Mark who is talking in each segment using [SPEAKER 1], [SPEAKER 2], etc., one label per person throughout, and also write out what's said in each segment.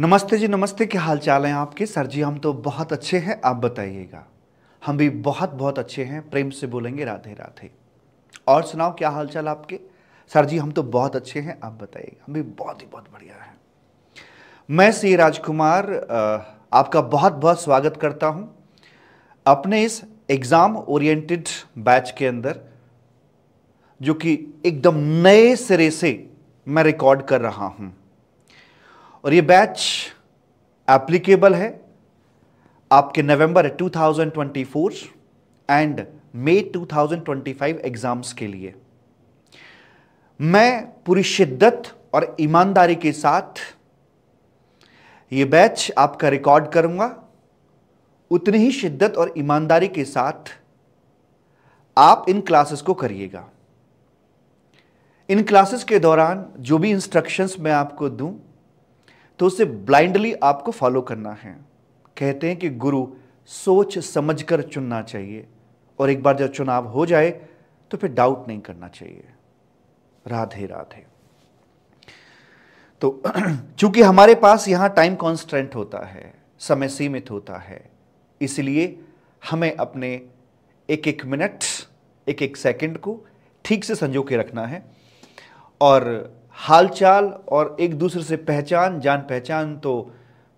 [SPEAKER 1] नमस्ते जी नमस्ते क्या हाल चाल हैं आपके सर जी हम तो बहुत अच्छे हैं आप बताइएगा हम भी बहुत बहुत अच्छे हैं प्रेम से बोलेंगे राधे राधे और सुनाओ क्या हाल चाल आपके सर जी हम तो बहुत अच्छे हैं आप बताइएगा हम भी बहुत ही बहुत बढ़िया हैं मैं सी राजकुमार आपका बहुत बहुत स्वागत करता हूँ अपने इस एग्ज़ाम ओरिएंटेड बैच के अंदर जो कि एकदम नए सिरे से मैं रिकॉर्ड कर रहा हूँ और ये बैच एप्लीकेबल है आपके नवंबर 2024 एंड मई 2025 एग्ज़ाम्स के लिए मैं पूरी शिद्दत और ईमानदारी के साथ ये बैच आपका रिकॉर्ड करूंगा उतनी ही शिद्दत और ईमानदारी के साथ आप इन क्लासेस को करिएगा इन क्लासेस के दौरान जो भी इंस्ट्रक्शंस मैं आपको दूं तो उसे ब्लाइंडली आपको फॉलो करना है कहते हैं कि गुरु सोच समझ कर चुनना चाहिए और एक बार जब चुनाव हो जाए तो फिर डाउट नहीं करना चाहिए राधे राधे तो चूंकि हमारे पास यहां टाइम कॉन्स्टेंट होता है समय सीमित होता है इसलिए हमें अपने एक एक मिनट एक एक सेकंड को ठीक से संजो के रखना है और हालचाल और एक दूसरे से पहचान जान पहचान तो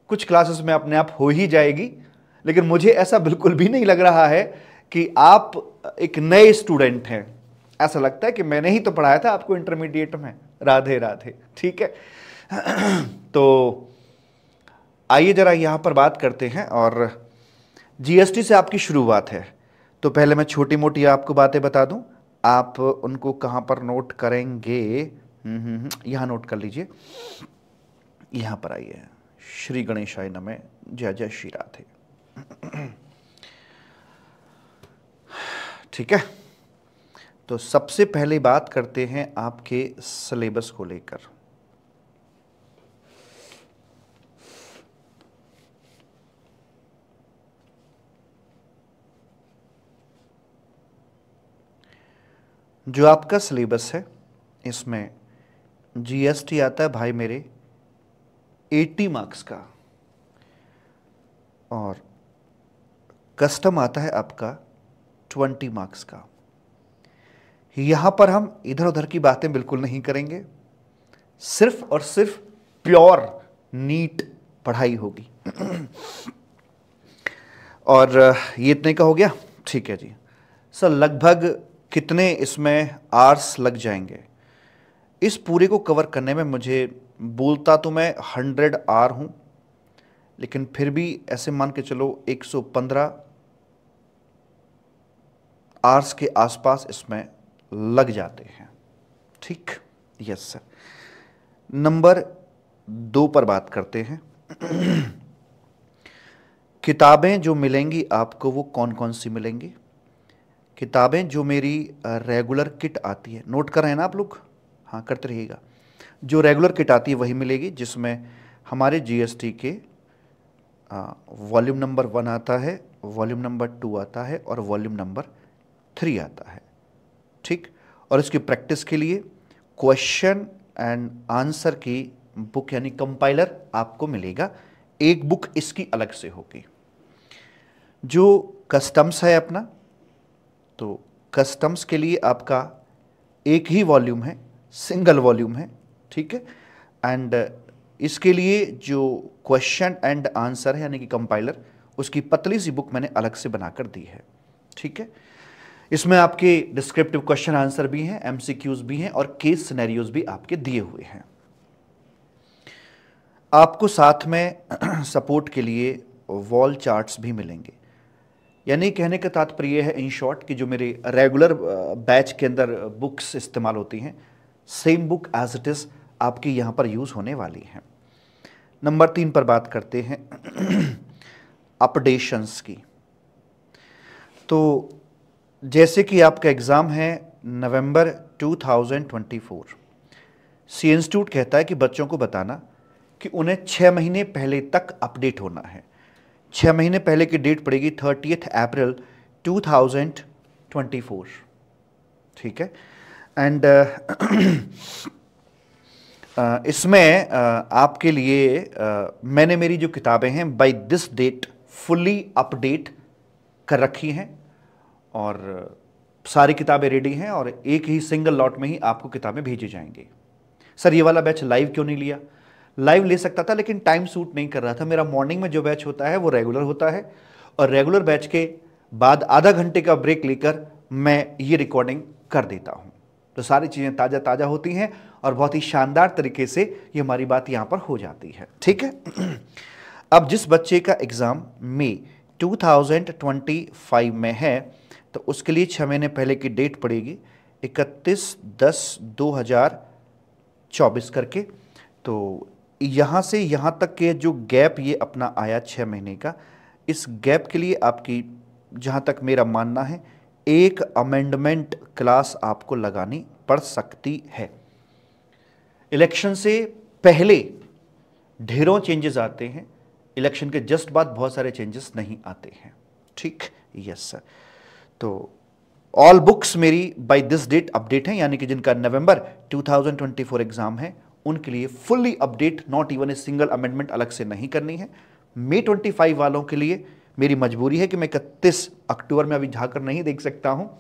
[SPEAKER 1] कुछ क्लासेस में अपने आप हो ही जाएगी लेकिन मुझे ऐसा बिल्कुल भी नहीं लग रहा है कि आप एक नए स्टूडेंट हैं ऐसा लगता है कि मैंने ही तो पढ़ाया था आपको इंटरमीडिएट में राधे राधे ठीक है तो आइए ज़रा यहाँ पर बात करते हैं और जीएसटी से आपकी शुरुआत है तो पहले मैं छोटी मोटी आपको बातें बता दूं आप उनको कहाँ पर नोट करेंगे हम्म, यहाँ नोट कर लीजिए यहाँ पर आइए श्री गणेशाय नमे जय जय श्री राधे ठीक है तो सबसे पहले बात करते हैं आपके सिलेबस को लेकर जो आपका सिलेबस है इसमें जीएसटी आता है भाई मेरे 80 मार्क्स का और कस्टम आता है आपका 20 मार्क्स का यहां पर हम इधर उधर की बातें बिल्कुल नहीं करेंगे सिर्फ और सिर्फ प्योर नीट पढ़ाई होगी और ये इतने का हो गया ठीक है जी सर लगभग कितने इसमें आर्स लग जाएंगे इस पूरे को कवर करने में मुझे बोलता तो मैं हंड्रेड आर हूँ लेकिन फिर भी ऐसे मान के चलो 115 आर्स के आसपास इसमें लग जाते हैं ठीक यस सर नंबर दो पर बात करते हैं किताबें जो मिलेंगी आपको वो कौन कौन सी मिलेंगी किताबें जो मेरी रेगुलर किट आती है नोट कर रहे हैं ना आप लोग हाँ करते रहिएगा जो रेगुलर किट आती है वही मिलेगी जिसमें हमारे जीएसटी के वॉल्यूम नंबर वन आता है वॉल्यूम नंबर टू आता है और वॉल्यूम नंबर थ्री आता है ठीक और इसकी प्रैक्टिस के लिए क्वेश्चन एंड आंसर की बुक यानी कंपाइलर आपको मिलेगा एक बुक इसकी अलग से होगी जो कस्टम्स है अपना तो कस्टम्स के लिए आपका एक ही वॉल्यूम है सिंगल वॉल्यूम है ठीक है एंड uh, इसके लिए जो क्वेश्चन एंड आंसर है यानी कि कंपाइलर उसकी पतली सी बुक मैंने अलग से बनाकर दी है ठीक है इसमें आपके डिस्क्रिप्टिव क्वेश्चन आंसर भी हैं एमसीक्यूज भी हैं और केस सिनेरियोज भी आपके दिए हुए हैं आपको साथ में सपोर्ट के लिए वॉल चार्ट्स भी मिलेंगे यानी कहने का तात्पर्य है इन शॉर्ट कि जो मेरे रेगुलर बैच uh, के अंदर बुक्स uh, इस्तेमाल होती हैं same book as it is आपकी यहां पर यूज़ होने वाली है नंबर तीन पर बात करते हैं अपडेशंस की तो जैसे कि आपका एग्ज़ाम है नवंबर 2024 सी इंस्टीट्यूट कहता है कि बच्चों को बताना कि उन्हें छह महीने पहले तक अपडेट होना है छह महीने पहले की डेट पड़ेगी थर्टीथ अप्रैल 2024 ठीक है एंड uh, uh, इसमें uh, आपके लिए मैंने मेरी जो किताबें हैं by this date fully update कर रखी हैं और सारी किताबें रेडी हैं और एक ही सिंगल लॉट में ही आपको किताबें भेजी जाएंगी सर ये वाला बैच लाइव क्यों नहीं लिया लाइव ले सकता था लेकिन टाइम सूट नहीं कर रहा था मेरा मॉर्निंग में जो बैच होता है वो रेगुलर होता है और रेगुलर बैच के बाद आधा घंटे का ब्रेक लेकर मैं ये रिकॉर्डिंग कर देता हूँ तो सारी चीज़ें ताज़ा ताज़ा होती हैं और बहुत ही शानदार तरीके से ये हमारी बात यहाँ पर हो जाती है ठीक है अब जिस बच्चे का एग्ज़ाम मई 2025 में है तो उसके लिए छः महीने पहले की डेट पड़ेगी 31 दस 2024 करके तो यहाँ से यहाँ तक के जो गैप ये अपना आया छः महीने का इस गैप के लिए आपकी जहाँ तक मेरा मानना है एक अमेंडमेंट क्लास आपको लगानी पड़ सकती है इलेक्शन से पहले ढेरों चेंजेस आते हैं इलेक्शन के जस्ट बाद बहुत सारे चेंजेस नहीं आते हैं ठीक यस सर तो ऑल बुक्स मेरी बाय दिस डेट अपडेट हैं यानी कि जिनका नवंबर 2024 एग्जाम है उनके लिए fully update not even a single amendment अलग से नहीं करनी है मे 25 वालों के लिए मेरी मजबूरी है कि मैं इकतीस अक्टूबर में अभी झाकर नहीं देख सकता हूँ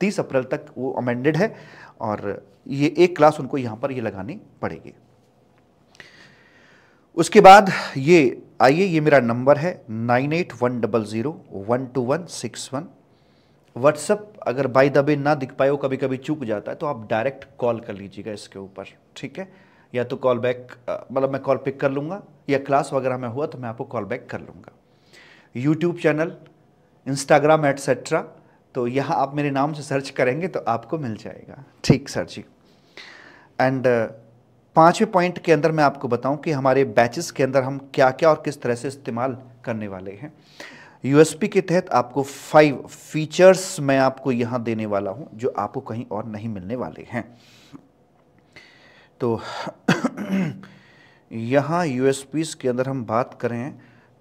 [SPEAKER 1] तीस अप्रैल तक वो अमेंडेड है और ये एक क्लास उनको यहाँ पर ये लगानी पड़ेगी उसके बाद ये आइए ये मेरा नंबर है nine eight one double zero one two one six one WhatsApp अगर बाई दबे ना दिख पाए हो कभी कभी चूक जाता है तो आप डायरेक्ट कॉल कर लीजिएगा इसके ऊपर ठीक है या तो कॉल बैक मतलब मैं कॉल पिक कर लूँगा या क्लास वगैरह में हुआ तो मैं आपको कॉल बैक कर लूँगा यूट्यूब चैनल इंस्टाग्राम एट्सेट्रा तो यहाँ आप मेरे नाम से सर्च करेंगे तो आपको मिल जाएगा ठीक सर जी एंड पाँचवें पॉइंट के अंदर मैं आपको बताऊं कि हमारे बैचेस के अंदर हम क्या क्या और किस तरह से इस्तेमाल करने वाले हैं यूएसपी के तहत आपको फाइव फीचर्स मैं आपको यहाँ देने वाला हूँ जो आपको कहीं और नहीं मिलने वाले हैं तो यहाँ यूएसपीस के अंदर हम बात करें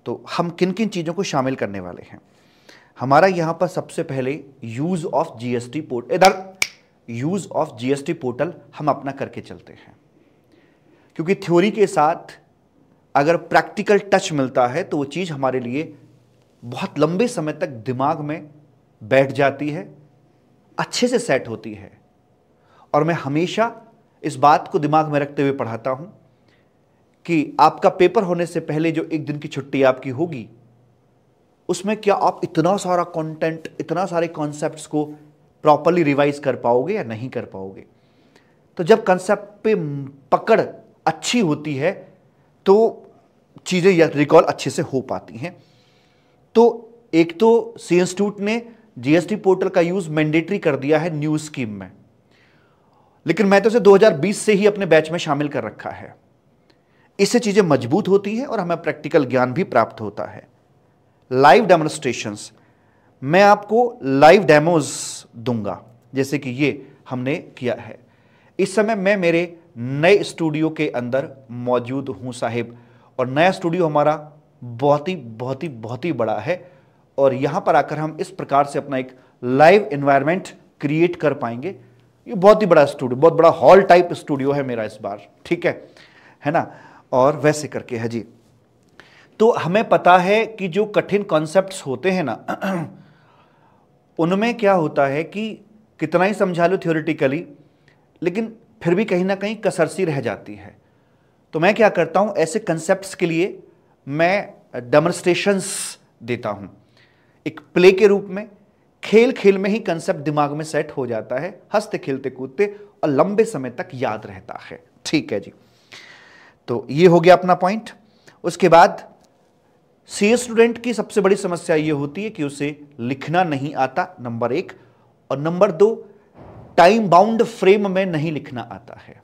[SPEAKER 1] तो हम किन किन चीज़ों को शामिल करने वाले हैं हमारा यहाँ पर सबसे पहले यूज़ ऑफ जीएसटी पोर्टल इधर यूज़ ऑफ जीएसटी पोर्टल हम अपना करके चलते हैं क्योंकि थ्योरी के साथ अगर प्रैक्टिकल टच मिलता है तो वो चीज़ हमारे लिए बहुत लंबे समय तक दिमाग में बैठ जाती है अच्छे से सेट होती है और मैं हमेशा इस बात को दिमाग में रखते हुए पढ़ाता हूँ कि आपका पेपर होने से पहले जो एक दिन की छुट्टी आपकी होगी उसमें क्या आप इतना सारा कंटेंट इतना सारे कॉन्सेप्ट्स को प्रॉपरली रिवाइज कर पाओगे या नहीं कर पाओगे तो जब कंसेप्ट पे पकड़ अच्छी होती है तो चीज़ें या रिकॉल अच्छे से हो पाती हैं तो एक तो सी इंस्टीट्यूट ने जीएसटी पोर्टल का यूज़ मैंडेटरी कर दिया है न्यू स्कीम में लेकिन मैं तो उसे 2020 से ही अपने बैच में शामिल कर रखा है इससे चीज़ें मजबूत होती हैं और हमें प्रैक्टिकल ज्ञान भी प्राप्त होता है लाइव डेमोन्स्ट्रेशन मैं आपको लाइव डेमोज दूंगा जैसे कि ये हमने किया है इस समय मैं मेरे नए स्टूडियो के अंदर मौजूद हूं साहिब और नया स्टूडियो हमारा बहुत ही बहुत ही बहुत ही बड़ा है और यहां पर आकर हम इस प्रकार से अपना एक लाइव इन्वायरमेंट क्रिएट कर पाएंगे ये बहुत ही बड़ा स्टूडियो बहुत बड़ा हॉल टाइप स्टूडियो है मेरा इस बार ठीक है है ना और वैसे करके है जी तो हमें पता है कि जो कठिन कॉन्सेप्ट्स होते हैं ना उनमें क्या होता है कि कितना ही समझा लो थियोरिटिकली लेकिन फिर भी कहीं ना कहीं कसर सी रह जाती है तो मैं क्या करता हूँ ऐसे कंसेप्ट के लिए मैं डेमोस्ट्रेशंस देता हूँ एक प्ले के रूप में खेल खेल में ही कंसेप्ट दिमाग में सेट हो जाता है हंसते खेलते कूदते और लंबे समय तक याद रहता है ठीक है जी तो ये हो गया अपना पॉइंट उसके बाद सी स्टूडेंट की सबसे बड़ी समस्या ये होती है कि उसे लिखना नहीं आता नंबर एक और नंबर दो टाइम बाउंड फ्रेम में नहीं लिखना आता है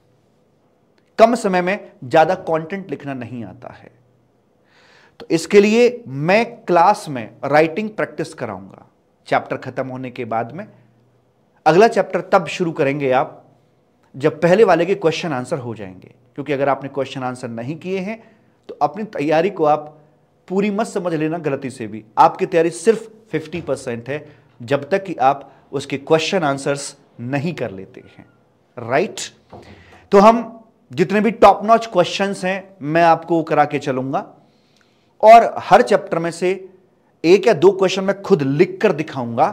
[SPEAKER 1] कम समय में ज़्यादा कंटेंट लिखना नहीं आता है तो इसके लिए मैं क्लास में राइटिंग प्रैक्टिस कराऊंगा चैप्टर खत्म होने के बाद में अगला चैप्टर तब शुरू करेंगे आप जब पहले वाले के क्वेश्चन आंसर हो जाएंगे क्योंकि अगर आपने क्वेश्चन आंसर नहीं किए हैं तो अपनी तैयारी को आप पूरी मत समझ लेना गलती से भी आपकी तैयारी सिर्फ 50 परसेंट है जब तक कि आप उसके क्वेश्चन आंसर्स नहीं कर लेते हैं राइट तो हम जितने भी टॉप नॉच क्वेश्चन हैं मैं आपको करा के चलूंगा और हर चैप्टर में से एक या दो क्वेश्चन मैं खुद लिख कर दिखाऊंगा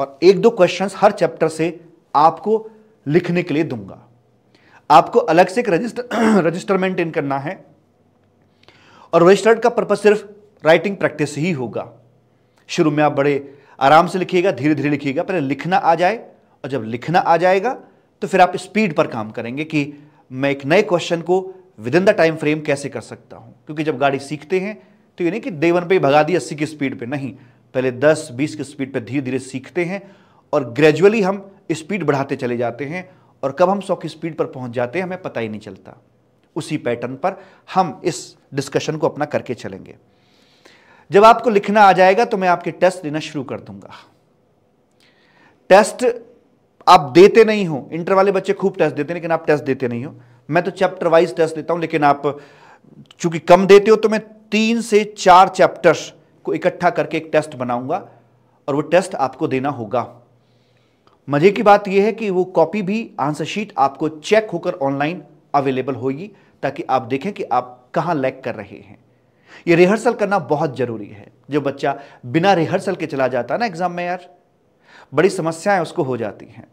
[SPEAKER 1] और एक दो क्वेश्चंस हर चैप्टर से आपको लिखने के लिए दूंगा आपको अलग से एक रजिस्टर रजिस्टर मेंटेन करना है और रजिस्टर्ड का पर्पज सिर्फ राइटिंग प्रैक्टिस ही होगा शुरू में आप बड़े आराम से लिखिएगा धीरे धीरे लिखिएगा पहले लिखना आ जाए और जब लिखना आ जाएगा तो फिर आप स्पीड पर काम करेंगे कि मैं एक नए क्वेश्चन को within the time frame कैसे कर सकता हूं क्योंकि जब गाड़ी सीखते हैं तो ये नहीं कि देवन पे भगा दी अस्सी की स्पीड पे नहीं पहले दस बीस की स्पीड पे धीरे धीरे सीखते हैं और ग्रेजुअली हम स्पीड बढ़ाते चले जाते हैं और कब हम सौ की स्पीड पर पहुंच जाते हैं हमें पता ही नहीं चलता उसी पैटर्न पर हम इस डिस्कशन को अपना करके चलेंगे जब आपको लिखना आ जाएगा तो मैं आपके टेस्ट देना शुरू कर दूंगा टेस्ट आप देते नहीं हो इंटर वाले बच्चे खूब टेस्ट देते हैं लेकिन आप टेस्ट देते नहीं हो मैं तो चैप्टर वाइज टेस्ट देता हूं लेकिन आप चूंकि कम देते हो तो मैं तीन से चार चैप्टर्स को इकट्ठा करके एक टेस्ट बनाऊंगा और वो टेस्ट आपको देना होगा मजे की बात यह है कि वो कॉपी भी आंसर शीट आपको चेक होकर ऑनलाइन अवेलेबल होगी ताकि आप देखें कि आप कहां लैक कर रहे हैं ये रिहर्सल करना बहुत ज़रूरी है जो बच्चा बिना रिहर्सल के चला जाता है ना एग्ज़ाम में यार बड़ी समस्याएं उसको हो जाती हैं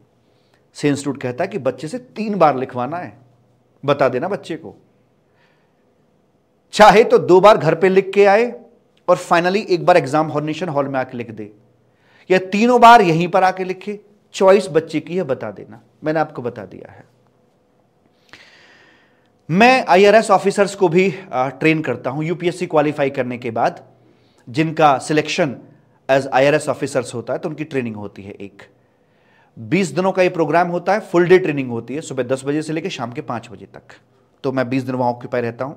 [SPEAKER 1] से इंस्टीट्यूट कहता है कि बच्चे से तीन बार लिखवाना है बता देना बच्चे को चाहे तो दो बार घर पे लिख के आए और फाइनली एक बार एग्जाम हॉर्नेशन हॉल में आके लिख दे या तीनों बार यहीं पर आके लिखे चॉइस बच्चे की है बता देना मैंने आपको बता दिया है मैं आईआरएस ऑफिसर्स को भी ट्रेन करता हूं यूपीएससी क्वालिफाई करने के बाद जिनका सिलेक्शन एज आईआरएस ऑफिसर्स होता है तो उनकी ट्रेनिंग होती है एक 20 दिनों का ये प्रोग्राम होता है फुल डे ट्रेनिंग होती है सुबह 10 बजे से लेकर शाम के 5 बजे तक तो मैं 20 दिन वहां ऑक्यूपाई रहता हूं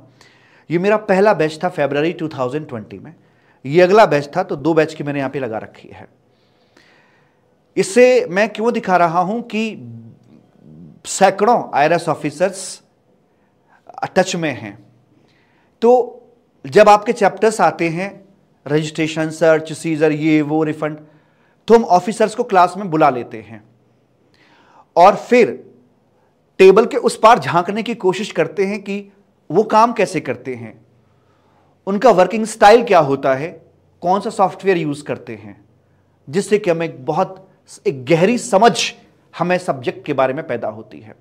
[SPEAKER 1] ये मेरा पहला बैच था फेबर 2020 में ये अगला बैच था तो दो बैच की मैंने यहां पे लगा रखी है इससे मैं क्यों दिखा रहा हूं कि सैकड़ों एस ऑफिसर्स टच में हैं तो जब आपके चैप्टर्स आते हैं रजिस्ट्रेशन सर्च सीजर ये वो रिफंड तो हम ऑफिसर्स को क्लास में बुला लेते हैं और फिर टेबल के उस पार झांकने की कोशिश करते हैं कि वो काम कैसे करते हैं उनका वर्किंग स्टाइल क्या होता है कौन सा सॉफ्टवेयर यूज़ करते हैं जिससे कि हम एक बहुत एक गहरी समझ हमें सब्जेक्ट के बारे में पैदा होती है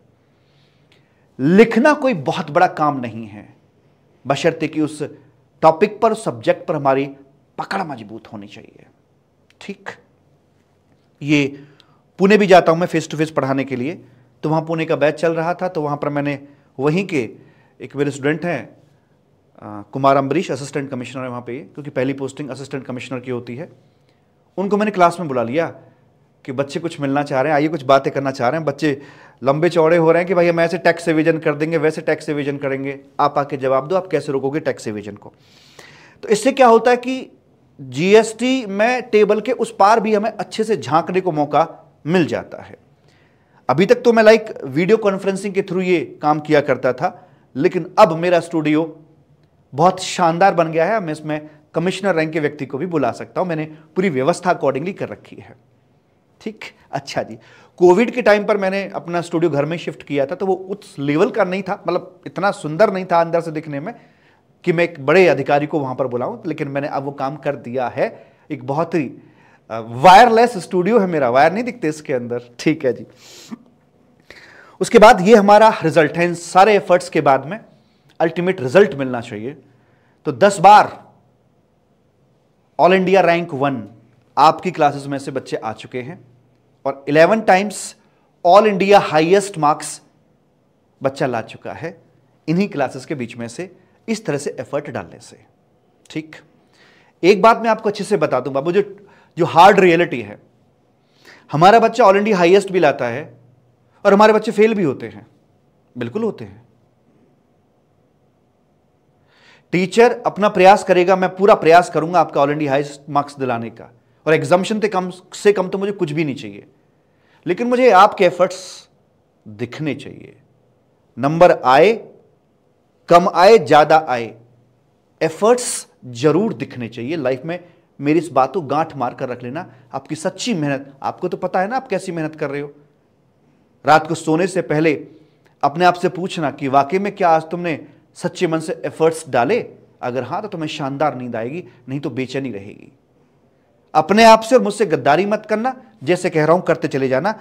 [SPEAKER 1] लिखना कोई बहुत बड़ा काम नहीं है बशर्ते कि उस टॉपिक पर सब्जेक्ट पर हमारी पकड़ मजबूत होनी चाहिए ठीक ये पुणे भी जाता हूं मैं फेस टू फेस पढ़ाने के लिए तो वहां पुणे का बैच चल रहा था तो वहां पर मैंने वहीं के एक मेरे स्टूडेंट हैं कुमार अम्बरीश असिस्टेंट कमिश्नर है वहां पे क्योंकि पहली पोस्टिंग असिस्टेंट कमिश्नर की होती है उनको मैंने क्लास में बुला लिया कि बच्चे कुछ मिलना चाह रहे हैं आइए कुछ बातें करना चाह रहे हैं बच्चे लंबे चौड़े हो रहे हैं कि भाई हम ऐसे टैक्स एविजन कर देंगे वैसे टैक्स एविजन करेंगे आप आके जवाब दो आप कैसे रोकोगे टैक्स एविजन को तो इससे क्या होता है कि जीएसटी में टेबल के उस पार भी हमें अच्छे से झांकने को मौका मिल जाता है अभी तक तो मैं लाइक वीडियो कॉन्फ्रेंसिंग के थ्रू ये काम किया करता था लेकिन अब मेरा स्टूडियो बहुत शानदार बन गया है मैं इसमें कमिश्नर रैंक के व्यक्ति को भी बुला सकता हूं मैंने पूरी व्यवस्था अकॉर्डिंगली कर रखी है ठीक अच्छा जी कोविड के टाइम पर मैंने अपना स्टूडियो घर में शिफ्ट किया था तो वो उस लेवल का नहीं था मतलब इतना सुंदर नहीं था अंदर से दिखने में कि मैं एक बड़े अधिकारी को वहाँ पर बुलाऊँ लेकिन मैंने अब वो काम कर दिया है एक बहुत ही वायरलेस स्टूडियो है मेरा वायर नहीं दिखते इसके अंदर ठीक है जी उसके बाद ये हमारा रिजल्ट है इन सारे एफर्ट्स के बाद में अल्टीमेट रिजल्ट मिलना चाहिए तो दस बार ऑल इंडिया रैंक वन आपकी क्लासेस में से बच्चे आ चुके हैं और 11 times all India highest marks बच्चा ला चुका है इन्हीं क्लासेस के बीच में से इस तरह से एफर्ट डालने से ठीक एक बात मैं आपको अच्छे से बता दूं बाबू जो जो हार्ड रियलिटी है हमारा बच्चा ऑल इंडिया हाईएस्ट भी लाता है और हमारे बच्चे फेल भी होते हैं बिल्कुल होते हैं टीचर अपना प्रयास करेगा मैं पूरा प्रयास करूंगा आपका ऑल इंडिया हाईएस्ट मार्क्स दिलाने का और एग्जामेशन से कम से कम तो मुझे कुछ भी नहीं चाहिए लेकिन मुझे आपके एफर्ट्स दिखने चाहिए नंबर आए कम आए ज़्यादा आए एफर्ट्स जरूर दिखने चाहिए लाइफ में मेरी इस बात को गांठ मार कर रख लेना आपकी सच्ची मेहनत आपको तो पता है ना आप कैसी मेहनत कर रहे हो रात को सोने से पहले अपने आप से पूछना कि वाकई में क्या आज तुमने सच्चे मन से एफर्ट्स डाले अगर हाँ तो तुम्हें शानदार नींद आएगी नहीं तो बेचैनी रहेगी अपने आप से और मुझसे गद्दारी मत करना जैसे कह रहा हूं करते चले जाना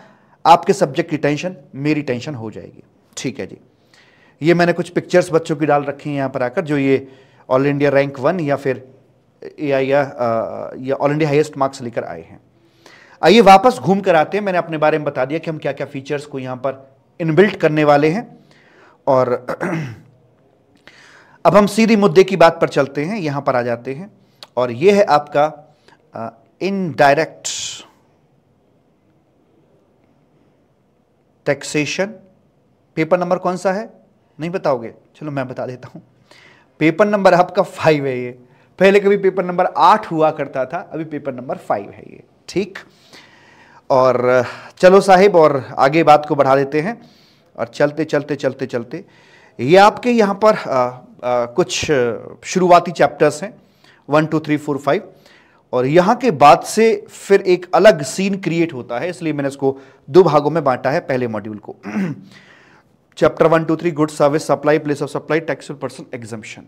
[SPEAKER 1] आपके सब्जेक्ट की टेंशन मेरी टेंशन हो जाएगी ठीक है जी ये मैंने कुछ पिक्चर्स बच्चों की डाल रखी हैं यहाँ पर आकर जो ये ऑल इंडिया रैंक वन या फिर या या ऑल इंडिया हाईएस्ट मार्क्स लेकर आए हैं आइए वापस घूम कर आते हैं मैंने अपने बारे में बता दिया कि हम क्या क्या फीचर्स को यहाँ पर इनबिल्ट करने वाले हैं और अब हम सीधी मुद्दे की बात पर चलते हैं यहाँ पर आ जाते हैं और ये है आपका indirect टैक्सेशन पेपर नंबर कौन सा है नहीं बताओगे चलो मैं बता देता हूं पेपर नंबर आपका फाइव है ये पहले कभी पेपर नंबर आठ हुआ करता था अभी पेपर नंबर फाइव है ये ठीक और चलो साहिब और आगे बात को बढ़ा देते हैं और चलते चलते चलते चलते ये आपके यहाँ पर आ, आ, कुछ शुरुआती चैप्टर्स हैं one two three four five और यहाँ के बाद से फिर एक अलग सीन क्रिएट होता है इसलिए मैंने इसको दो भागों में बांटा है पहले मॉड्यूल को chapter one two three good service supply place of supply tax person exemption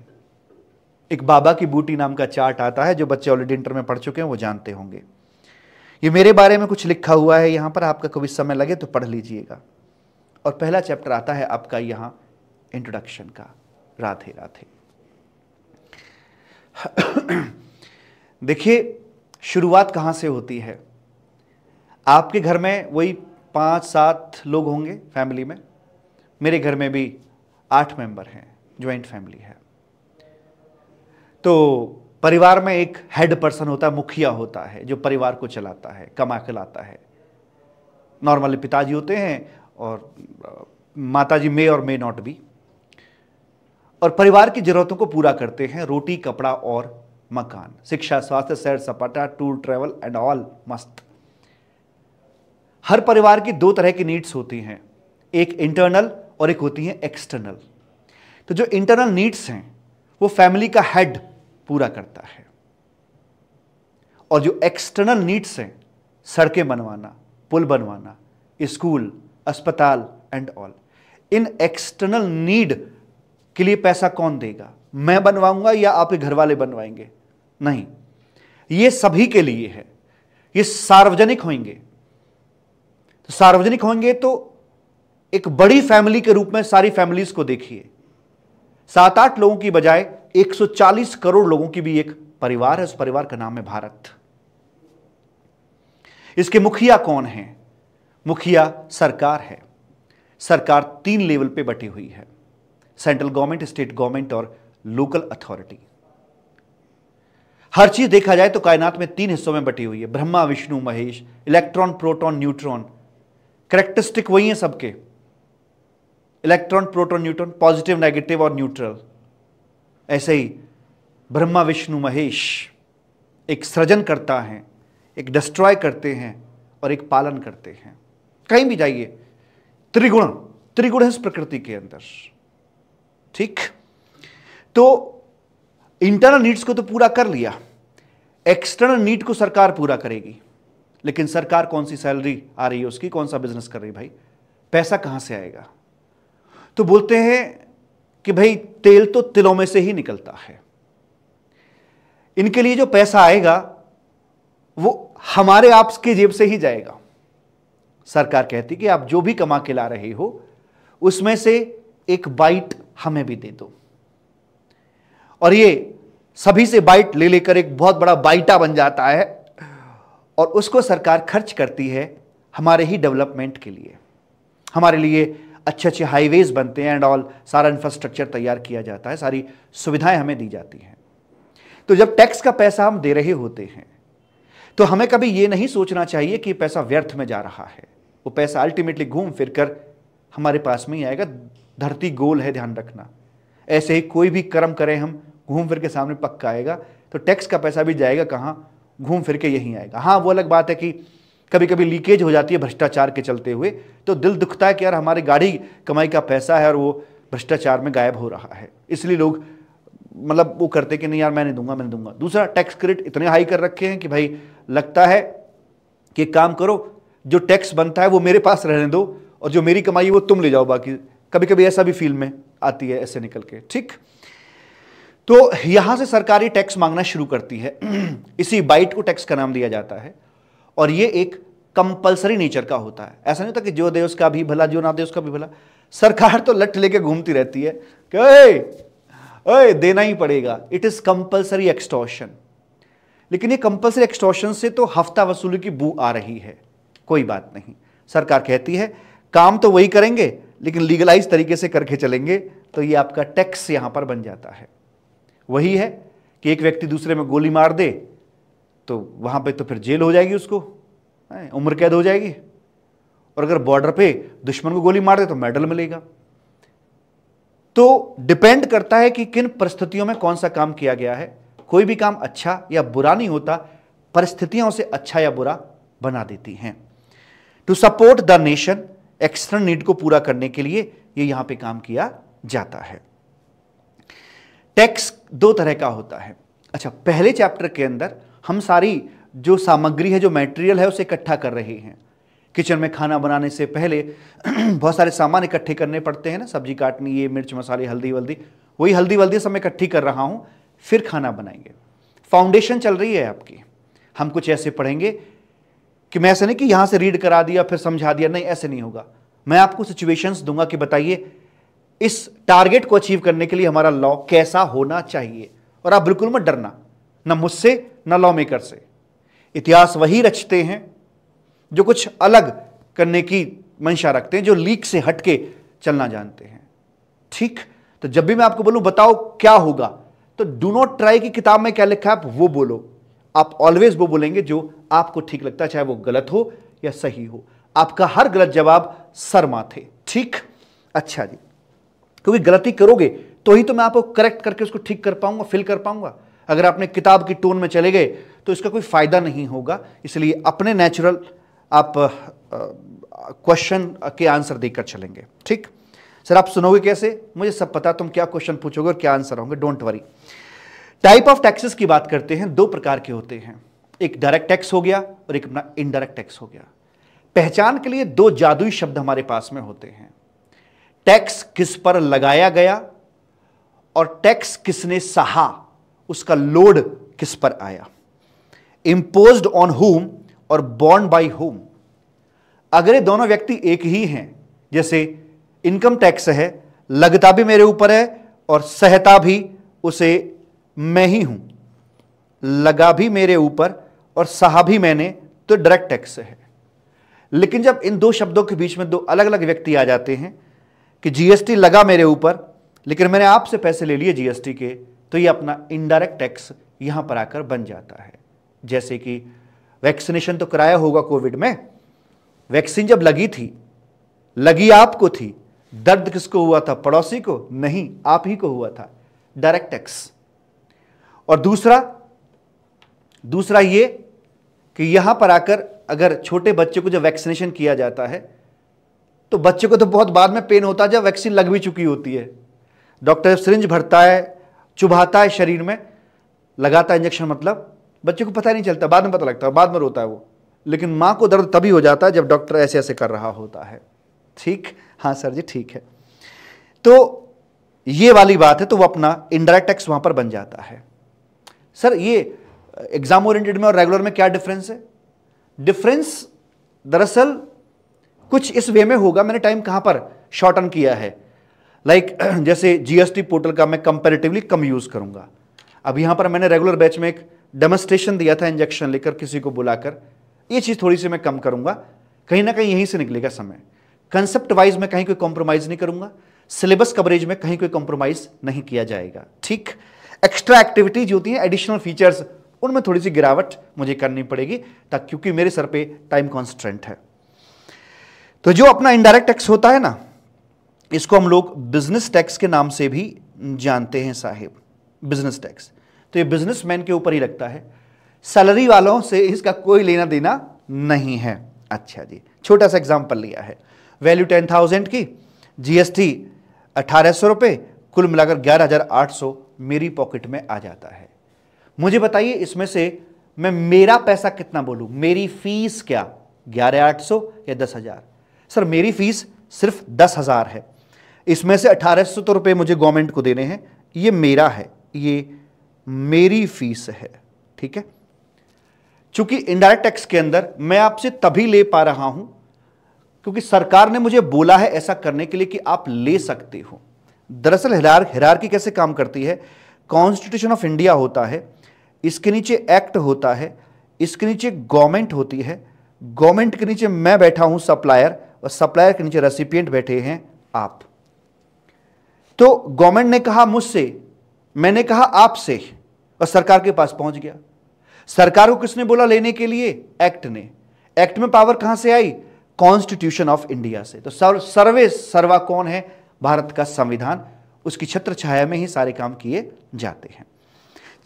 [SPEAKER 1] एक बाबा की बूटी नाम का चार्ट आता है जो बच्चे ऑलरेडी इंटर में पढ़ चुके हैं वो जानते होंगे ये मेरे बारे में कुछ लिखा हुआ है यहाँ पर आपका कभी समय लगे तो पढ़ लीजिएगा और पहला चैप्टर आता है आपका यहाँ इंट्रोडक्शन का राधे राधे देखिए शुरुआत कहाँ से होती है आपके घर में वही पाँच सात लोग होंगे फैमिली में मेरे घर में भी आठ मेंबर हैं ज्वाइंट फैमिली है तो परिवार में एक हेड पर्सन होता है मुखिया होता है जो परिवार को चलाता है कमा लाता है नॉर्मली पिताजी होते हैं और माताजी मे और मे नॉट भी और परिवार की ज़रूरतों को पूरा करते हैं रोटी कपड़ा और मकान शिक्षा स्वास्थ्य सैर सपाटा टूर ट्रेवल एंड ऑल मस्त हर परिवार की दो तरह की नीड्स होती हैं एक इंटरनल और एक होती है एक्सटर्नल तो जो इंटरनल नीड्स हैं वो फैमिली का हेड पूरा करता है और जो एक्सटर्नल नीड्स हैं सड़कें बनवाना पुल बनवाना स्कूल अस्पताल and all in external need के लिए पैसा कौन देगा मैं बनवाऊंगा या आपके घर वाले बनवाएंगे नहीं ये सभी के लिए है ये सार्वजनिक होंगे तो सार्वजनिक होंगे तो एक बड़ी फैमिली के रूप में सारी फैमिलीज को देखिए सात आठ लोगों की बजाय 140 करोड़ लोगों की भी एक परिवार है उस परिवार का नाम है भारत इसके मुखिया कौन है मुखिया सरकार है सरकार तीन लेवल पे बटी हुई है सेंट्रल गवर्नमेंट स्टेट गवर्नमेंट और लोकल अथॉरिटी हर चीज देखा जाए तो कायनात में तीन हिस्सों में बटी हुई है Brahma Vishnu Mahesh electron proton neutron characteristic वही है सबके electron proton neutron positive negative और न्यूट्रल ऐसे ही ब्रह्मा विष्णु महेश एक सृजन करता है एक डिस्ट्रॉय करते हैं और एक पालन करते हैं कहीं भी जाइए त्रिगुण त्रिगुण है इस प्रकृति के अंदर ठीक तो इंटरनल नीड्स को तो पूरा कर लिया एक्सटर्नल नीड को सरकार पूरा करेगी लेकिन सरकार कौन सी सैलरी आ रही है उसकी कौन सा बिजनेस कर रही भाई पैसा कहां से आएगा तो बोलते हैं कि भाई तेल तो तिलों में से ही निकलता है इनके लिए जो पैसा आएगा वो हमारे आपके जेब से ही जाएगा सरकार कहती कि आप जो भी कमा के ला रहे हो उसमें से एक बाइट हमें भी दे दो और ये सभी से बाइट ले लेकर एक बहुत बड़ा बाइटा बन जाता है और उसको सरकार खर्च करती है हमारे ही डेवलपमेंट के लिए हमारे लिए अच्छे अच्छे हाईवेज बनते हैं एंड ऑल सारा इंफ्रास्ट्रक्चर तैयार किया जाता है सारी सुविधाएं हमें दी जाती हैं तो जब टैक्स का पैसा हम दे रहे होते हैं तो हमें कभी ये नहीं सोचना चाहिए कि पैसा व्यर्थ में जा रहा है वो पैसा अल्टीमेटली घूम फिर कर हमारे पास में ही आएगा धरती गोल है ध्यान रखना ऐसे ही कोई भी कर्म करें हम घूम फिर के सामने पक्का आएगा तो टैक्स का पैसा भी जाएगा कहाँ घूम फिर के यहीं आएगा हाँ वो अलग बात है कि कभी कभी लीकेज हो जाती है भ्रष्टाचार के चलते हुए तो दिल दुखता है कि यार हमारी गाड़ी कमाई का पैसा है और वो भ्रष्टाचार में गायब हो रहा है इसलिए लोग मतलब वो करते कि नहीं यार मैं नहीं दूंगा मैं नहीं दूंगा दूसरा टैक्स क्रेडिट इतने हाई कर रखे हैं कि भाई लगता है कि काम करो जो टैक्स बनता है वो मेरे पास रहने दो और जो मेरी कमाई है वो तुम ले जाओ बाकी कभी कभी ऐसा भी फील्ड में आती है ऐसे निकल के ठीक तो यहां से सरकारी टैक्स मांगना शुरू करती है इसी बाइट को टैक्स का नाम दिया जाता है और ये एक कंपलसरी नेचर का होता है ऐसा नहीं होता कि जो दे उसका भी भला जो ना दे उसका भी भला सरकार तो लट लेके घूमती रहती है कि ओए देना ही पड़ेगा इट इज कंपल्सरी एक्सटोशन लेकिन ये कंपल्सरी एक्सटोशन से तो हफ्ता वसूली की बू आ रही है कोई बात नहीं सरकार कहती है काम तो वही करेंगे लेकिन लीगलाइज तरीके से करके चलेंगे तो ये आपका टैक्स यहां पर बन जाता है वही है कि एक व्यक्ति दूसरे में गोली मार दे तो वहाँ पे तो फिर जेल हो जाएगी उसको उम्र कैद हो जाएगी और अगर बॉर्डर पे दुश्मन को गोली मार दे तो मेडल मिलेगा तो डिपेंड करता है कि किन परिस्थितियों में कौन सा काम किया गया है कोई भी काम अच्छा या बुरा नहीं होता परिस्थितियां उसे अच्छा या बुरा बना देती हैं to support the nation external need को पूरा करने के लिए ये यहां पे काम किया जाता है टैक्स दो तरह का होता है अच्छा पहले चैप्टर के अंदर हम सारी जो सामग्री है जो मटेरियल है उसे इकट्ठा कर रहे हैं किचन में खाना बनाने से पहले बहुत सारे सामान इकट्ठे करने पड़ते हैं ना सब्जी काटनी ये मिर्च मसाले हल्दी वल्दी वही हल्दी वल्दी सब मैं इकट्ठी कर रहा हूँ फिर खाना बनाएंगे फाउंडेशन चल रही है आपकी हम कुछ ऐसे पढ़ेंगे कि मैं ऐसे नहीं कि यहाँ से रीड करा दिया फिर समझा दिया नहीं ऐसे नहीं होगा मैं आपको सिचुएशंस दूंगा कि बताइए इस टारगेट को अचीव करने के लिए हमारा लॉ कैसा होना चाहिए और आप बिल्कुल मत डरना न मुझसे न लॉ मेकर से इतिहास वही रचते हैं जो कुछ अलग करने की मंशा रखते हैं जो लीक से हटके चलना जानते हैं ठीक तो जब भी मैं आपको बोलूं बताओ क्या होगा तो डू नॉट ट्राई की किताब में क्या लिखा है आप वो बोलो आप ऑलवेज वो बोलेंगे जो आपको ठीक लगता है चाहे वो गलत हो या सही हो आपका हर गलत जवाब सर माथे ठीक अच्छा जी क्योंकि गलती करोगे तो ही तो मैं आपको करेक्ट करके उसको ठीक कर पाऊंगा फिल कर पाऊंगा अगर आपने किताब की टोन में चले गए तो इसका कोई फ़ायदा नहीं होगा इसलिए अपने नेचुरल आप क्वेश्चन के आंसर देकर चलेंगे ठीक सर आप सुनोगे कैसे मुझे सब पता तुम क्या क्वेश्चन पूछोगे और क्या आंसर होंगे don't worry type of taxes की बात करते हैं दो प्रकार के होते हैं एक डायरेक्ट टैक्स हो गया और एक अपना इनडायरेक्ट टैक्स हो गया पहचान के लिए दो जादुई शब्द हमारे पास में होते हैं टैक्स किस पर लगाया गया और टैक्स किसने सहा उसका लोड किस पर आया इंपोज ऑन होम और बॉन्ड बाई होम अगर ये दोनों व्यक्ति एक ही हैं जैसे इनकम टैक्स है लगता भी मेरे ऊपर है और सहता भी उसे मैं ही हूं लगा भी मेरे ऊपर और सहा भी मैंने तो डायरेक्ट टैक्स है लेकिन जब इन दो शब्दों के बीच में दो अलग अलग व्यक्ति आ जाते हैं कि जीएसटी लगा मेरे ऊपर लेकिन मैंने आपसे पैसे ले लिए जीएसटी के तो ये अपना इनडायरेक्ट टैक्स यहां पर आकर बन जाता है जैसे कि वैक्सीनेशन तो कराया होगा कोविड में वैक्सीन जब लगी थी लगी आपको थी दर्द किसको हुआ था पड़ोसी को नहीं आप ही को हुआ था डायरेक्ट टैक्स और दूसरा दूसरा ये कि यहां पर आकर अगर छोटे बच्चे को जब वैक्सीनेशन किया जाता है तो बच्चे को तो बहुत बाद में पेन होता है जब वैक्सीन लग भी चुकी होती है डॉक्टर सिरिंज भरता है चुभाता है शरीर में लगाता है इंजेक्शन मतलब बच्चे को पता नहीं चलता बाद में पता लगता है बाद में रोता है वो लेकिन माँ को दर्द तभी हो जाता है जब डॉक्टर ऐसे ऐसे कर रहा होता है ठीक हाँ सर जी ठीक है तो ये वाली बात है तो वो अपना इनडायरेक्ट टैक्स वहाँ पर बन जाता है सर ये एग्ज़ाम ओरिएंटेड में और रेगुलर में क्या डिफरेंस है डिफरेंस दरअसल कुछ इस वे में होगा मैंने टाइम कहां पर शॉर्टन किया है लाइक like, जैसे जीएसटी पोर्टल का मैं कंपेरेटिवली कम यूज़ करूंगा अब यहां पर मैंने रेगुलर बैच में एक डेमोस्ट्रेशन दिया था इंजेक्शन लेकर किसी को बुलाकर ये चीज़ थोड़ी सी मैं कम करूंगा कहीं ना कहीं यहीं से निकलेगा समय कंसेप्ट वाइज में कहीं कोई कॉम्प्रोमाइज़ नहीं करूंगा सिलेबस कवरेज में कहीं कोई कॉम्प्रोमाइज़ नहीं किया जाएगा ठीक एक्स्ट्रा एक्टिविटीज होती है एडिशनल फीचर्स उनमें थोड़ी सी गिरावट मुझे करनी पड़ेगी ताकि क्योंकि मेरे सर पे टाइम कॉन्स्टेंट है तो जो अपना इनडायरेक्ट टैक्स होता है ना इसको हम लोग बिजनेस टैक्स के नाम से भी जानते हैं साहेब बिजनेस टैक्स तो ये बिजनेसमैन के ऊपर ही लगता है सैलरी वालों से इसका कोई लेना देना नहीं है अच्छा जी छोटा सा एग्जाम्पल लिया है वैल्यू टेन थाउजेंड की जीएसटी अठारह सौ रुपए कुल मिलाकर ग्यारह हज़ार आठ सौ मेरी पॉकेट में आ जाता है मुझे बताइए इसमें से मैं मेरा पैसा कितना बोलूं मेरी फीस क्या ग्यारह आठ सौ या दस हज़ार सर मेरी फीस सिर्फ दस हज़ार है इसमें से अठारह सौ तो रुपये मुझे गवर्नमेंट को देने हैं ये मेरा है ये मेरी फीस है ठीक है चूंकि इनडायरेक्ट टैक्स के अंदर मैं आपसे तभी ले पा रहा हूं क्योंकि सरकार ने मुझे बोला है ऐसा करने के लिए कि आप ले सकते हो दरअसल हिरार हिरार की कैसे काम करती है कॉन्स्टिट्यूशन ऑफ इंडिया होता है इसके नीचे एक्ट होता है इसके नीचे गवर्नमेंट होती है गवर्नमेंट के नीचे मैं बैठा हूं सप्लायर और सप्लायर के नीचे रेसिपियंट बैठे हैं आप तो गवर्नमेंट ने कहा मुझसे मैंने कहा आपसे और सरकार के पास पहुंच गया सरकार को किसने बोला लेने के लिए एक्ट ने एक्ट में पावर कहां से आई कॉन्स्टिट्यूशन ऑफ इंडिया से तो सर्व सर्वे सर्वा कौन है भारत का संविधान उसकी छत्र छाया में ही सारे काम किए जाते हैं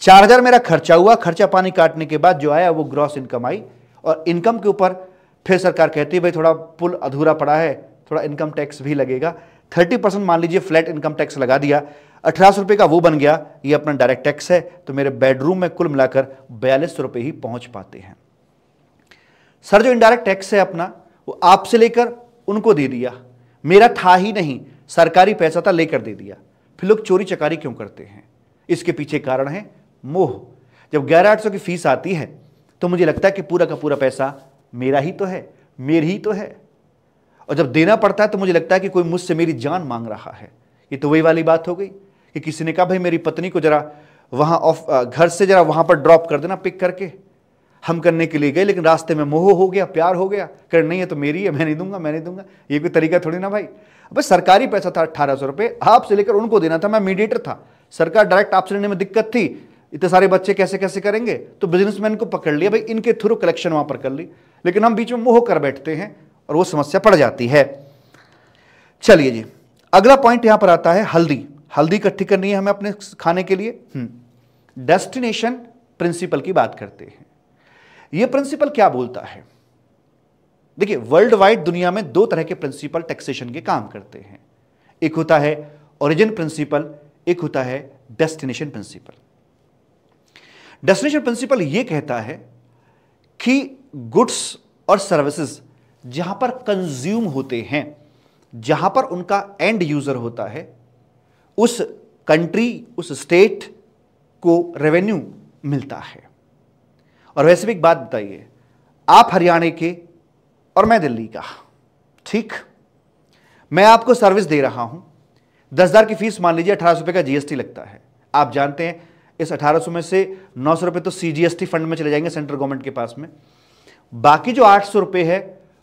[SPEAKER 1] चार हजार मेरा खर्चा हुआ खर्चा पानी काटने के बाद जो आया वो ग्रॉस इनकम आई और इनकम के ऊपर फिर सरकार कहती है भाई थोड़ा पुल अधूरा पड़ा है थोड़ा इनकम टैक्स भी लगेगा थर्टी परसेंट मान लीजिए फ्लैट इनकम टैक्स लगा दिया अठारह रुपये का वो बन गया ये अपना डायरेक्ट टैक्स है तो मेरे बेडरूम में कुल मिलाकर बयालीस रुपये ही पहुंच पाते हैं सर जो इनडायरेक्ट टैक्स है अपना वो आपसे लेकर उनको दे दिया मेरा था ही नहीं सरकारी पैसा था लेकर दे दिया फिर लोग चोरी चकारी क्यों करते हैं इसके पीछे कारण है मोह जब ग्यारह आठ सौ की फीस आती है तो मुझे लगता है कि पूरा का पूरा पैसा मेरा ही तो है मेरी ही तो है और जब देना पड़ता है तो मुझे लगता है कि कोई मुझसे मेरी जान मांग रहा है ये तो वही वाली बात हो गई कि किसी ने कहा भाई मेरी पत्नी को जरा वहाँ ऑफ घर से जरा वहाँ पर ड्रॉप कर देना पिक करके हम करने के लिए गए लेकिन रास्ते में मोह हो गया प्यार हो गया कर नहीं है तो मेरी है मैं नहीं दूंगा मैं नहीं दूंगा ये कोई तरीका थोड़ी ना भाई बस सरकारी पैसा था अट्ठारह सौ रुपये आपसे लेकर उनको देना था मैं मीडिएटर था सरकार डायरेक्ट आपसे लेने में दिक्कत थी इतने सारे बच्चे कैसे कैसे करेंगे तो बिजनेसमैन को पकड़ लिया भाई इनके थ्रू कलेक्शन वहाँ पर कर ली लेकिन हम बीच में मोह कर बैठते हैं और वो समस्या पड़ जाती है चलिए जी अगला पॉइंट यहां पर आता है हल्दी हल्दी इकट्ठी करनी है हमें अपने खाने के लिए डेस्टिनेशन हम्म, प्रिंसिपल की बात करते हैं यह प्रिंसिपल क्या बोलता है देखिए वर्ल्ड वाइड दुनिया में दो तरह के प्रिंसिपल टैक्सेशन के काम करते हैं एक होता है ओरिजिन प्रिंसिपल एक होता है डेस्टिनेशन प्रिंसिपल डेस्टिनेशन प्रिंसिपल यह कहता है कि गुड्स और सर्विसेज जहां पर कंज्यूम होते हैं जहां पर उनका एंड यूजर होता है उस कंट्री उस स्टेट को रेवेन्यू मिलता है और वैसे भी एक बात बताइए आप हरियाणा के और मैं दिल्ली का ठीक मैं आपको सर्विस दे रहा हूं दस हज़ार की फीस मान लीजिए अठारह रुपए का जीएसटी लगता है आप जानते हैं इस अठारह सौ में से नौ सौ रुपए तो सीजीएसटी फंड में चले जाएंगे सेंट्रल गवर्नमेंट के पास में बाकी जो आठ सौ रुपये है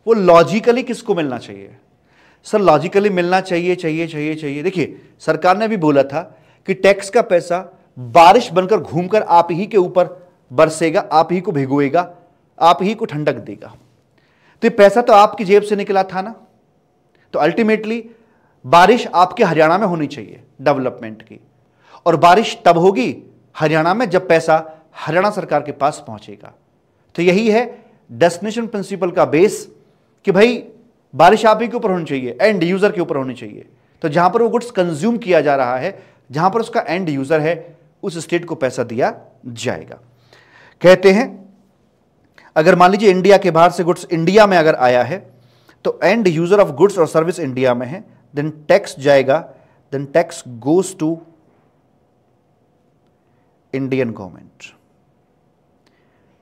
[SPEAKER 1] वो लॉजिकली किसको मिलना चाहिए सर लॉजिकली मिलना चाहिए चाहिए चाहिए चाहिए देखिए सरकार ने भी बोला था कि टैक्स का पैसा बारिश बनकर घूमकर आप ही के ऊपर बरसेगा आप ही को भिगोएगा आप ही को ठंडक देगा तो ये पैसा तो आपकी जेब से निकला था ना तो अल्टीमेटली बारिश आपके हरियाणा में होनी चाहिए डेवलपमेंट की और बारिश तब होगी हरियाणा में जब पैसा हरियाणा सरकार के पास पहुंचेगा तो यही है डेस्टिनेशन प्रिंसिपल का बेस कि भाई बारिश आप ही के ऊपर होनी चाहिए एंड यूज़र के ऊपर होनी चाहिए तो जहां पर वो गुड्स कंज्यूम किया जा रहा है जहां पर उसका एंड यूज़र है उस स्टेट को पैसा दिया जाएगा कहते हैं अगर मान लीजिए इंडिया के बाहर से गुड्स इंडिया में अगर आया है तो एंड यूज़र ऑफ गुड्स और सर्विस इंडिया में है देन टैक्स जाएगा then tax goes to Indian government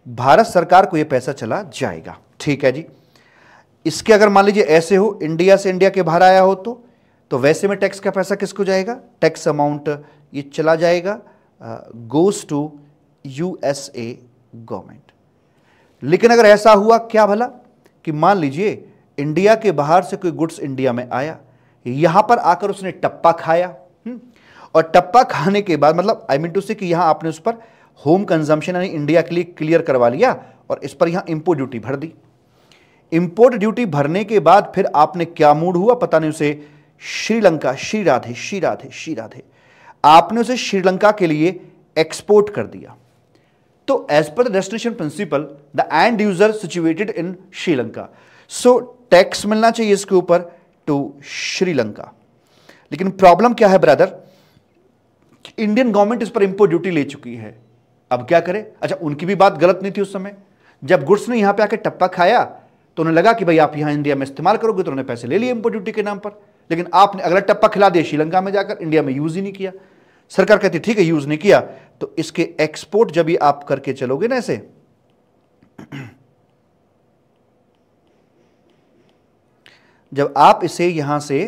[SPEAKER 1] Bharat सरकार को यह पैसा चला जाएगा ठीक है जी इसके अगर मान लीजिए ऐसे हो इंडिया से इंडिया के बाहर आया हो तो तो वैसे में टैक्स का पैसा किसको जाएगा टैक्स अमाउंट ये चला जाएगा गोज टू यूएसए गवर्नमेंट लेकिन अगर ऐसा हुआ क्या भला कि मान लीजिए इंडिया के बाहर से कोई गुड्स इंडिया में आया यहां पर आकर उसने टप्पा खाया हुँ? हम्म, और टप्पा खाने के बाद मतलब आई मीन टू से कि आपने उस पर होम कंजम्पशन यानी इंडिया के लिए क्लियर करवा लिया और इस पर यहां इंपोर्ट ड्यूटी भर दी इंपोर्ट ड्यूटी भरने के बाद फिर आपने क्या मूड हुआ पता नहीं उसे श्रीलंका श्री राधे श्री राधे श्री राधे आपने उसे श्रीलंका के लिए एक्सपोर्ट कर दिया तो एज पर the destination principle the end user situated in Sri Lanka so tax मिलना चाहिए इसके ऊपर टू श्रीलंका लेकिन प्रॉब्लम क्या है ब्रदर इंडियन गवर्नमेंट इस पर इंपोर्ट ड्यूटी ले चुकी है अब क्या करें अच्छा उनकी भी बात गलत नहीं थी उस समय जब गुड्स ने यहाँ पे आके टप्पा खाया तो उन्हें लगा कि भाई आप यहाँ इंडिया में इस्तेमाल करोगे तो उन्होंने पैसे ले लिए इम्पोर्ट ड्यूटी के नाम पर लेकिन आपने अगला टप्पा खिला दिया श्रीलंका में जाकर इंडिया में यूज़ ही नहीं किया सरकार कहती ठीक है यूज़ नहीं किया तो इसके एक्सपोर्ट जब ये आप करके चलोगे ना ऐसे जब आप इसे यहां से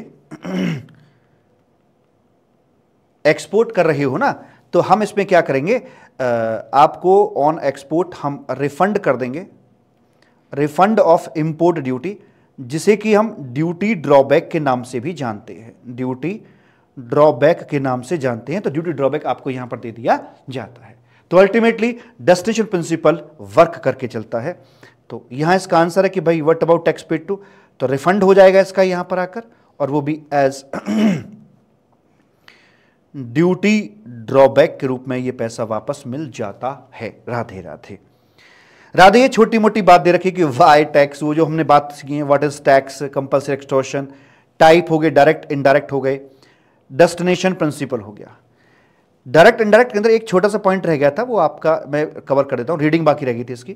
[SPEAKER 1] एक्सपोर्ट कर रहे हो ना तो हम इसमें क्या करेंगे आपको ऑन एक्सपोर्ट हम रिफ़ंड कर देंगे रिफ़ंड ऑफ इम्पोर्ट ड्यूटी जिसे कि हम ड्यूटी ड्रॉबैक के नाम से भी जानते हैं ड्यूटी ड्रॉबैक के नाम से जानते हैं तो ड्यूटी ड्रॉबैक आपको यहां पर दे दिया जाता है तो अल्टीमेटली डेस्टिनेशन प्रिंसिपल वर्क करके चलता है तो यहां इसका आंसर है कि भाई what about tax paid to तो रिफंड हो जाएगा इसका यहां पर आकर और वो भी एज ड्यूटी ड्रॉबैक के रूप में ये पैसा वापस मिल जाता है राधे राधे राधे ये छोटी मोटी बात दे रखी कि वाई टैक्स वो जो हमने बात की है what is tax compulsory extortion type हो गए डायरेक्ट इनडायरेक्ट हो गए डेस्टिनेशन प्रिंसिपल हो गया डायरेक्ट इनडायरेक्ट के अंदर एक छोटा सा पॉइंट रह गया था वो आपका मैं कवर कर देता हूँ रीडिंग बाकी रह गई थी इसकी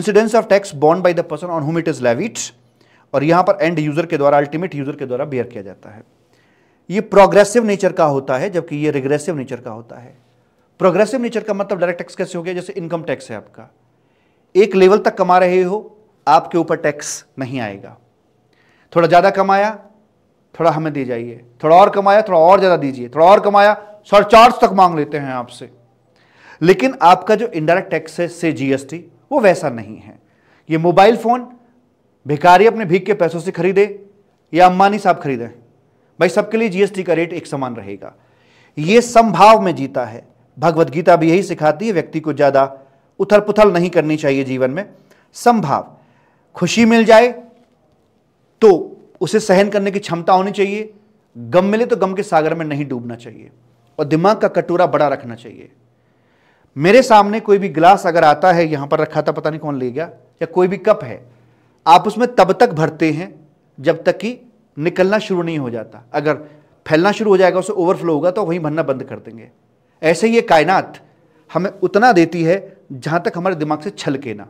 [SPEAKER 1] इंसिडेंस ऑफ टैक्स बॉन्ड by the person on whom it is levied और यहां पर एंड यूजर के द्वारा अल्टीमेट यूजर के द्वारा बेयर किया जाता है ये प्रोग्रेसिव नेचर का होता है जबकि ये रिग्रेसिव नेचर का होता है प्रोग्रेसिव नेचर का मतलब डायरेक्ट टैक्स कैसे हो गया जैसे इनकम टैक्स है आपका एक लेवल तक कमा रहे हो आपके ऊपर टैक्स नहीं आएगा थोड़ा ज़्यादा कमाया थोड़ा हमें दे जाइए थोड़ा और कमाया थोड़ा और ज़्यादा दीजिए थोड़ा और कमाया सरचार्ज तक मांग लेते हैं आपसे लेकिन आपका जो इनडायरेक्ट टैक्स है से जीएसटी वो वैसा नहीं है ये मोबाइल फ़ोन भिखारी अपने भीख के पैसों से खरीदे या अंबानी साहब खरीदें भाई सबके लिए जीएसटी का रेट एक समान रहेगा ये संभाव में जीता है भगवत गीता भी यही सिखाती है व्यक्ति को ज़्यादा उथल पुथल नहीं करनी चाहिए जीवन में संभाव खुशी मिल जाए तो उसे सहन करने की क्षमता होनी चाहिए गम मिले तो गम के सागर में नहीं डूबना चाहिए और दिमाग का कटोरा बड़ा रखना चाहिए मेरे सामने कोई भी गिलास अगर आता है यहां पर रखा था पता नहीं कौन ले गया या कोई भी कप है आप उसमें तब तक भरते हैं जब तक कि निकलना शुरू नहीं हो जाता अगर फैलना शुरू हो जाएगा उसे ओवरफ्लो होगा तो वहीं भरना बंद कर देंगे ऐसे ही ये कायनात हमें उतना देती है जहाँ तक हमारे दिमाग से छलके ना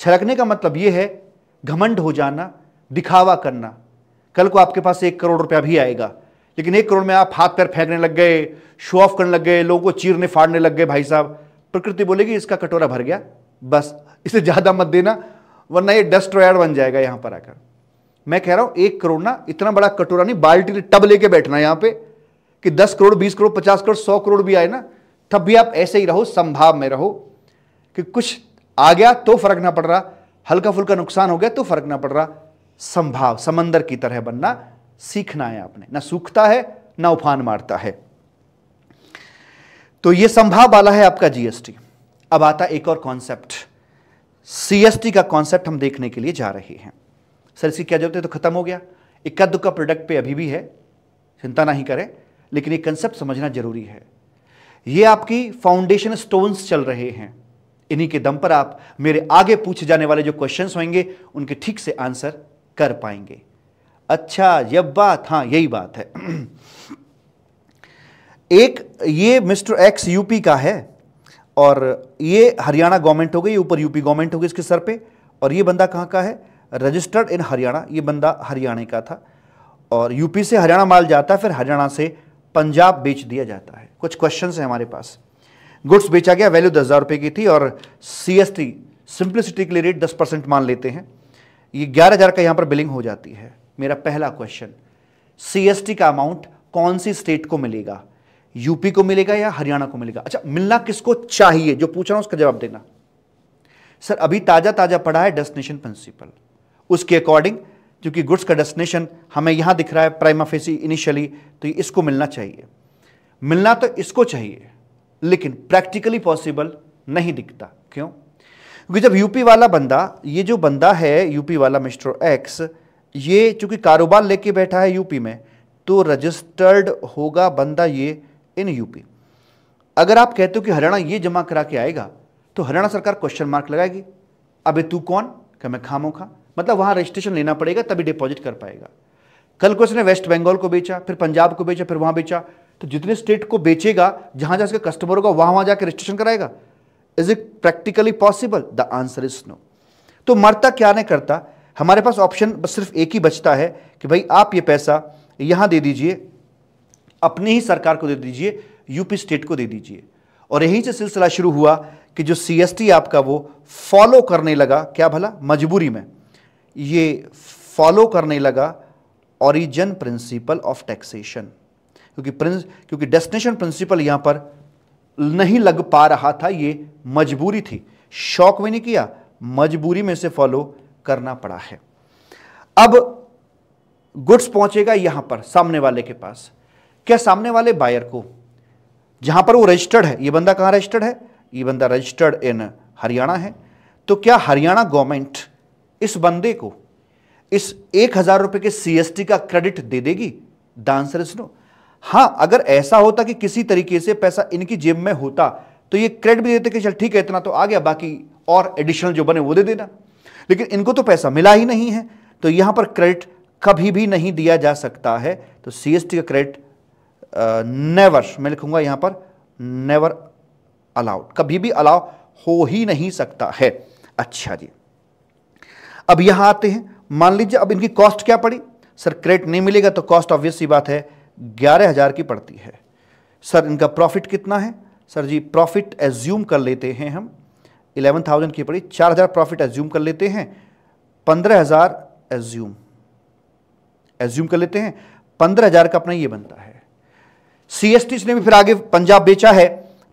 [SPEAKER 1] छलकने का मतलब ये है घमंड हो जाना दिखावा करना कल को आपके पास एक करोड़ रुपया भी आएगा लेकिन एक करोड़ में आप हाथ पैर फेंकने लग गए शो ऑफ करने लग गए लोगों को चीरने फाड़ने लग गए भाई साहब प्रकृति बोलेगी इसका कटोरा भर गया बस इसे ज़्यादा मत देना वरना ये डस्ट बन जाएगा यहाँ पर आकर मैं कह रहा हूं एक करोड़ ना इतना बड़ा कटोरा नहीं बाल्टी टब लेके बैठना यहां पे कि दस करोड़ बीस करोड़ पचास करोड़ सौ करोड़ भी आए ना तब भी आप ऐसे ही रहो संभाव में रहो कि कुछ आ गया तो फर्क ना पड़ रहा हल्का फुल्का नुकसान हो गया तो फर्क ना पड़ रहा संभाव समंदर की तरह बनना सीखना है आपने ना सूखता है ना उफान मारता है तो यह संभाव वाला है आपका जीएसटी अब आता एक और कॉन्सेप्ट सीएसटी का कॉन्सेप्ट हम देखने के लिए जा रहे हैं सर इसकी क्या जरूरत है तो खत्म हो गया इक्का दुक्का प्रोडक्ट पे अभी भी है चिंता नहीं करें लेकिन ये कंसेप्ट समझना जरूरी है ये आपकी फाउंडेशन स्टोन्स चल रहे हैं इन्हीं के दम पर आप मेरे आगे पूछे जाने वाले जो क्वेश्चंस होंगे उनके ठीक से आंसर कर पाएंगे अच्छा यह बात हाँ यही बात है एक ये मिस्टर एक्स यूपी का है और ये हरियाणा गवर्नमेंट हो गई ऊपर यूपी गवर्नमेंट हो गई इसके सर पे और ये बंदा कहाँ का है रजिस्टर्ड इन हरियाणा ये बंदा हरियाणा का था और यूपी से हरियाणा माल जाता है फिर हरियाणा से पंजाब बेच दिया जाता है कुछ क्वेश्चन है हमारे पास गुड्स बेचा गया वैल्यू दस हज़ार रुपये की थी और सी एस टी सिंप्लिसिटी के लिए रेट दस परसेंट मान लेते हैं ये ग्यारह हज़ार का यहाँ पर बिलिंग हो जाती है मेरा पहला क्वेश्चन सी एस टी का अमाउंट कौन सी स्टेट को मिलेगा यूपी को मिलेगा या हरियाणा को मिलेगा अच्छा मिलना किसको चाहिए जो पूछ रहा हूँ उसका जवाब देना सर अभी ताज़ा ताज़ा पढ़ा है डेस्टिनेशन प्रिंसिपल उसके अकॉर्डिंग क्योंकि गुड्स का डेस्टिनेशन हमें यहां दिख रहा है प्राइमा फेसी इनिशियली तो इसको मिलना चाहिए मिलना तो इसको चाहिए लेकिन प्रैक्टिकली पॉसिबल नहीं दिखता क्यों क्योंकि जब यूपी वाला बंदा ये जो बंदा है यूपी वाला मिस्टर एक्स ये चूंकि कारोबार लेके बैठा है यूपी में तो रजिस्टर्ड होगा बंदा ये इन यूपी अगर आप कहते हो कि हरियाणा ये जमा करा के आएगा तो हरियाणा सरकार क्वेश्चन मार्क लगाएगी अबे तू कौन क्या मैं खामो खा मतलब वहां रजिस्ट्रेशन लेना पड़ेगा तभी डिपॉजिट कर पाएगा कल को इसने वेस्ट बंगाल को बेचा फिर पंजाब को बेचा फिर वहां बेचा तो जितने स्टेट को बेचेगा जहां जहां इसका कस्टमर होगा वहां वहां जाकर रजिस्ट्रेशन कराएगा is it practically possible the answer is no तो मरता क्या नहीं करता हमारे पास ऑप्शन बस सिर्फ एक ही बचता है कि भाई आप ये पैसा यहां दे दीजिए अपनी ही सरकार को दे दीजिए यूपी स्टेट को दे दीजिए और यहीं से सिलसिला शुरू हुआ कि जो सीएसटी आपका वो फॉलो करने लगा क्या भला मजबूरी में ये फॉलो करने लगा ऑरिजन प्रिंसिपल ऑफ टैक्सेशन क्योंकि प्रिंस क्योंकि डेस्टिनेशन प्रिंसिपल यहां पर नहीं लग पा रहा था ये मजबूरी थी शौक में नहीं किया मजबूरी में से फॉलो करना पड़ा है अब गुड्स पहुंचेगा यहां पर सामने वाले के पास क्या सामने वाले बायर को जहां पर वो रजिस्टर्ड है ये बंदा कहां रजिस्टर्ड है ये बंदा रजिस्टर्ड इन हरियाणा है तो क्या हरियाणा गवर्नमेंट इस बंदे को इस एक हजार रुपए के सीएसटी का क्रेडिट दे देगी द आंसर इज नो अगर ऐसा होता कि किसी तरीके से पैसा इनकी जेब में होता तो ये क्रेडिट भी देते कि चल ठीक है इतना तो आ गया बाकी और एडिशनल जो बने वो दे देना लेकिन इनको तो पैसा मिला ही नहीं है तो यहां पर क्रेडिट कभी भी नहीं दिया जा सकता है तो सीएसटी का क्रेडिट नेवर मैं लिखूंगा यहां पर नेवर अलाउड कभी भी अलाउ हो ही नहीं सकता है अच्छा जी अब यहां आते हैं मान लीजिए अब इनकी कॉस्ट क्या पड़ी सर क्रेडिट नहीं मिलेगा तो कॉस्ट ऑब्वियस सी बात है ग्यारह हज़ार की पड़ती है सर इनका प्रॉफिट कितना है सर जी प्रॉफिट एज्यूम कर लेते हैं हम इलेवन थाउजेंड की पड़ी चार हज़ार प्रॉफिट एज्यूम कर लेते हैं पंद्रह हज़ार एज्यूम एज्यूम कर लेते हैं पंद्रह हज़ार का अपना ये बनता है सी एस टी भी फिर आगे पंजाब बेचा है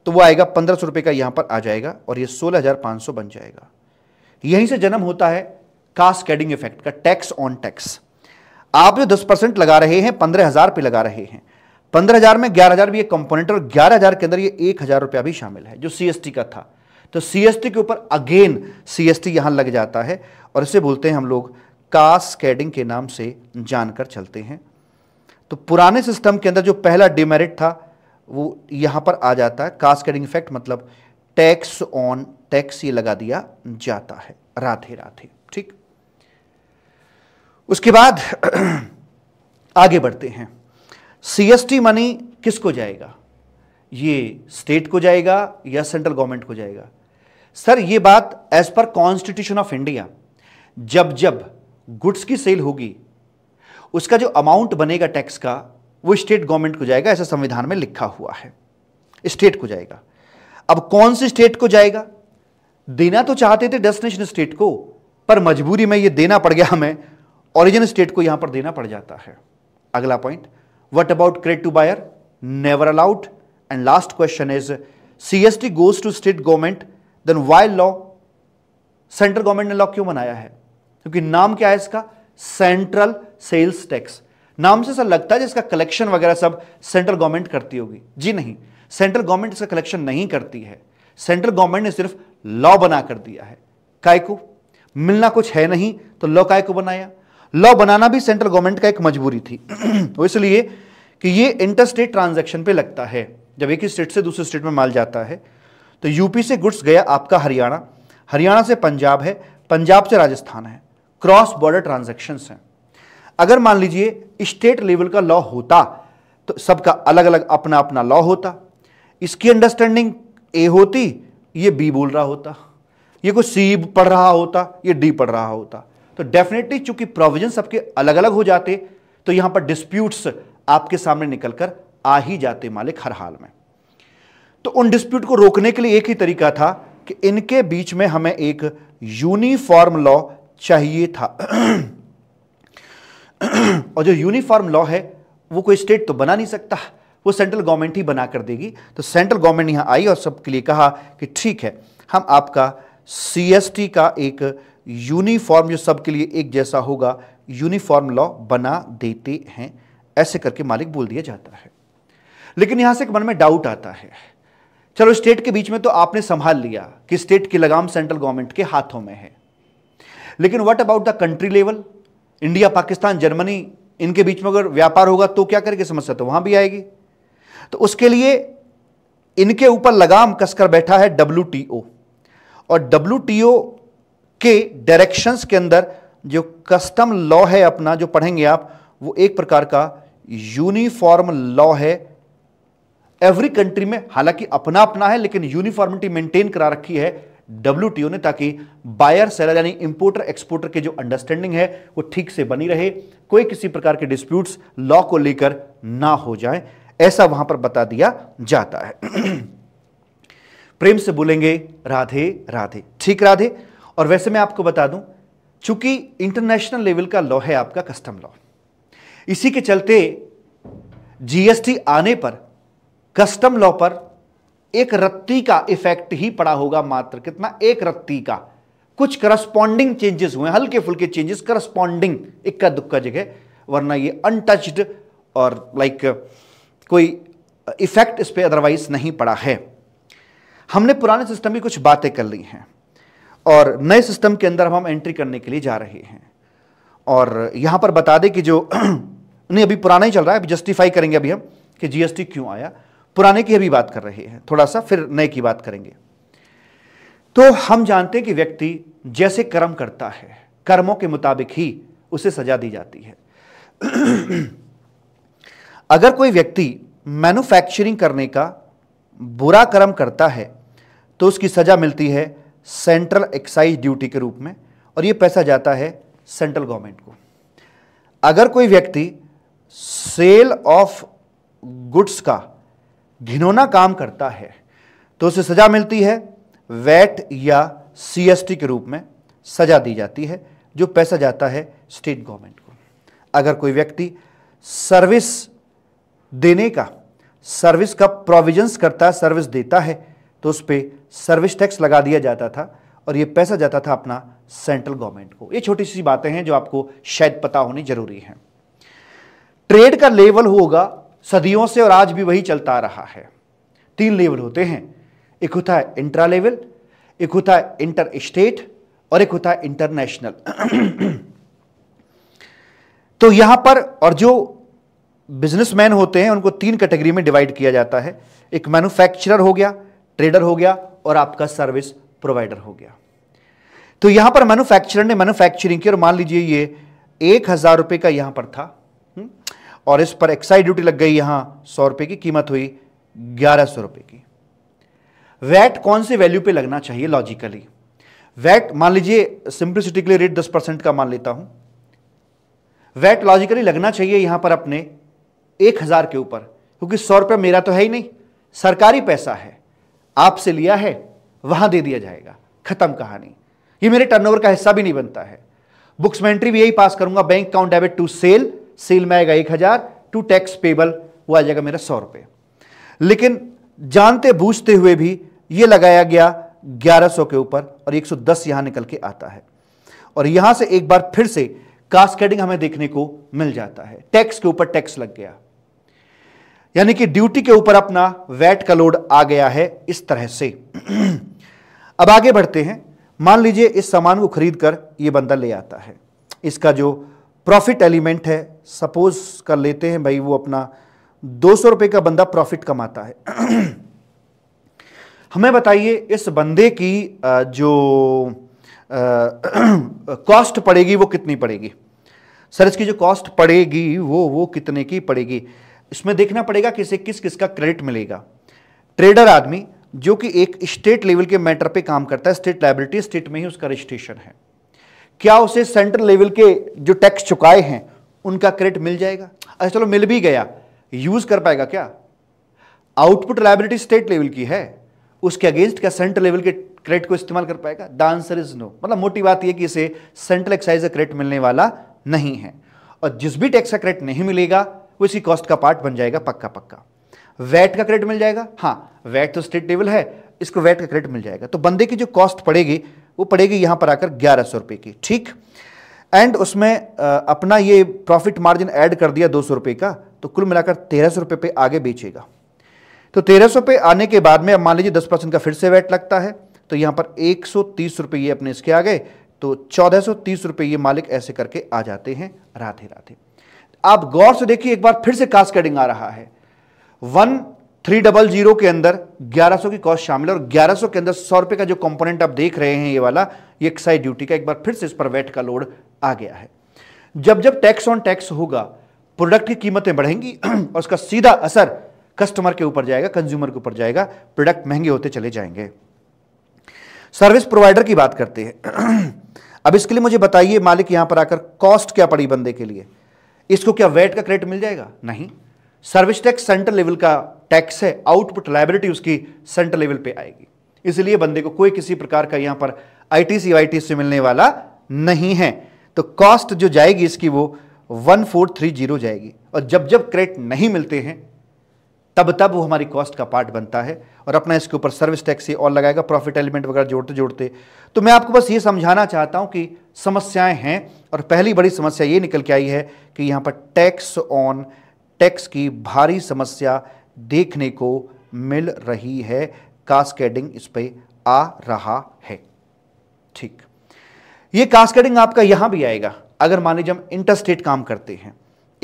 [SPEAKER 1] तो वो आएगा पंद्रह सौ रुपए का यहां पर आ जाएगा और ये सोलह हज़ार पांच सौ बन जाएगा यहीं से जन्म होता है कास्केडिंग इफेक्ट का टैक्स ऑन टैक्स आप जो दस परसेंट लगा रहे हैं पंद्रह हजार पे लगा रहे हैं पंद्रह हजार में ग्यारह हजार भी एक कंपोनेंट और ग्यारह हजार के अंदर ये एक हजार रुपया भी शामिल है जो सीएसटी का था तो सीएसटी के ऊपर अगेन सीएसटी यहां लग जाता है और इसे बोलते हैं हम लोग कास्केडिंग के नाम से जानकर चलते हैं तो पुराने सिस्टम के अंदर जो पहला डिमेरिट था वो यहां पर आ जाता है कास्केडिंग इफेक्ट मतलब टैक्स ऑन टैक्स ये लगा दिया जाता है राधे राधे ठीक उसके बाद आगे बढ़ते हैं सीएसटी मनी किसको जाएगा ये स्टेट को जाएगा या सेंट्रल गवर्नमेंट को जाएगा सर ये बात as per constitution of India जब जब गुड्स की सेल होगी उसका जो अमाउंट बनेगा टैक्स का वो स्टेट गवर्नमेंट को जाएगा ऐसा संविधान में लिखा हुआ है स्टेट को जाएगा अब कौन सी स्टेट को जाएगा देना तो चाहते थे डेस्टिनेशन स्टेट को पर मजबूरी में ये देना पड़ गया हमें ओरिजिन स्टेट को यहां पर देना पड़ जाता है अगला point what about credit to buyer never allowed and last question is C S T goes to state government then why law central government ने लॉ क्यों बनाया है क्योंकि नाम क्या है इसका सेंट्रल सेल्स टैक्स नाम से सर लगता है जिसका कलेक्शन वगैरह सब सेंट्रल गवर्नमेंट करती होगी जी नहीं सेंट्रल गवर्नमेंट इसका कलेक्शन नहीं करती है सेंट्रल गवर्नमेंट ने सिर्फ लॉ बना कर दिया है काय को मिलना कुछ है नहीं तो लॉ काय को बनाया लॉ बनाना भी सेंट्रल गवर्नमेंट का एक मजबूरी थी इसलिए कि ये इंटर स्टेट ट्रांजेक्शन पे लगता है जब एक ही स्टेट से दूसरे स्टेट में माल जाता है तो यूपी से गुड्स गया आपका हरियाणा हरियाणा से पंजाब है पंजाब से राजस्थान है क्रॉस बॉर्डर ट्रांजेक्शन हैं अगर मान लीजिए स्टेट लेवल का लॉ होता तो सबका अलग अलग अपना अपना लॉ होता इसकी अंडरस्टैंडिंग ए होती ये बी बोल रहा होता ये कोई सी पढ़ रहा होता ये डी पढ़ रहा होता तो डेफिनेटली चूंकि प्रोविजन सबके अलग अलग हो जाते तो यहां पर डिस्प्यूट्स आपके सामने निकलकर आ ही जाते मालिक हर हाल में तो उन डिस्प्यूट को रोकने के लिए एक ही तरीका था कि इनके बीच में हमें एक यूनिफॉर्म लॉ चाहिए था और जो यूनिफॉर्म लॉ है वो कोई स्टेट तो बना नहीं सकता वो सेंट्रल गवर्नमेंट ही बना कर देगी तो सेंट्रल गवर्नमेंट यहां आई और सबके लिए कहा कि ठीक है हम आपका सीएसटी का एक यूनिफॉर्म जो सबके लिए एक जैसा होगा यूनिफॉर्म लॉ बना देते हैं ऐसे करके मालिक बोल दिया जाता है लेकिन यहां से एक मन में डाउट आता है चलो स्टेट के बीच में तो आपने संभाल लिया कि स्टेट की लगाम सेंट्रल गवर्नमेंट के हाथों में है लेकिन what about the country level India Pakistan Germany इनके बीच में अगर व्यापार होगा तो क्या करेगी समस्या तो वहां भी आएगी तो उसके लिए इनके ऊपर लगाम कसकर बैठा है डब्ल्यू और डब्ल्यू के डायरेक्शंस के अंदर जो कस्टम लॉ है अपना जो पढ़ेंगे आप वो एक प्रकार का यूनिफॉर्म लॉ है एवरी कंट्री में हालांकि अपना अपना है लेकिन यूनिफॉर्मिटी मेंटेन करा रखी है डब्ल्यू ने ताकि बायर सेलर यानी इंपोर्टर एक्सपोर्टर की जो अंडरस्टैंडिंग है वो ठीक से बनी रहे कोई किसी प्रकार के डिस्प्यूट्स लॉ को लेकर ना हो जाए ऐसा वहां पर बता दिया जाता है प्रेम से बोलेंगे राधे राधे ठीक राधे और वैसे मैं आपको बता दूं चूंकि इंटरनेशनल लेवल का लॉ है आपका कस्टम लॉ इसी के चलते जीएसटी आने पर कस्टम लॉ पर एक रत्ती का इफेक्ट ही पड़ा होगा मात्र कितना एक रत्ती का कुछ करस्पॉन्डिंग चेंजेस हुए हल्के फुल्के चेंजेस करस्पॉन्डिंग इक्का दुक्का जगह वरना ये अनटच्ड और लाइक कोई इफेक्ट इस पर अदरवाइज नहीं पड़ा है हमने पुराने सिस्टम की कुछ बातें कर ली हैं और नए सिस्टम के अंदर हम एंट्री करने के लिए जा रहे हैं और यहां पर बता दें कि जो नहीं अभी पुराना ही चल रहा है अभी जस्टिफाई करेंगे अभी हम कि जीएसटी क्यों आया पुराने की अभी बात कर रहे हैं थोड़ा सा फिर नए की बात करेंगे तो हम जानते हैं कि व्यक्ति जैसे कर्म करता है कर्मों के मुताबिक ही उसे सजा दी जाती है अगर कोई व्यक्ति मैन्युफैक्चरिंग करने का बुरा कर्म करता है तो उसकी सजा मिलती है सेंट्रल एक्साइज ड्यूटी के रूप में और ये पैसा जाता है सेंट्रल गवर्नमेंट को अगर कोई व्यक्ति सेल ऑफ गुड्स का घिनौना काम करता है तो उसे सज़ा मिलती है वैट या सीएसटी के रूप में सज़ा दी जाती है जो पैसा जाता है स्टेट गवर्नमेंट को अगर कोई व्यक्ति सर्विस देने का सर्विस का प्रोविजंस करता है सर्विस देता है तो उस पर सर्विस टैक्स लगा दिया जाता था और ये पैसा जाता था अपना सेंट्रल गवर्नमेंट को ये छोटी सी बातें हैं जो आपको शायद पता होनी जरूरी है ट्रेड का लेवल होगा सदियों से और आज भी वही चलता रहा है तीन लेवल होते हैं एक होता है इंट्रा लेवल एक होता है इंटर स्टेट और एक होता है इंटरनेशनल तो यहां पर और जो बिजनेसमैन होते हैं उनको तीन कैटेगरी में डिवाइड किया जाता है एक मैन्युफैक्चरर हो गया ट्रेडर हो गया और आपका सर्विस प्रोवाइडर हो गया तो यहां पर मैन्युफैक्चरर ने मैन्युफैक्चरिंग की और मान लीजिए ये एक हजार रुपए का यहां पर था हम्म, और इस पर एक्साइज ड्यूटी लग गई यहां सौ रुपए की कीमत हुई ग्यारह सौ रुपए की वैट कौन से वैल्यू पे लगना चाहिए लॉजिकली वैट मान लीजिए सिंप्लिसिटी के लिए रेट दस परसेंट का मान लेता हूं वैट लॉजिकली लगना चाहिए यहां पर अपने एक हजार के ऊपर क्योंकि सौ रुपये मेरा तो है ही नहीं सरकारी पैसा है आपसे लिया है वहां दे दिया जाएगा खत्म कहानी ये मेरे टर्नओवर का हिस्सा भी नहीं बनता है बुक्स में एंट्री भी यही पास करूंगा bank account debit to sale sale में आएगा एक हजार टू टैक्स पेबल वो आ जाएगा मेरा सौ रुपए लेकिन जानते बूझते हुए भी ये लगाया गया 1100 के ऊपर और 110 यहां निकल के आता है और यहां से एक बार फिर से कास्केडिंग हमें देखने को मिल जाता है टैक्स के ऊपर टैक्स लग गया यानी कि ड्यूटी के ऊपर अपना वैट का लोड आ गया है इस तरह से अब आगे बढ़ते हैं मान लीजिए इस सामान को खरीद कर ये बंदा ले आता है इसका जो प्रॉफिट एलिमेंट है सपोज कर लेते हैं भाई वो अपना दो सौ रुपए का बंदा प्रॉफिट कमाता है हमें बताइए इस बंदे की जो कॉस्ट पड़ेगी वो कितनी पड़ेगी सर इसकी जो कॉस्ट पड़ेगी वो वो कितने की पड़ेगी इसमें देखना पड़ेगा किसे किस किस का क्रेडिट मिलेगा ट्रेडर आदमी जो कि एक स्टेट लेवल के मैटर पे काम करता है स्टेट लाइबिलिटी स्टेट में ही उसका रजिस्ट्रेशन है क्या उसे सेंट्रल लेवल के जो टैक्स चुकाए हैं उनका क्रेडिट मिल जाएगा अच्छा चलो मिल भी गया यूज कर पाएगा क्या आउटपुट लाइबिलिटी स्टेट लेवल की है उसके अगेंस्ट क्या सेंट्रल लेवल के क्रेडिट को इस्तेमाल कर पाएगा द आंसर इज नो मतलब मोटी बात यह कि इसे सेंट्रल एक्साइज का क्रेडिट मिलने वाला नहीं है और जिस भी टैक्स का क्रेडिट नहीं मिलेगा वो इसकी कॉस्ट का पार्ट बन जाएगा पक्का पक्का वैट का क्रेडिट मिल जाएगा हाँ वैट तो स्टेट लेवल है इसको वैट का क्रेडिट मिल जाएगा तो बंदे की जो कॉस्ट पड़ेगी वो पड़ेगी यहां पर आकर ग्यारह सौ रुपए की ठीक एंड उसमें अपना ये प्रॉफिट मार्जिन ऐड कर दिया दो सौ रुपए का तो कुल मिलाकर तेरह सौ रुपए पे आगे बेचेगा तो तेरह सौ पे आने के बाद में अब मान लीजिए दस परसेंट का फिर से वैट लगता है तो यहां पर एक सौ तीस रुपए ये अपने इसके आ गए तो चौदह सौ तीस रुपये ये मालिक ऐसे करके आ जाते हैं राधे राधे आप गौर से देखिए एक बार फिर से कास्ट कास्केडिंग आ रहा है वन थ्री डबल जीरो के अंदर 1100 की कॉस्ट शामिल है और 1100 के अंदर सौ रुपए का जो कंपोनेंट आप देख रहे हैं ये वाला ये एक्साइज ड्यूटी का एक बार फिर से इस पर वेट का लोड आ गया है जब जब टैक्स ऑन टैक्स होगा प्रोडक्ट की कीमतें बढ़ेंगी और उसका सीधा असर कस्टमर के ऊपर जाएगा कंज्यूमर के ऊपर जाएगा प्रोडक्ट महंगे होते चले जाएंगे सर्विस प्रोवाइडर की बात करते हैं अब इसके लिए मुझे बताइए मालिक यहां पर आकर कॉस्ट क्या पड़ी बंदे के लिए इसको क्या वैट का क्रेडिट मिल जाएगा नहीं सर्विस टैक्स सेंट्रल लेवल का टैक्स है आउटपुट लाइबिलिटी उसकी सेंट्रल लेवल पे आएगी इसलिए बंदे को कोई किसी प्रकार का यहां पर आईटीसी वाईटी से मिलने वाला नहीं है तो कॉस्ट जो जाएगी इसकी वो वन फोर थ्री जीरो जाएगी और जब जब क्रेडिट नहीं मिलते हैं तब तब वो हमारी कॉस्ट का पार्ट बनता है और अपना इसके ऊपर सर्विस टैक्स और लगाएगा प्रॉफिट एलिमेंट वगैरह जोड़ते जोड़ते तो मैं आपको बस ये समझाना चाहता हूँ कि समस्याएं हैं और पहली बड़ी समस्या ये निकल के आई है कि यहाँ पर टैक्स ऑन टैक्स की भारी समस्या देखने को मिल रही है कास्केडिंग इस पर आ रहा है ठीक ये कास्केडिंग आपका यहाँ भी आएगा अगर मान लीजिए हम इंटरस्टेट काम करते हैं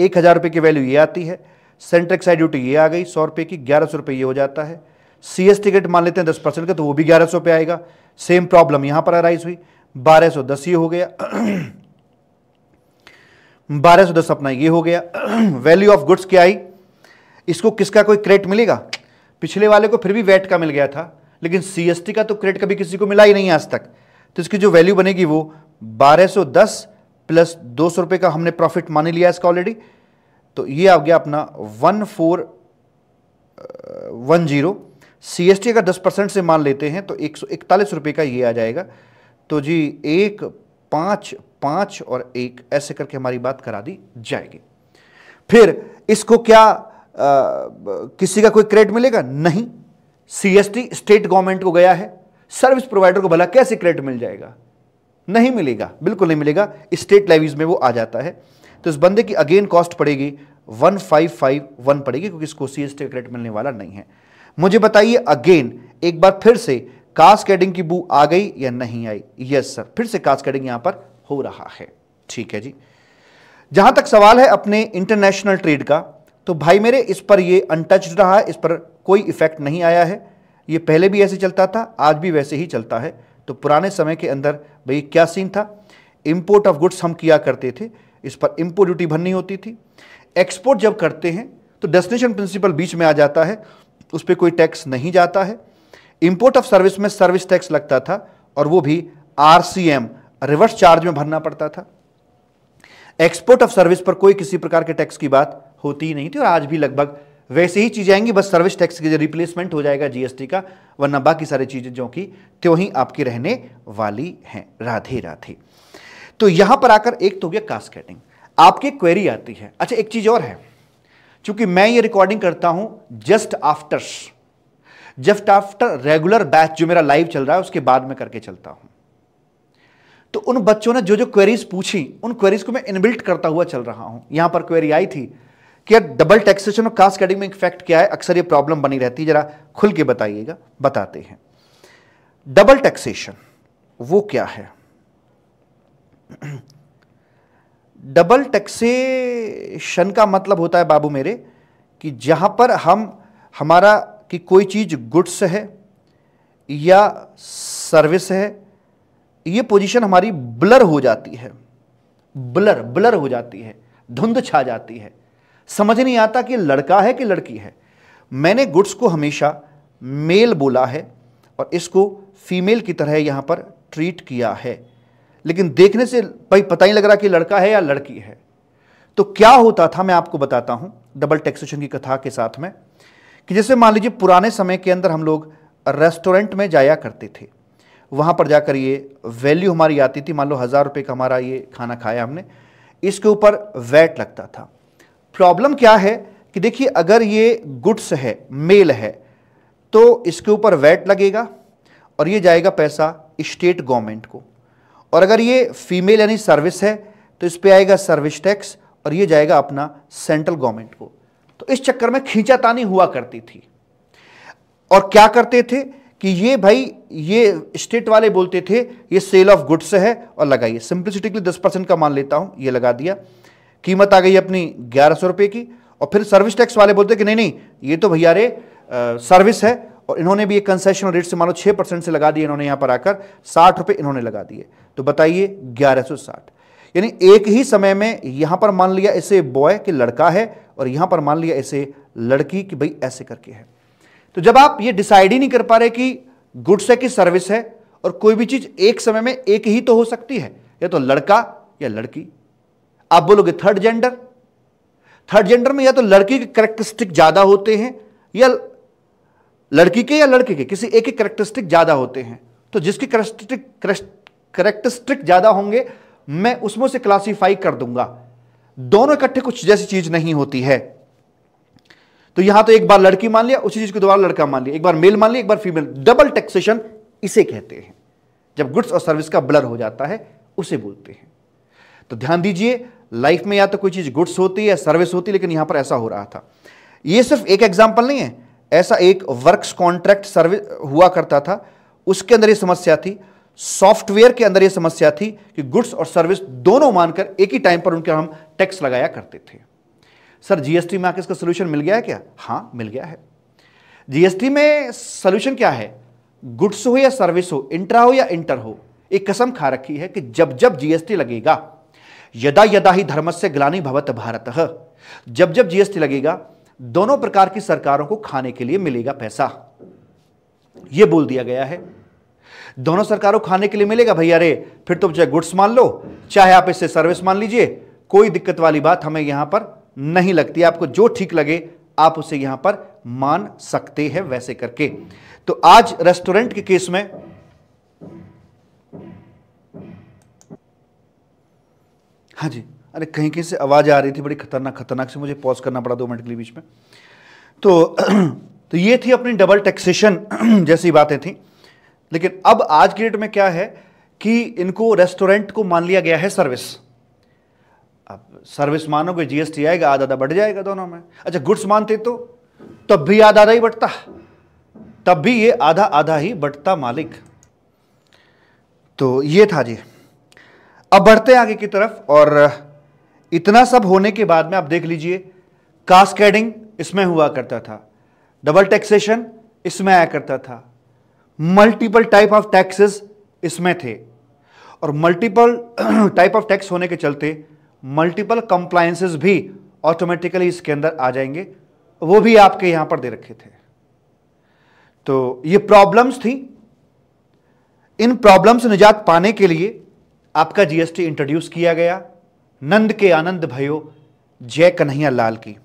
[SPEAKER 1] एक हज़ार रुपये की वैल्यू ये आती है सेंटर एक्साइज ड्यूटी ये आ गई सौ रुपये की ग्यारह सौ रुपये ये हो जाता है सी एस टिकट मान लेते हैं दस परसेंट का तो वो भी ग्यारह सौ पे आएगा सेम प्रॉब्लम यहाँ पर अराइज हुई बारह सौ दस ये हो गया बारह सौ दस अपना ये हो गया वैल्यू ऑफ गुड्स क्या आई इसको किसका कोई क्रेट मिलेगा पिछले वाले को फिर भी वैट का मिल गया था लेकिन सीएसटी का तो क्रेट कभी किसी को मिला ही नहीं आज तक तो इसकी जो वैल्यू बनेगी वो 1210 प्लस दो सौ रुपये का हमने प्रॉफिट मान लिया इसका ऑलरेडी तो ये आ गया अपना one four one zero C S T अगर दस परसेंट से मान लेते हैं तो एक सौ इकतालीस रुपये का ये आ जाएगा तो जी एक पाँच पाँच और एक ऐसे करके हमारी बात करा दी जाएगी फिर इसको क्या आ, किसी का कोई क्रेडिट मिलेगा नहीं सीएसटी स्टेट गवर्नमेंट को गया है सर्विस प्रोवाइडर को भला कैसे क्रेडिट मिल जाएगा नहीं मिलेगा बिल्कुल नहीं मिलेगा स्टेट लेवीज में वो आ जाता है तो इस बंदे की अगेन कॉस्ट पड़ेगी वन फाइव फाइव वन पड़ेगी क्योंकि इसको सी एस क्रेडिट मिलने वाला नहीं है मुझे बताइए अगेन एक बार फिर से कास्ट कैडिंग की बू आ गई या नहीं आई यस सर फिर से कास्ट कैडिंग पर हो रहा है ठीक है जी जहां तक सवाल है अपने इंटरनेशनल ट्रेड का तो भाई मेरे इस पर ये अनटच्ड रहा है इस पर कोई इफेक्ट नहीं आया है ये पहले भी ऐसे चलता था आज भी वैसे ही चलता है तो पुराने समय के अंदर भाई क्या सीन था इंपोर्ट ऑफ गुड्स हम किया करते थे इस पर इम्पोर्ट ड्यूटी भरनी होती थी एक्सपोर्ट जब करते हैं तो डेस्टिनेशन प्रिंसिपल बीच में आ जाता है उस पर कोई टैक्स नहीं जाता है इम्पोर्ट ऑफ सर्विस में सर्विस टैक्स लगता था और वो भी आर रिवर्स चार्ज में भरना पड़ता था एक्सपोर्ट ऑफ सर्विस पर कोई किसी प्रकार के टैक्स की बात होती ही नहीं थी और आज भी लगभग वैसे ही चीज़ें आएंगी बस सर्विस टैक्स के रिप्लेसमेंट हो जाएगा जीएसटी का वरना बाकी सारी चीज़ें जो कि त्यों ही आपकी रहने वाली हैं राधे राधे तो यहां पर आकर एक तो हो गया कास्केटिंग आपकी क्वेरी आती है अच्छा एक चीज और है चूंकि मैं ये रिकॉर्डिंग करता हूं just after just after regular batch जो मेरा लाइव चल रहा है उसके बाद में करके चलता हूं तो उन बच्चों ने जो जो क्वेरीज पूछी उन क्वेरीज को मैं इनबिल्ट करता हुआ चल रहा हूं यहां पर क्वेरी आई थी कि यार डबल टैक्सेशन और कास्ट कैटिंग में इफेक्ट क्या है अक्सर ये प्रॉब्लम बनी रहती है जरा खुल के बताइएगा बताते हैं डबल टैक्सेशन वो क्या है डबल टैक्सेशन का मतलब होता है बाबू मेरे कि जहाँ पर हम हमारा कि कोई चीज़ गुड्स है या सर्विस है ये पोजीशन हमारी ब्लर हो जाती है ब्लर ब्लर हो जाती है धुंध छा जाती है समझ नहीं आता कि लड़का है कि लड़की है मैंने गुड्स को हमेशा मेल बोला है और इसको फीमेल की तरह यहाँ पर ट्रीट किया है लेकिन देखने से भाई पता ही लग रहा कि लड़का है या लड़की है तो क्या होता था मैं आपको बताता हूं डबल टैक्सेशन की कथा के साथ में कि जैसे मान लीजिए पुराने समय के अंदर हम लोग रेस्टोरेंट में जाया करते थे वहां पर जाकर ये वैल्यू हमारी आती थी मान लो हज़ार रुपए का हमारा ये खाना खाया हमने इसके ऊपर वैट लगता था प्रॉब्लम क्या है कि देखिए अगर ये गुड्स है मेल है तो इसके ऊपर वैट लगेगा और ये जाएगा पैसा स्टेट गवर्नमेंट को और अगर ये फीमेल यानी सर्विस है तो इस पर आएगा सर्विस टैक्स और ये जाएगा अपना सेंट्रल गवर्नमेंट को तो इस चक्कर में खींचातानी हुआ करती थी और क्या करते थे कि ये भाई ये स्टेट वाले बोलते थे ये सेल ऑफ गुड्स है और लगाइए सिंप्लिसिटी के लिए दस परसेंट का मान लेता हूं ये लगा दिया कीमत आ गई अपनी ग्यारह सौ रुपए की और फिर सर्विस टैक्स वाले बोलते कि नहीं नहीं ये तो भैया रे सर्विस है और इन्होंने भी एक कंसेशन रेट से मानो छः परसेंट से लगा दिए इन्होंने यहां पर आकर साठ रुपए इन्होंने लगा दिए तो बताइए ग्यारह सौ साठ यानी एक ही समय में यहां पर मान लिया इसे बॉय कि लड़का है और यहां पर मान लिया इसे लड़की कि भाई ऐसे करके है तो जब आप ये डिसाइड ही नहीं कर पा रहे कि गुड्स है कि सर्विस है और कोई भी चीज़ एक समय में एक ही तो हो सकती है या तो लड़का या लड़की आप बोलोगे थर्ड जेंडर थर्ड जेंडर में या तो लड़की के करेक्टरिस्टिक ज़्यादा होते हैं या लड़की के या लड़के के किसी एक ही करेक्टरिस्टिक ज़्यादा होते हैं तो जिसके करेक्टरिस्टिक करेक्टरिस्टिक ज़्यादा होंगे मैं उसमें से क्लासीफाई कर दूंगा दोनों इकट्ठे कुछ जैसी चीज़ नहीं होती है तो यहां तो एक बार लड़की मान लिया उसी चीज़ को दोबारा लड़का मान लिया एक बार मेल मान लिया एक बार फीमेल डबल टैक्सेशन इसे कहते हैं जब गुड्स और सर्विस का ब्लर हो जाता है उसे बोलते हैं तो ध्यान दीजिए लाइफ में या तो कोई चीज़ गुड्स होती है सर्विस होती है लेकिन यहां पर ऐसा हो रहा था ये सिर्फ एक एग्जाम्पल नहीं है ऐसा एक वर्क्स कॉन्ट्रैक्ट सर्विस हुआ करता था उसके अंदर ये समस्या थी सॉफ्टवेयर के अंदर ये समस्या थी कि गुड्स और सर्विस दोनों मानकर एक ही टाइम पर उनके हम टैक्स लगाया करते थे सर जीएसटी में आके इसका सोल्यूशन मिल गया है क्या हाँ मिल गया है जीएसटी में सोल्यूशन क्या है गुड्स हो या सर्विस हो इंट्रा हो या इंटर हो एक कसम खा रखी है कि जब जब जीएसटी लगेगा यदा यदा ही धर्म से ग्लानी भवत भारत जब जब जीएसटी लगेगा दोनों प्रकार की सरकारों को खाने के लिए मिलेगा पैसा यह बोल दिया गया है दोनों सरकारों खाने के लिए मिलेगा भैया रे फिर तुम तो चाहे गुड्स मान लो चाहे आप इससे सर्विस मान लीजिए कोई दिक्कत वाली बात हमें यहां पर नहीं लगती आपको जो ठीक लगे आप उसे यहां पर मान सकते हैं वैसे करके तो आज रेस्टोरेंट के केस में हाँ जी अरे कहीं कहीं से आवाज़ आ रही थी बड़ी खतरनाक खतरनाक से मुझे पॉज करना पड़ा दो मिनट के बीच में तो तो ये थी अपनी डबल टैक्सेशन जैसी बातें थी लेकिन अब आज के डेट में क्या है कि इनको रेस्टोरेंट को मान लिया गया है सर्विस अब सर्विस मानोगे जीएसटी आएगा आधा आधा बढ़ जाएगा दोनों में अच्छा गुड्स मानते तो तब भी आधा आधा ही बढ़ता तब भी ये आधा आधा ही बढ़ता मालिक तो ये था जी अब बढ़ते आगे की तरफ और इतना सब होने के बाद में आप देख लीजिए कास्केडिंग इसमें हुआ करता था डबल टैक्सेशन इसमें आया करता था मल्टीपल टाइप ऑफ टैक्सेस इसमें थे और मल्टीपल टाइप ऑफ टैक्स होने के चलते मल्टीपल कंप्लायंसेस भी ऑटोमेटिकली इसके अंदर आ जाएंगे वो भी आपके यहां पर दे रखे थे तो ये प्रॉब्लम्स थी इन प्रॉब्लम से निजात पाने के लिए आपका जीएसटी इंट्रोड्यूस किया गया नंद के आनंद भयो जय कन्हैया लाल की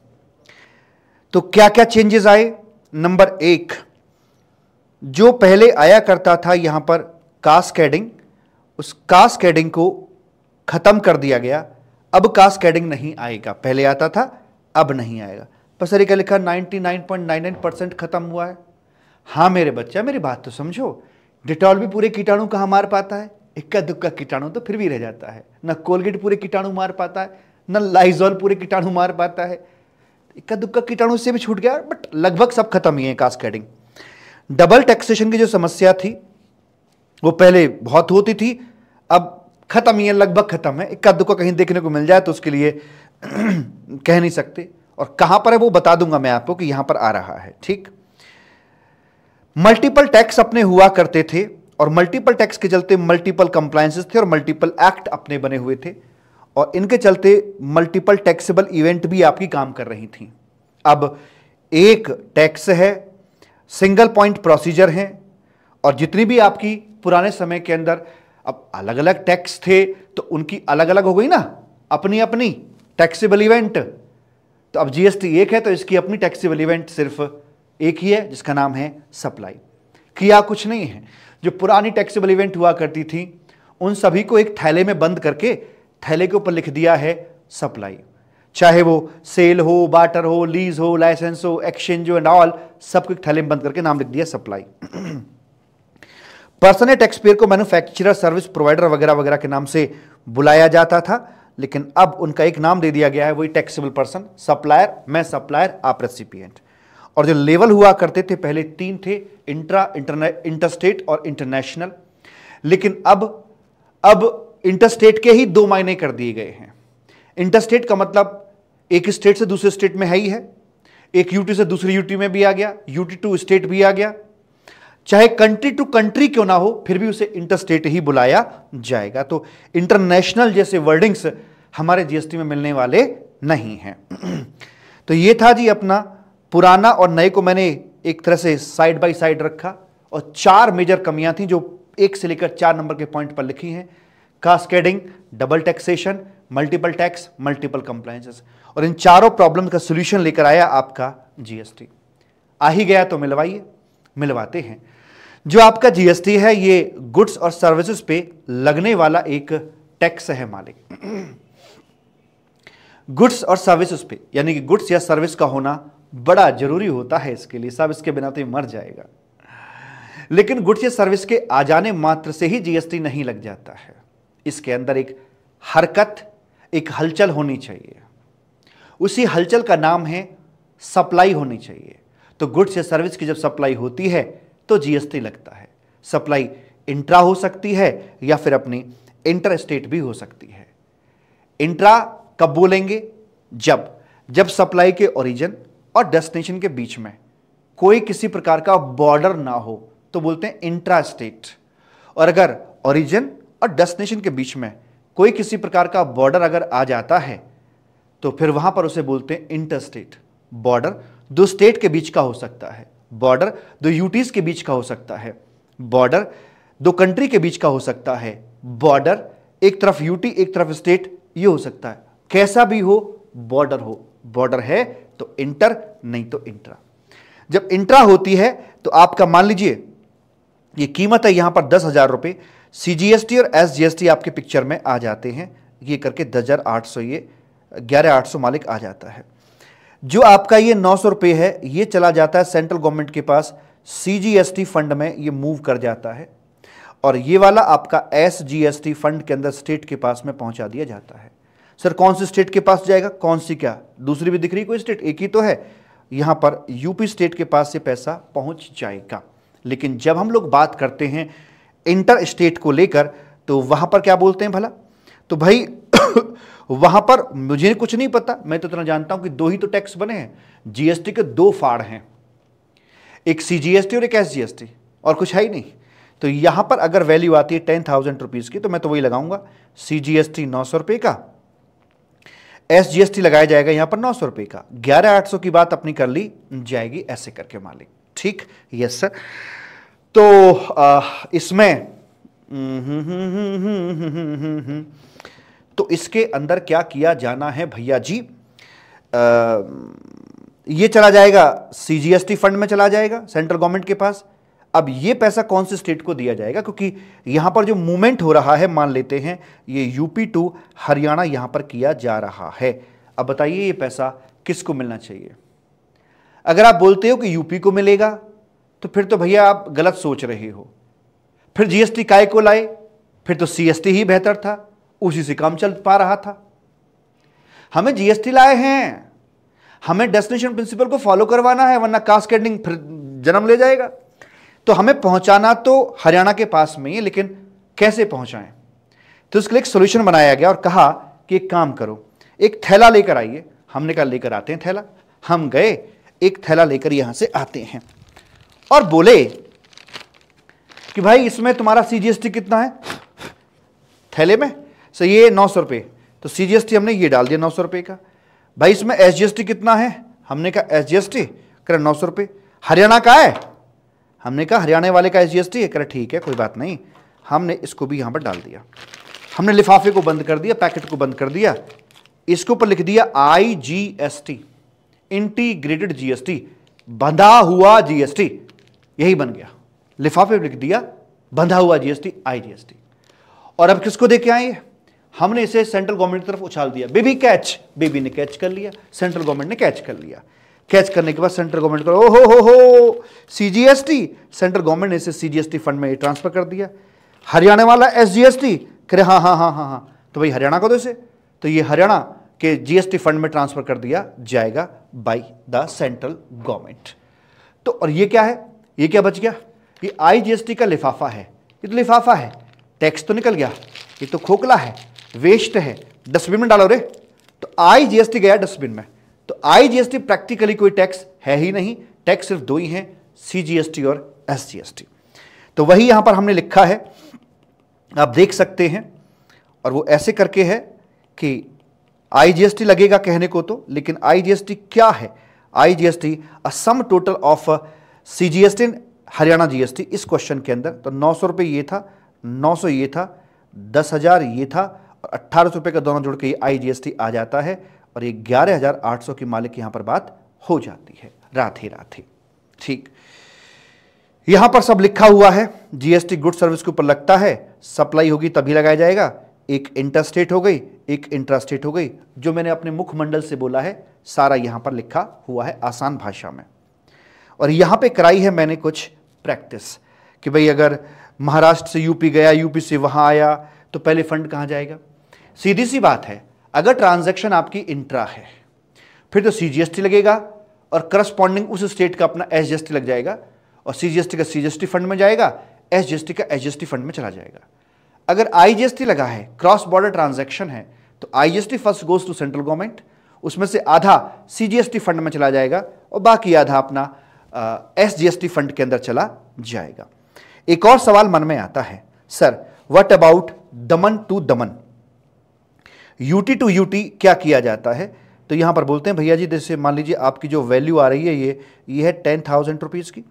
[SPEAKER 1] तो क्या क्या चेंजेस आए नंबर एक जो पहले आया करता था यहां पर कास्केडिंग उस कास्केडिंग को ख़त्म कर दिया गया अब कास्केडिंग नहीं आएगा पहले आता था अब नहीं आएगा पर सर का लिखा 99.99 परसेंट ख़त्म हुआ है हाँ मेरे बच्चा मेरी बात तो समझो डिटॉल भी पूरे कीटाणु का हमार पाता है इक्का दुक्का कीटाणु तो फिर भी रह जाता है न कोलगेट पूरे कीटाणु मार पाता है न लाइजॉल पूरे कीटाणु मार पाता है इक्का दुक्का कीटाणु से भी छूट गया बट लगभग सब खत्म ही है कास्केडिंग डबल टैक्सेशन की जो समस्या थी वो पहले बहुत होती थी अब खत्म ही है लगभग खत्म है इक्का दुक्का कहीं देखने को मिल जाए तो उसके लिए कह नहीं सकते और कहां पर है वो बता दूंगा मैं आपको कि यहां पर आ रहा है ठीक मल्टीपल टैक्स अपने हुआ करते थे और मल्टीपल टैक्स के चलते मल्टीपल कंप्लायंसेस थे और मल्टीपल एक्ट अपने बने हुए थे और इनके चलते मल्टीपल टैक्सेबल इवेंट भी आपकी काम कर रही थी अब एक टैक्स है सिंगल पॉइंट प्रोसीजर हैं और जितनी भी आपकी पुराने समय के अंदर अब अलग अलग टैक्स थे तो उनकी अलग अलग हो गई ना अपनी अपनी टैक्सेबल इवेंट तो अब जीएसटी एक है तो इसकी अपनी टैक्सेबल इवेंट सिर्फ एक ही है जिसका नाम है सप्लाई किया कुछ नहीं है जो पुरानी टैक्सेबल इवेंट हुआ करती थी उन सभी को एक थैले में बंद करके थैले के ऊपर लिख दिया है सप्लाई चाहे वो सेल हो बाटर हो लीज हो लाइसेंस हो एक्सचेंज हो एंड ऑल सबको एक थैले में बंद करके नाम लिख दिया सप्लाई पर्सन ए टैक्सपेयर को मैन्युफैक्चरर सर्विस प्रोवाइडर वगैरह वगैरह के नाम से बुलाया जाता था लेकिन अब उनका एक नाम दे दिया गया है वही टैक्सेबल पर्सन सप्लायर मैं सप्लायर आप रेसिपियंट और जो लेवल हुआ करते थे पहले तीन थे इंट्रा इंटरने इंटरस्टेट और इंटरनेशनल लेकिन अब अब इंटरस्टेट के ही दो मायने कर दिए गए हैं इंटरस्टेट का मतलब एक स्टेट से दूसरे स्टेट में है ही है एक यूटी से दूसरी यूटी में भी आ गया यूटी टू स्टेट भी आ गया चाहे कंट्री टू कंट्री क्यों ना हो फिर भी उसे इंटरस्टेट ही बुलाया जाएगा तो इंटरनेशनल जैसे वर्डिंग्स हमारे जीएसटी में मिलने वाले नहीं हैं तो ये था जी अपना पुराना और नए को मैंने एक तरह से साइड बाय साइड रखा और चार मेजर कमियां थी जो एक से लेकर चार नंबर के पॉइंट पर लिखी हैं cascading double taxation multiple tax multiple compliances और इन चारों प्रॉब्लम का सोल्यूशन लेकर आया आपका जीएसटी आ ही गया तो मिलवाइए मिलवाते हैं जो आपका जीएसटी है ये गुड्स और सर्विसेज पे लगने वाला एक टैक्स है मालिक गुड्स और सर्विसेज पे यानी कि गुड्स या सर्विस का होना बड़ा जरूरी होता है इसके लिए साहब इसके बिना तो ये मर जाएगा लेकिन गुड्स या सर्विस के आ जाने मात्र से ही जीएसटी नहीं लग जाता है इसके अंदर एक हरकत एक हलचल होनी चाहिए उसी हलचल का नाम है सप्लाई होनी चाहिए तो गुड्स या सर्विस की जब सप्लाई होती है तो जीएसटी लगता है सप्लाई इंट्रा हो सकती है या फिर अपनी इंटर स्टेट भी हो सकती है इंट्रा कब बोलेंगे जब जब सप्लाई के ओरिजिन और डेस्टिनेशन के बीच में कोई किसी प्रकार का बॉर्डर ना हो तो बोलते हैं इंट्रा स्टेट और अगर ओरिजिन और डेस्टिनेशन के बीच में कोई किसी प्रकार का बॉर्डर अगर आ जाता है तो फिर वहां पर उसे बोलते हैं इंटर स्टेट बॉर्डर दो स्टेट के बीच का हो सकता है बॉर्डर दो यूटीज के बीच का हो सकता है बॉर्डर दो कंट्री के बीच का हो सकता है बॉर्डर एक तरफ यूटी एक तरफ स्टेट ये हो सकता है कैसा भी हो बॉर्डर हो बॉर्डर है तो इंटर नहीं तो इंट्रा जब इंट्रा होती है तो आपका मान लीजिए ये कीमत है यहां पर दस हज़ार रुपए सी और एस आपके पिक्चर में आ जाते हैं ये करके दस हज़ार आठ सौ ये ग्यारह आठ सौ मालिक आ जाता है जो आपका ये नौ सौ रुपये है ये चला जाता है सेंट्रल गवर्नमेंट के पास सीजीएसटी फंड में ये मूव कर जाता है और ये वाला आपका एस फंड के अंदर स्टेट के पास में पहुंचा दिया जाता है सर कौन सी स्टेट के पास जाएगा कौन सी क्या दूसरी भी दिख रही कोई स्टेट एक ही तो है यहां पर यूपी स्टेट के पास से पैसा पहुंच जाएगा लेकिन जब हम लोग बात करते हैं इंटर स्टेट को लेकर तो वहां पर क्या बोलते हैं भला तो भाई वहां पर मुझे कुछ नहीं पता मैं तो इतना जानता हूं कि दो ही तो टैक्स बने हैं जीएसटी के दो फाड़ हैं एक सीजीएसटी और एक एसजीएसटी और कुछ है ही नहीं तो यहां पर अगर वैल्यू आती है टेन थाउजेंड रुपीज़ की तो मैं तो वही लगाऊंगा सीजीएसटी नौ सौ रुपए का एस जी एस टी लगाया जाएगा यहां पर नौ सौ रुपए का ग्यारह आठ सौ की बात अपनी कर ली जाएगी ऐसे करके मालिक ठीक यस सर तो इसमें तो इसके अंदर क्या किया जाना है भैया जी आ, ये चला जाएगा सीजीएसटी फंड में चला जाएगा सेंट्रल गवर्नमेंट के पास अब ये पैसा कौन से स्टेट को दिया जाएगा क्योंकि यहां पर जो मूवमेंट हो रहा है मान लेते हैं ये यूपी टू हरियाणा यहां पर किया जा रहा है अब बताइए ये पैसा किसको मिलना चाहिए अगर आप बोलते हो कि यूपी को मिलेगा तो फिर तो भैया आप गलत सोच रहे हो फिर जीएसटी काय को लाए फिर तो सीएसटी ही बेहतर था उसी से काम चल पा रहा था हमें जीएसटी लाए हैं हमें डेस्टिनेशन प्रिंसिपल को फॉलो करवाना है वरना कास्ट फिर जन्म ले जाएगा तो हमें पहुंचाना तो हरियाणा के पास में ही है लेकिन कैसे पहुंचाएं तो उसके लिए एक सोल्यूशन बनाया गया और कहा कि एक काम करो एक थैला लेकर आइए हमने कहा लेकर आते हैं थैला हम गए एक थैला लेकर यहां से आते हैं और बोले कि भाई इसमें तुम्हारा सी कितना है थैले में सर ये नौ सौ रुपये तो सी हमने ये डाल दिया नौ सौ रुपये का भाई इसमें एसजीएसटी कितना है हमने कहा एस जी एस टी करें नौ सौ रुपये हरियाणा का है हमने कहा हरियाणा वाले का एस जी है कह ठीक है कोई बात नहीं हमने इसको भी यहाँ पर डाल दिया हमने लिफाफे को बंद कर दिया पैकेट को बंद कर दिया इसके ऊपर लिख दिया I G S T integrated GST बंधा हुआ जीएसटी यही बन गया लिफाफे लिख दिया बंधा हुआ जीएसटी आई टी और अब किसको देके आए हमने इसे सेंट्रल गवर्नमेंट की तरफ उछाल दिया बेबी कैच बेबी ने कैच कर लिया सेंट्रल गवर्नमेंट ने कैच कर लिया कैच करने के बाद सेंट्रल गवर्नमेंट को ओ हो हो टी सेंट्रल गवर्नमेंट ने इसे टी फंड में ट्रांसफर कर दिया हरियाणा वाला एस जी टी करे हाँ हाँ हाँ हाँ हाँ तो भाई हरियाणा को दो इसे तो ये हरियाणा के जीएसटी फंड में ट्रांसफर कर दिया जाएगा बाय द सेंट्रल गवर्नमेंट तो और ये क्या है ये क्या बच गया ये आईजीएसटी का लिफाफा है ये तो लिफाफा है टैक्स तो निकल गया ये तो खोखला है वेस्ट है डस्टबिन में डालो रे तो टी गया डस्टबिन में तो आईजीएसटी प्रैक्टिकली कोई टैक्स है ही नहीं टैक्स सिर्फ दो ही हैं सीजीएसटी और एसजीएसटी तो वही यहां पर हमने लिखा है आप देख सकते हैं और वो ऐसे करके है कि आईजीएसटी लगेगा कहने को तो लेकिन आईजीएसटी क्या है IGST a sum total of CGST Haryana GST इस क्वेश्चन के अंदर तो नौ सौ रुपये ये था नौ सौ ये था दस हज़ार ये था और अट्ठारह सौ रुपये का दोनों जोड़ के ये आई आ जाता है और ये ग्यारह हज़ार आठ सौ की मालिक यहां पर बात हो जाती है राधे राधे ठीक यहां पर सब लिखा हुआ है जीएसटी गुड सर्विस के ऊपर लगता है सप्लाई होगी तभी लगाया जाएगा एक इंटरस्टेट हो गई एक इंटरस्टेट हो गई जो मैंने अपने मुख्यमंडल से बोला है सारा यहां पर लिखा हुआ है आसान भाषा में और यहां पे कराई है मैंने कुछ प्रैक्टिस कि भाई अगर महाराष्ट्र से यूपी गया यूपी से वहां आया तो पहले फंड कहां जाएगा सीधी सी बात है अगर ट्रांजैक्शन आपकी इंट्रा है फिर तो सीजीएसटी लगेगा और करस्पॉन्डिंग उस स्टेट का अपना एस लग जाएगा और सीजीएसटी का सी फंड में जाएगा एस का एस फंड में चला जाएगा अगर आई लगा है क्रॉस बॉर्डर ट्रांजेक्शन है तो I first goes to central government उसमें से आधा सी फंड में चला जाएगा और बाकी आधा अपना एस फंड के अंदर चला जाएगा एक और सवाल मन में आता है sir what about Daman to Daman UT to UT क्या किया जाता है तो यहाँ पर बोलते हैं भैया जी जैसे मान लीजिए आपकी जो वैल्यू आ रही है ये ये है टेन थाउजेंड रुपीज़ की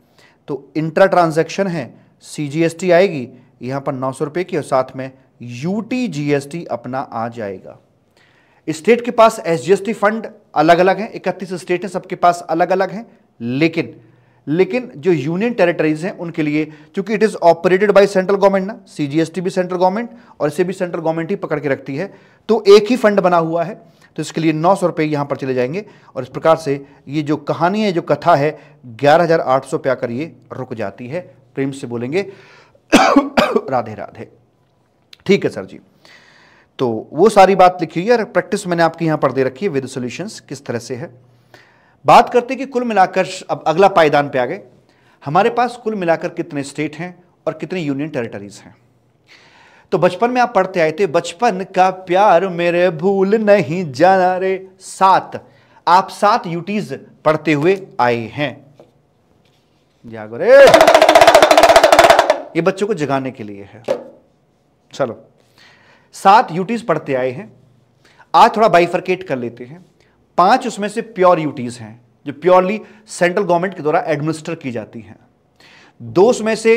[SPEAKER 1] तो इंट्रा ट्रांजेक्शन है सी जी एस टी आएगी यहाँ पर नौ सौ रुपये की और साथ में U T G S T अपना आ जाएगा स्टेट के पास S G S T fund अलग अलग हैं इकतीस स्टेट हैं सबके पास अलग अलग हैं लेकिन लेकिन जो यूनियन टेरिटरीज हैं उनके लिए क्योंकि it is operated by central government ना सीजीएसटी भी सेंट्रल गवर्नमेंट और इसे भी सेंट्रल गवर्नमेंट ही पकड़ के रखती है तो एक ही फंड बना हुआ है तो इसके लिए नौ सौ रुपये यहाँ पर चले जाएंगे और इस प्रकार से ये जो कहानी है जो कथा है ग्यारह हज़ार आठ सौ पे आकर ये रुक जाती है प्रेम से बोलेंगे राधे राधे ठीक है सर जी तो वो सारी बात लिखी हुई है प्रैक्टिस मैंने आपकी यहाँ पर दे रखी है विद सोल्यूशंस किस तरह से है बात करते कि कुल मिलाकर अब अगला पायदान पे आ गए हमारे पास कुल मिलाकर कितने स्टेट हैं और कितने यूनियन टेरिटरीज हैं तो बचपन में आप पढ़ते आए थे बचपन का प्यार मेरे भूल नहीं जाना रे सात आप सात यूटीज पढ़ते हुए आए हैं ये बच्चों को जगाने के लिए है चलो सात यूटीज पढ़ते आए हैं आज थोड़ा बाइफरकेट कर लेते हैं पांच उसमें से प्योर यूटीज हैं जो प्योरली सेंट्रल गवर्नमेंट के द्वारा एडमिनिस्टर की जाती हैं दो उसमें से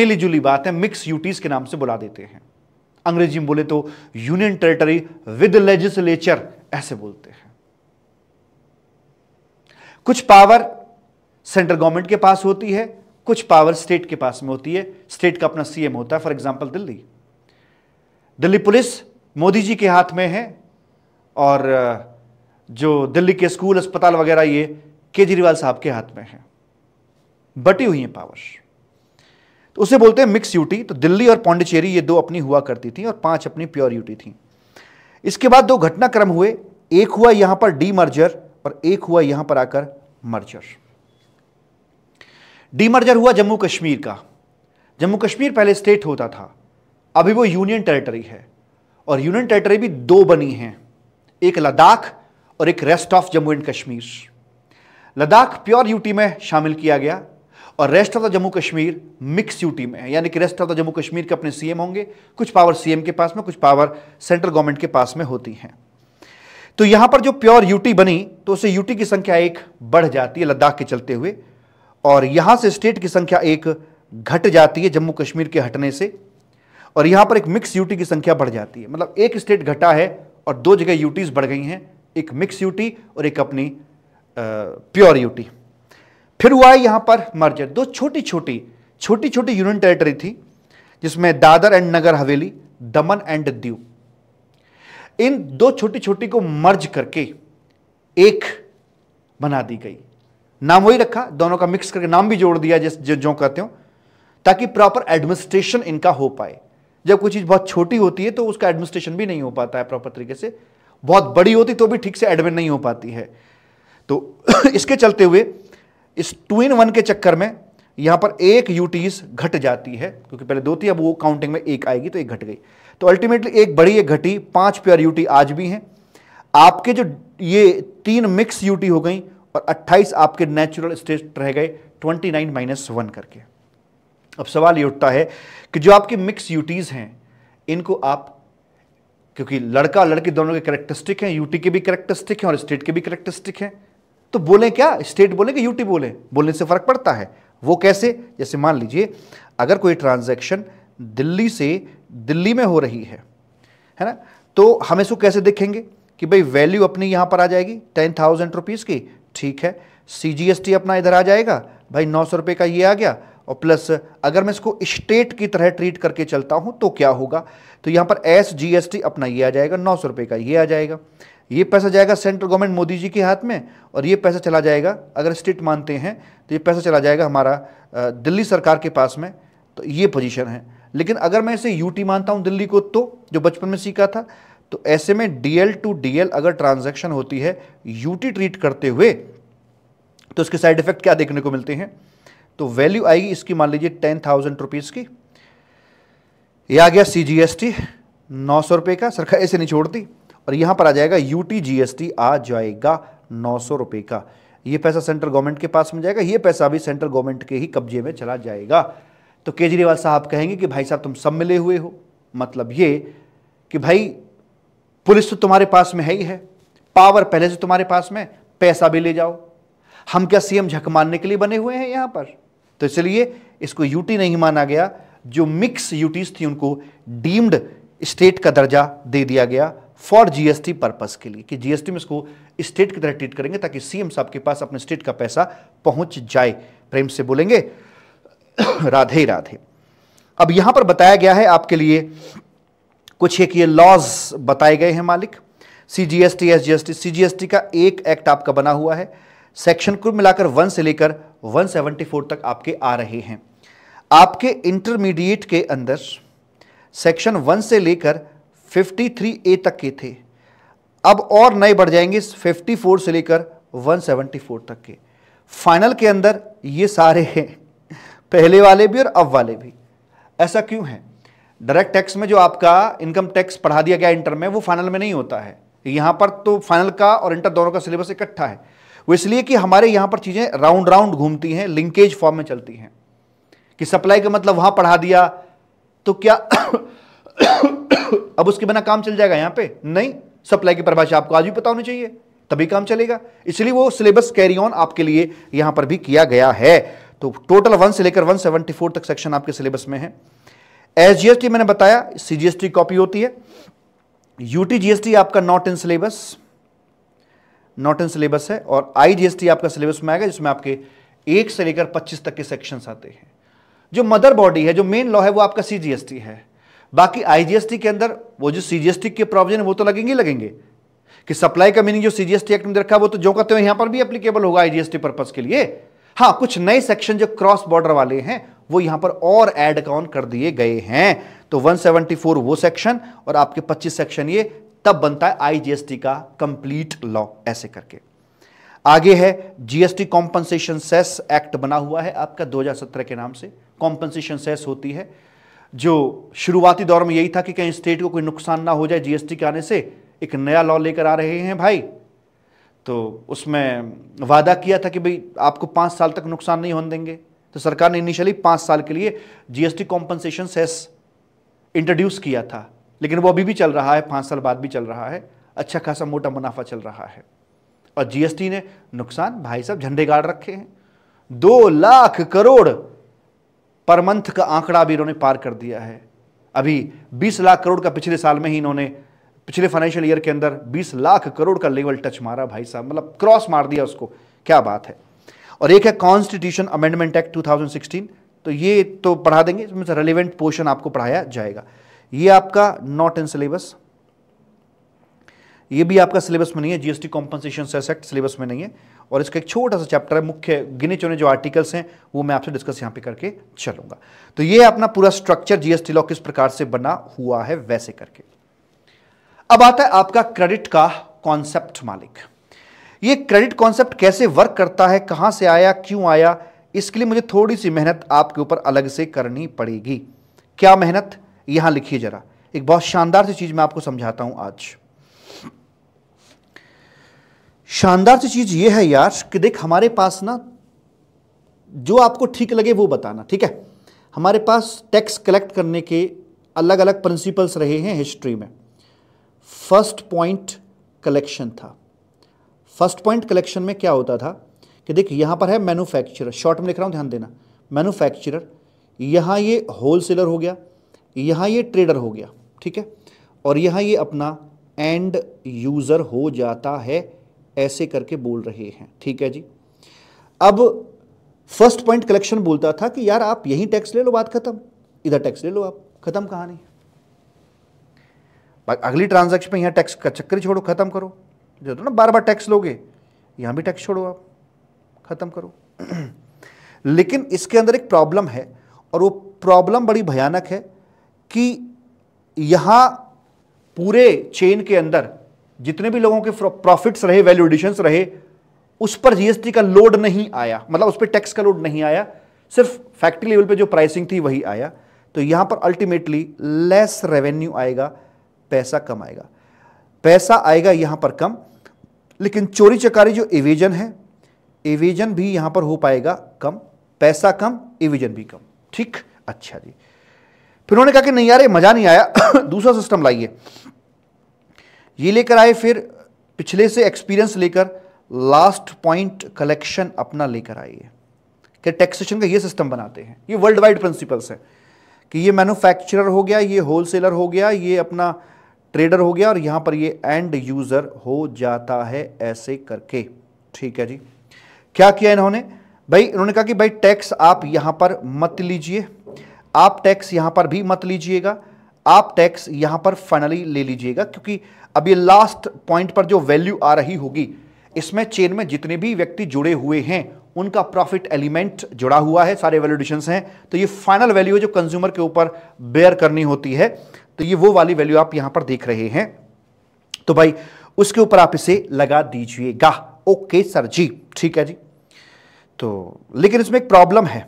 [SPEAKER 1] मिली जुली बात है मिक्स यूटीज के नाम से बुला देते हैं अंग्रेजी में बोले तो यूनियन टेरिटरी विद लेजिस्लेचर ऐसे बोलते हैं कुछ पावर सेंट्रल गवर्नमेंट के पास होती है कुछ पावर स्टेट के पास में होती है स्टेट का अपना सीएम होता है for example Delhi Delhi police Modi ji के हाथ में है और जो दिल्ली के स्कूल अस्पताल वगैरह ये केजरीवाल साहब के हाथ में है बटी हुई हैं पावर्स तो उसे बोलते हैं मिक्स यूटी तो दिल्ली और पौंडिचेरी ये दो अपनी हुआ करती थी और पांच अपनी प्योर यूटी थी इसके बाद दो घटनाक्रम हुए एक हुआ यहां पर डी मर्जर और एक हुआ यहां पर आकर मर्जर डीमर्जर हुआ जम्मू कश्मीर का जम्मू कश्मीर पहले स्टेट होता था अभी वो यूनियन टेरिटरी है और यूनियन टेरिटरी भी दो बनी हैं एक लद्दाख और एक rest of Jammu and Kashmir Ladakh pure UT में शामिल किया गया और rest of the Jammu Kashmir mix UT में यानी कि rest of the Jammu Kashmir के अपने सीएम होंगे कुछ पावर सीएम के पास में कुछ पावर सेंट्रल गवर्नमेंट के पास में होती हैं तो यहां पर जो प्योर यूटी बनी तो उसे यूटी की संख्या एक बढ़ जाती है लद्दाख के चलते हुए और यहां से स्टेट की संख्या एक घट जाती है जम्मू कश्मीर के हटने से और यहां पर एक मिक्स यूटी की संख्या बढ़ जाती है मतलब एक स्टेट घटा है और दो जगह यूटीज बढ़ गई हैं एक मिक्स यूटी और एक अपनी प्योर यूटी फिर हुआ है यहां पर मर्जर दो छोटी छोटी छोटी छोटी यूनियन टेरिटरी थी जिसमें दादर एंड नगर हवेली दमन एंड दीव इन दो छोटी छोटी को मर्ज करके एक बना दी गई नाम वही रखा दोनों का मिक्स करके नाम भी जोड़ दिया जिस जो कहते हो ताकि प्रॉपर एडमिनिस्ट्रेशन इनका हो पाए जब कोई चीज़ बहुत छोटी होती है तो उसका एडमिनिस्ट्रेशन भी नहीं हो पाता है प्रॉपर तरीके से बहुत बड़ी होती तो भी ठीक से एडमिट नहीं हो पाती है तो इसके चलते हुए इस टू इन वन के चक्कर में यहां पर एक यूटीज घट जाती है क्योंकि पहले दो थी अब वो काउंटिंग में एक आएगी तो एक घट गई तो अल्टीमेटली एक बड़ी एक घटी पांच प्योर यूटी आज भी हैं आपके जो ये तीन मिक्स यूटी हो गई और 28 आपके नेचुरल स्टेट रह गए 29 माइनस वन करके अब सवाल ये उठता है कि जो आपकी मिक्स यूटीज़ हैं इनको आप क्योंकि लड़का लड़की दोनों के करेक्टरिस्टिक हैं यूटी के भी करेक्टरिस्टिक हैं और स्टेट के भी करेक्टरिस्टिक हैं तो बोलें क्या स्टेट बोलें कि यूटी बोलें बोलने से फ़र्क पड़ता है वो कैसे जैसे मान लीजिए अगर कोई ट्रांजैक्शन दिल्ली से दिल्ली में हो रही है है ना तो हम इसको कैसे देखेंगे कि भाई वैल्यू अपनी यहाँ पर आ जाएगी टेन थाउजेंड रुपीज़ की ठीक है सी जी एस टी अपना इधर आ जाएगा भाई नौ सौ रुपये का ये आ गया और प्लस अगर मैं इसको स्टेट की तरह ट्रीट करके चलता हूँ तो क्या होगा तो यहाँ पर एस जी एस टी अपना ये आ जाएगा नौ सौ रुपये का ये आ जाएगा ये पैसा जाएगा सेंट्रल गवर्नमेंट मोदी जी के हाथ में और ये पैसा चला जाएगा अगर स्टेट मानते हैं तो ये पैसा चला जाएगा हमारा दिल्ली सरकार के पास में तो ये पोजीशन है लेकिन अगर मैं इसे यूटी मानता हूँ दिल्ली को तो जो बचपन में सीखा था तो ऐसे में डीएल टू डीएल अगर ट्रांजेक्शन होती है यूटी ट्रीट करते हुए तो उसके साइड इफेक्ट क्या देखने को मिलते हैं तो वैल्यू आएगी इसकी मान लीजिए टेन थाउजेंड रुपीज़ की ये आ गया सी जी एस टी नौ सौ रुपये का सरकार ऐसे नहीं छोड़ती और यहाँ पर आ जाएगा U T G S T आ जाएगा नौ सौ रुपये का ये पैसा सेंट्रल गवर्नमेंट के पास में जाएगा ये पैसा भी सेंट्रल गवर्नमेंट के ही कब्जे में चला जाएगा तो केजरीवाल साहब कहेंगे कि भाई साहब तुम सब मिले हुए हो मतलब ये कि भाई पुलिस तो तुम्हारे पास में है ही है पावर पहले से तुम्हारे पास में पैसा भी ले जाओ हम क्या सीएम झक मारने के लिए बने हुए हैं यहाँ पर तो इसलिए इसको यूटी नहीं माना गया जो मिक्स यूटीज थी उनको डीम्ड स्टेट का दर्जा दे दिया गया फॉर जीएसटी पर्पस के लिए कि जीएसटी में इसको स्टेट की तरह ट्रीट करेंगे ताकि सीएम साहब के पास अपने स्टेट का पैसा पहुंच जाए प्रेम से बोलेंगे राधे राधे अब यहां पर बताया गया है आपके लिए कुछ एक ये लॉज बताए गए हैं मालिक C G S T S G S T C G S T का एक एक्ट आपका बना हुआ है सेक्शन को मिलाकर वन से लेकर 174 तक आपके आ रहे हैं आपके इंटरमीडिएट के अंदर सेक्शन वन से लेकर 53 ए तक के थे अब और नए बढ़ जाएंगे 54 से लेकर 174 तक के फाइनल के अंदर ये सारे हैं पहले वाले भी और अब वाले भी ऐसा क्यों है डायरेक्ट टैक्स में जो आपका इनकम टैक्स पढ़ा दिया गया इंटर में वो फाइनल में नहीं होता है यहाँ पर तो फाइनल का और इंटर दोनों का सिलेबस इकट्ठा है वो इसलिए कि हमारे यहाँ पर चीज़ें राउंड राउंड घूमती हैं लिंकेज फॉर्म में चलती हैं कि सप्लाई का मतलब वहां पढ़ा दिया तो क्या अब उसके बिना काम चल जाएगा यहां पे नहीं सप्लाई की परिभाषा आपको आज भी पता होनी चाहिए तभी काम चलेगा इसलिए वो सिलेबस कैरी ऑन आपके लिए यहां पर भी किया गया है तो टोटल वन से लेकर वन सेवेंटी फोर तक सेक्शन आपके सिलेबस में है एसजीएसटी मैंने बताया सीजीएसटी कॉपी होती है यूटीजीएसटी आपका not in syllabus not in syllabus है और आईजीएसटी आपका सिलेबस में आएगा जिसमें आपके एक से लेकर पच्चीस तक के सेक्शन आते हैं जो मदर बॉडी है जो मेन लॉ है वो आपका सीजीएसटी है बाकी आईजीएसटी के अंदर वो जो सीजीएसटी के प्रोविजन है वो तो लगेंगे लगेंगे कि सप्लाई का मीनिंग जो सीजीएसटी एक्ट में रखा है वो तो जो कहते हैं यहां पर भी एप्लीकेबल होगा आईजीएसटी पर्पज के लिए हाँ कुछ नए सेक्शन जो क्रॉस बॉर्डर वाले हैं वो यहां पर और एड ऑन कर दिए गए हैं तो 174 वो सेक्शन और आपके 25 सेक्शन ये तब बनता है आईजीएसटी का कंप्लीट लॉ ऐसे करके आगे है जीएसटी कॉम्पनसेशन सेस एक्ट बना हुआ है आपका 2017 के नाम से कॉम्पनसेशन सेस होती है जो शुरुआती दौर में यही था कि कहीं स्टेट को कोई नुकसान ना हो जाए जीएसटी के आने से एक नया लॉ लेकर आ रहे हैं भाई तो उसमें वादा किया था कि भाई आपको पाँच साल तक नुकसान नहीं होने देंगे तो सरकार ने इनिशियली पाँच साल के लिए जीएसटी कॉम्पनसेशन सेस इंट्रोड्यूस किया था लेकिन वो अभी भी चल रहा है पाँच साल बाद भी चल रहा है अच्छा खासा मोटा मुनाफा चल रहा है और जीएसटी ने नुकसान भाई साहब झंडे गाड़ रखे हैं दो लाख करोड़ पर मंथ का आंकड़ा भी इन्होंने पार कर दिया है अभी 20 लाख करोड़ का पिछले साल में ही इन्होंने पिछले फाइनेंशियल ईयर के अंदर 20 लाख करोड़ का लेवल टच मारा भाई साहब मतलब क्रॉस मार दिया उसको क्या बात है और एक है कॉन्स्टिट्यूशन अमेंडमेंट एक्ट 2016 तो ये तो पढ़ा देंगे इसमें से रेलिवेंट पोर्शन आपको पढ़ाया जाएगा ये आपका नॉट इन सिलेबस ये भी आपका सिलेबस में नहीं है GST compensation cess act syllabus में नहीं है और इसका एक छोटा सा चैप्टर है मुख्य गिने चुने जो आर्टिकल्स हैं वो मैं आपसे डिस्कस यहाँ पे करके चलूंगा तो ये अपना पूरा स्ट्रक्चर जीएसटी लॉ किस प्रकार से बना हुआ है वैसे करके अब आता है आपका क्रेडिट का कॉन्सेप्ट मालिक ये क्रेडिट कॉन्सेप्ट कैसे वर्क करता है कहां से आया क्यों आया इसके लिए मुझे थोड़ी सी मेहनत आपके ऊपर अलग से करनी पड़ेगी क्या मेहनत यहां लिखिए जरा एक बहुत शानदार सी चीज़ मैं आपको समझाता हूं आज शानदार सी चीज़ ये है यार कि देख हमारे पास ना जो आपको ठीक लगे वो बताना ठीक है हमारे पास टैक्स कलेक्ट करने के अलग अलग प्रिंसिपल्स रहे हैं हिस्ट्री में फर्स्ट पॉइंट कलेक्शन था फर्स्ट पॉइंट कलेक्शन में क्या होता था कि देख यहाँ पर है मैन्युफैक्चरर शॉर्ट में लिख रहा हूँ ध्यान देना मैन्युफैक्चरर यहाँ ये होलसेलर हो गया यहाँ ये ट्रेडर हो गया ठीक है और यहाँ ये अपना एंड यूज़र हो जाता है ऐसे करके बोल रहे हैं ठीक है जी अब फर्स्ट पॉइंट कलेक्शन बोलता था कि यार आप यहीं टैक्स ले लो बात खत्म इधर टैक्स ले लो आप खत्म कहानी अगली ट्रांजैक्शन में यहां टैक्स का चक्कर छोड़ो खत्म करो जो तो ना बार बार टैक्स लोगे यहां भी टैक्स छोड़ो आप खत्म करो लेकिन इसके अंदर एक प्रॉब्लम है और वो प्रॉब्लम बड़ी भयानक है कि यहां पूरे चेन के अंदर जितने भी लोगों के प्रॉफिट्स रहे वैल्यू एडिशंस रहे उस पर जीएसटी का लोड नहीं आया मतलब उस पर टैक्स का लोड नहीं आया सिर्फ फैक्ट्री लेवल पे जो प्राइसिंग थी वही आया तो यहां पर अल्टीमेटली लेस रेवेन्यू आएगा पैसा कम आएगा पैसा आएगा यहां पर कम लेकिन चोरी चकारी जो इविजन है इवेजन भी यहां पर हो पाएगा कम पैसा कम इविजन भी कम ठीक अच्छा जी फिर उन्होंने कहा कि नहीं यार ये मजा नहीं आया दूसरा सिस्टम लाइए ये लेकर आए फिर पिछले से एक्सपीरियंस लेकर लास्ट पॉइंट कलेक्शन अपना लेकर आइए कि टैक्सेशन का ये सिस्टम बनाते हैं ये वर्ल्ड वाइड प्रिंसिपल्स हैं कि ये मैन्युफैक्चरर हो गया ये होलसेलर हो गया ये अपना ट्रेडर हो गया और यहाँ पर ये एंड यूज़र हो जाता है ऐसे करके ठीक है जी क्या किया इन्होंने भाई इन्होंने कहा कि भाई टैक्स आप यहाँ पर मत लीजिए आप टैक्स यहाँ पर भी मत लीजिएगा आप टैक्स यहां पर फाइनली ले लीजिएगा क्योंकि अब ये लास्ट पॉइंट पर जो वैल्यू आ रही होगी इसमें चेन में जितने भी व्यक्ति जुड़े हुए हैं उनका प्रॉफिट एलिमेंट जुड़ा हुआ है सारे वैल्यूडेशंस हैं तो ये फाइनल वैल्यू है जो कंज्यूमर के ऊपर बेयर करनी होती है तो ये वो वाली वैल्यू आप यहां पर देख रहे हैं तो भाई उसके ऊपर आप इसे लगा दीजिएगा ओके सर जी ठीक है जी तो लेकिन इसमें एक प्रॉब्लम है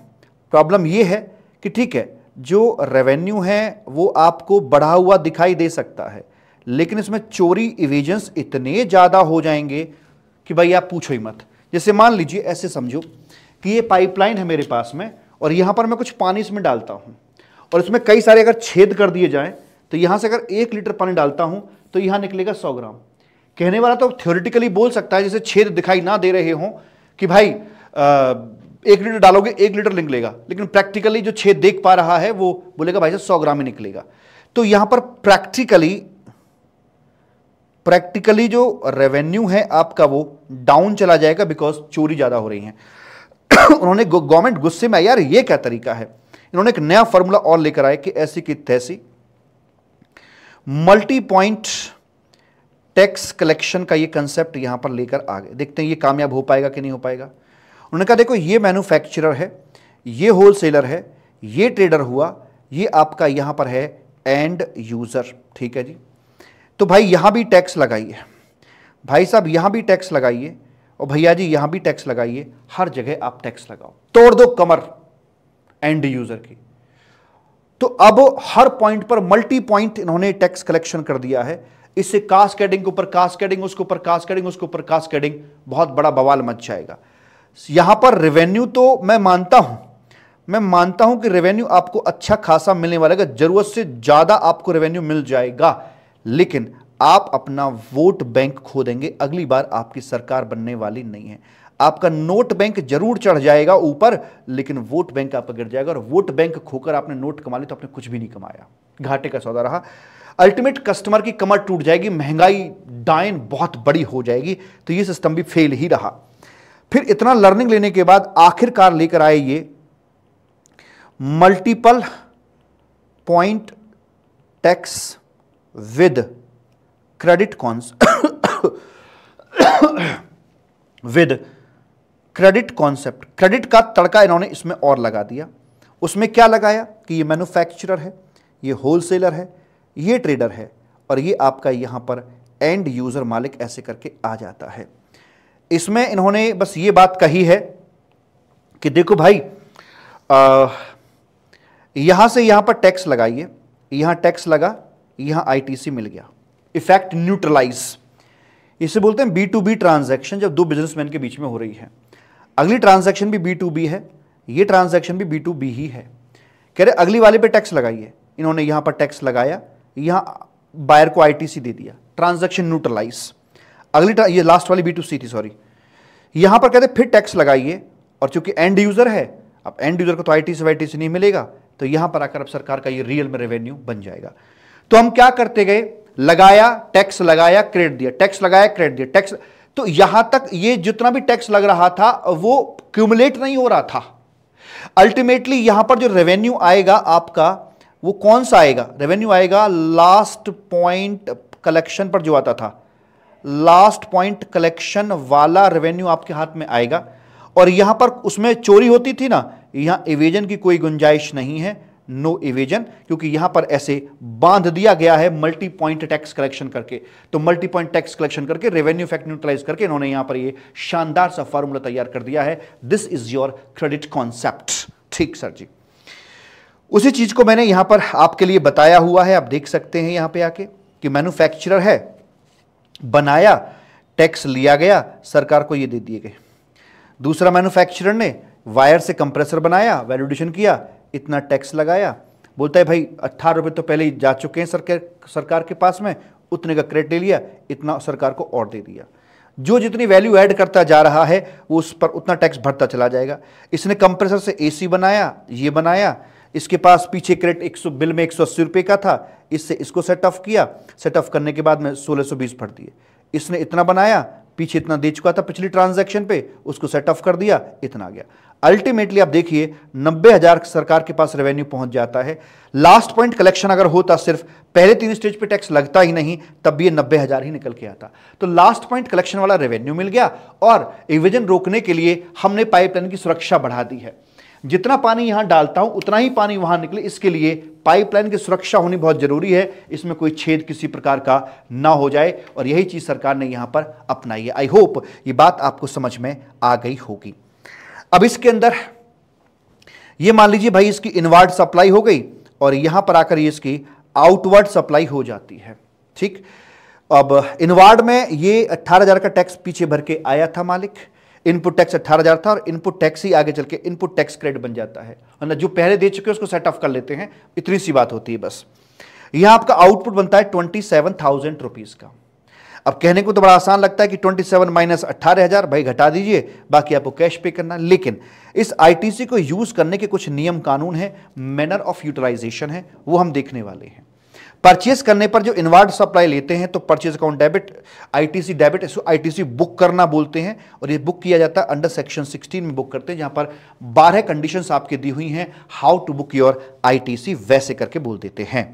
[SPEAKER 1] प्रॉब्लम ये है कि ठीक है जो रेवेन्यू है वो आपको बढ़ा हुआ दिखाई दे सकता है लेकिन इसमें चोरी इवेजेंस इतने ज़्यादा हो जाएंगे कि भाई आप पूछो ही मत जैसे मान लीजिए ऐसे समझो कि ये पाइपलाइन है मेरे पास में और यहाँ पर मैं कुछ पानी इसमें डालता हूँ और इसमें कई सारे अगर छेद कर दिए जाएँ तो यहाँ से अगर एक लीटर पानी डालता हूँ तो यहाँ निकलेगा सौ ग्राम कहने वाला तो थ्योरिटिकली बोल सकता है जैसे छेद दिखाई ना दे रहे हों कि भाई आ, एक लीटर डालोगे एक लीटर निकलेगा लेकिन प्रैक्टिकली जो छेद देख पा रहा है वो बोलेगा भाई साहब सौ ग्राम ही निकलेगा तो यहां पर प्रैक्टिकली प्रैक्टिकली जो रेवेन्यू है आपका वो डाउन चला जाएगा बिकॉज चोरी ज़्यादा हो रही है उन्होंने गवर्नमेंट गुस्से में यार ये क्या तरीका है इन्होंने एक नया फॉर्मूला और लेकर आए कि ऐसी की तैसी मल्टी पॉइंट टैक्स कलेक्शन का ये कंसेप्ट यहां पर लेकर आ गए देखते हैं ये कामयाब हो पाएगा कि नहीं हो पाएगा उन्होंने कहा देखो ये मैन्युफैक्चरर है ये होलसेलर है ये ट्रेडर हुआ ये आपका यहाँ पर है एंड यूज़र ठीक है जी तो भाई यहाँ भी टैक्स लगाइए भाई साहब यहाँ भी टैक्स लगाइए और भैया जी यहाँ भी टैक्स लगाइए हर जगह आप टैक्स लगाओ तोड़ दो कमर एंड यूज़र की तो अब हर पॉइंट पर मल्टी पॉइंट इन्होंने टैक्स कलेक्शन कर दिया है इससे कास्केडिंग के ऊपर कास्केडिंग उसके ऊपर कास्केडिंग उसके ऊपर कास्केडिंग बहुत बड़ा बवाल मच जाएगा यहाँ पर रेवेन्यू तो मैं मानता हूँ मैं मानता हूं कि रेवेन्यू आपको अच्छा खासा मिलने वाला है जरूरत से ज़्यादा आपको रेवेन्यू मिल जाएगा लेकिन आप अपना वोट बैंक खो देंगे अगली बार आपकी सरकार बनने वाली नहीं है आपका नोट बैंक जरूर चढ़ जाएगा ऊपर लेकिन वोट बैंक आपका गिर जाएगा और वोट बैंक खोकर आपने नोट कमा लिया तो आपने कुछ भी नहीं कमाया घाटे का सौदा रहा अल्टीमेट कस्टमर की कमर टूट जाएगी महंगाई डायन बहुत बड़ी हो जाएगी तो ये सिस्टम भी फेल ही रहा फिर इतना लर्निंग लेने के बाद आखिरकार लेकर आए ये multiple point tax with credit con with credit concept credit का तड़का इन्होंने इसमें और लगा दिया उसमें क्या लगाया कि ये मैन्युफैक्चरर है ये होलसेलर है ये ट्रेडर है और ये आपका यहां पर एंड यूज़र मालिक ऐसे करके आ जाता है इसमें इन्होंने बस ये बात कही है कि देखो भाई आ, से यहां पर टैक्स लगाइए यहां टैक्स लगा यहां आईटीसी मिल गया इफेक्ट न्यूट्रलाइज इसे बोलते हैं बी टू बी ट्रांजेक्शन जब दो बिजनेसमैन के बीच में हो रही है अगली ट्रांजेक्शन भी बी टू बी है ये ट्रांजेक्शन भी बी टू बी ही है कह रहे अगली वाले पे टैक्स लगाइए इन्होंने यहां पर टैक्स लगाया यहां बायर को आईटीसी दे दिया ट्रांजेक्शन न्यूट्रलाइज अगली ये लास्ट वाली बी टू सी थी सॉरी यहां पर कहते फिर टैक्स लगाइए और चूंकि एंड यूज़र है अब एंड यूज़र को तो आई टी से वाई टी से नहीं मिलेगा तो यहां पर आकर अब सरकार का ये रियल में रेवेन्यू बन जाएगा तो हम क्या करते गए लगाया टैक्स लगाया क्रेडिट दिया टैक्स लगाया क्रेडिट दिया टैक्स तो यहां तक ये जितना भी टैक्स लग रहा था वो क्यूमुलेट नहीं हो रहा था अल्टीमेटली यहां पर जो रेवेन्यू आएगा आपका वो कौन सा आएगा रेवेन्यू आएगा लास्ट पॉइंट कलेक्शन पर जो आता था लास्ट पॉइंट कलेक्शन वाला रेवेन्यू आपके हाथ में आएगा और यहां पर उसमें चोरी होती थी ना यहां इवेजन की कोई गुंजाइश नहीं है नो इवेजन क्योंकि यहां पर ऐसे बांध दिया गया है मल्टी पॉइंट टैक्स कलेक्शन करके तो मल्टी पॉइंट टैक्स कलेक्शन करके रेवेन्यू फैक्ट न्यूट्रलाइज करके इन्होंने यहां पर ये शानदार सा फॉर्मूला तैयार कर दिया है this is your credit concept ठीक सर जी उसी चीज को मैंने यहां पर आपके लिए बताया हुआ है आप देख सकते हैं यहां पर आके कि मैन्युफैक्चरर है बनाया टैक्स लिया गया सरकार को ये दे दिए गए दूसरा मैन्युफैक्चरर ने वायर से कंप्रेसर बनाया वैल्यूडेशन किया इतना टैक्स लगाया बोलता है भाई अट्ठारह रुपये तो पहले ही जा चुके हैं सरकार सरकार के पास में उतने का क्रेडिट ले लिया इतना सरकार को और दे दिया जो जितनी वैल्यू ऐड करता जा रहा है वो उस पर उतना टैक्स भरता चला जाएगा इसने कंप्रेसर से एसी बनाया ये बनाया इसके पास पीछे क्रेट एक सौ बिल में एक सौ अस्सी रुपये का था इससे इसको सेट ऑफ किया सेट ऑफ करने के बाद में सोलह सौ बीस भर दिए इसने इतना बनाया पीछे इतना दे चुका था पिछली ट्रांजैक्शन पे उसको सेट ऑफ कर दिया इतना आ गया अल्टीमेटली आप देखिए नब्बे हजार सरकार के पास रेवेन्यू पहुंच जाता है लास्ट पॉइंट कलेक्शन अगर होता सिर्फ पहले तीन स्टेज पे टैक्स लगता ही नहीं तब भी ये नब्बे हजार ही निकल के आता तो लास्ट पॉइंट कलेक्शन वाला रेवेन्यू मिल गया और इविजन रोकने के लिए हमने पाइपलाइन की सुरक्षा बढ़ा दी है जितना पानी यहां डालता हूं उतना ही पानी वहां निकले इसके लिए पाइपलाइन की सुरक्षा होनी बहुत ज़रूरी है इसमें कोई छेद किसी प्रकार का ना हो जाए और यही चीज़ सरकार ने यहां पर अपनाई है आई होप ये बात आपको समझ में आ गई होगी अब इसके अंदर ये मान लीजिए भाई इसकी इनवर्ड सप्लाई हो गई और यहां पर आकर ये इसकी आउटवर्ड सप्लाई हो जाती है ठीक अब इनवार्ड में ये हजार का टैक्स पीछे भर के आया था मालिक इनपुट टैक्स अट्ठारह हज़ार था और इनपुट टैक्स ही आगे चल के इनपुट टैक्स क्रेडिट बन जाता है ना जो पहले दे चुके हैं उसको सेट ऑफ कर लेते हैं इतनी सी बात होती है बस यह आपका आउटपुट बनता है ट्वेंटी सेवन थाउजेंड रुपीज़ का अब कहने को तो बड़ा आसान लगता है कि ट्वेंटी सेवन माइनस अट्ठारह हज़ार भाई घटा दीजिए बाकी आपको कैश पे करना लेकिन इस आईटीसी को यूज़ करने के कुछ नियम कानून है मैनर ऑफ यूटिलाइजेशन है वो हम देखने वाले हैं परचेज करने पर जो इनवर्ड सप्लाई लेते हैं तो purchase account debit ITC debit ITC book करना बोलते हैं और ये बुक किया जाता है अंडर सेक्शन 16 में बुक करते हैं जहां पर बारह कंडीशंस आपके दी हुई हैं how to book your ITC वैसे करके बोल देते हैं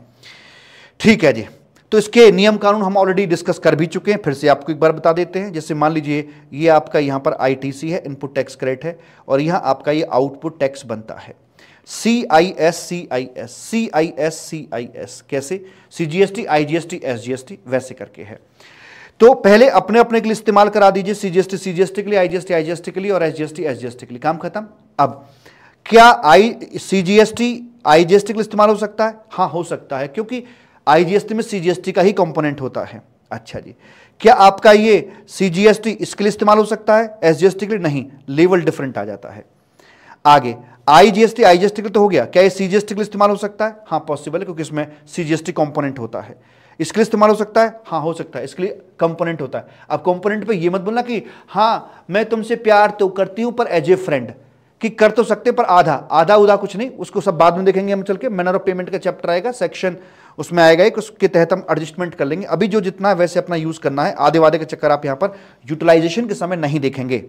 [SPEAKER 1] ठीक है जी तो इसके नियम कानून हम ऑलरेडी डिस्कस कर भी चुके हैं फिर से आपको एक बार बता देते हैं जैसे मान लीजिए ये आपका यहाँ पर आईटीसी है इनपुट टैक्स क्रेडिट है और यहाँ आपका ये आउटपुट टैक्स बनता है C I S C I S C I S C I S कैसे C G S T I G S T S G S T वैसे करके है तो पहले अपने अपने के लिए इस्तेमाल करा दीजिए C G S T C G S T के लिए I G S T I G S T के लिए और S G S T S G S T के लिए काम खत्म अब क्या I C G S T I G S T के लिए इस्तेमाल हो सकता है हाँ हो सकता है क्योंकि आई जी एस टी में सी जी एस टी का ही कंपोनेंट होता है अच्छा जी क्या आपका ये सी जी एस टी इसके लिए इस्तेमाल हो सकता है एस जी एस टी के लिए नहीं लेवल डिफरेंट आ जाता है आगे आईजीएसटी आईजीएसटी के लिए तो हो गया क्या ये सीजीएसटी के लिए इस्तेमाल हो सकता है हाँ पॉसिबल है क्योंकि इसमें सीजीएसटी कंपोनेंट होता है इसके लिए इस्तेमाल हो सकता है हाँ हो सकता है इसके लिए कंपोनेंट होता है अब कंपोनेंट पे ये मत बोलना कि हाँ मैं तुमसे प्यार तो करती हूं पर एज ए फ्रेंड कि कर तो सकते पर आधा आधा उधा कुछ नहीं उसको सब बाद में देखेंगे हम चल के मैनर ऑफ पेमेंट का चैप्टर आएगा सेक्शन उसमें आएगा एक उसके तहत हम एडजस्टमेंट कर लेंगे अभी जो जितना है वैसे अपना यूज़ करना है आधे वादे का चक्कर आप यहां पर यूटिलाइजेशन के समय नहीं देखेंगे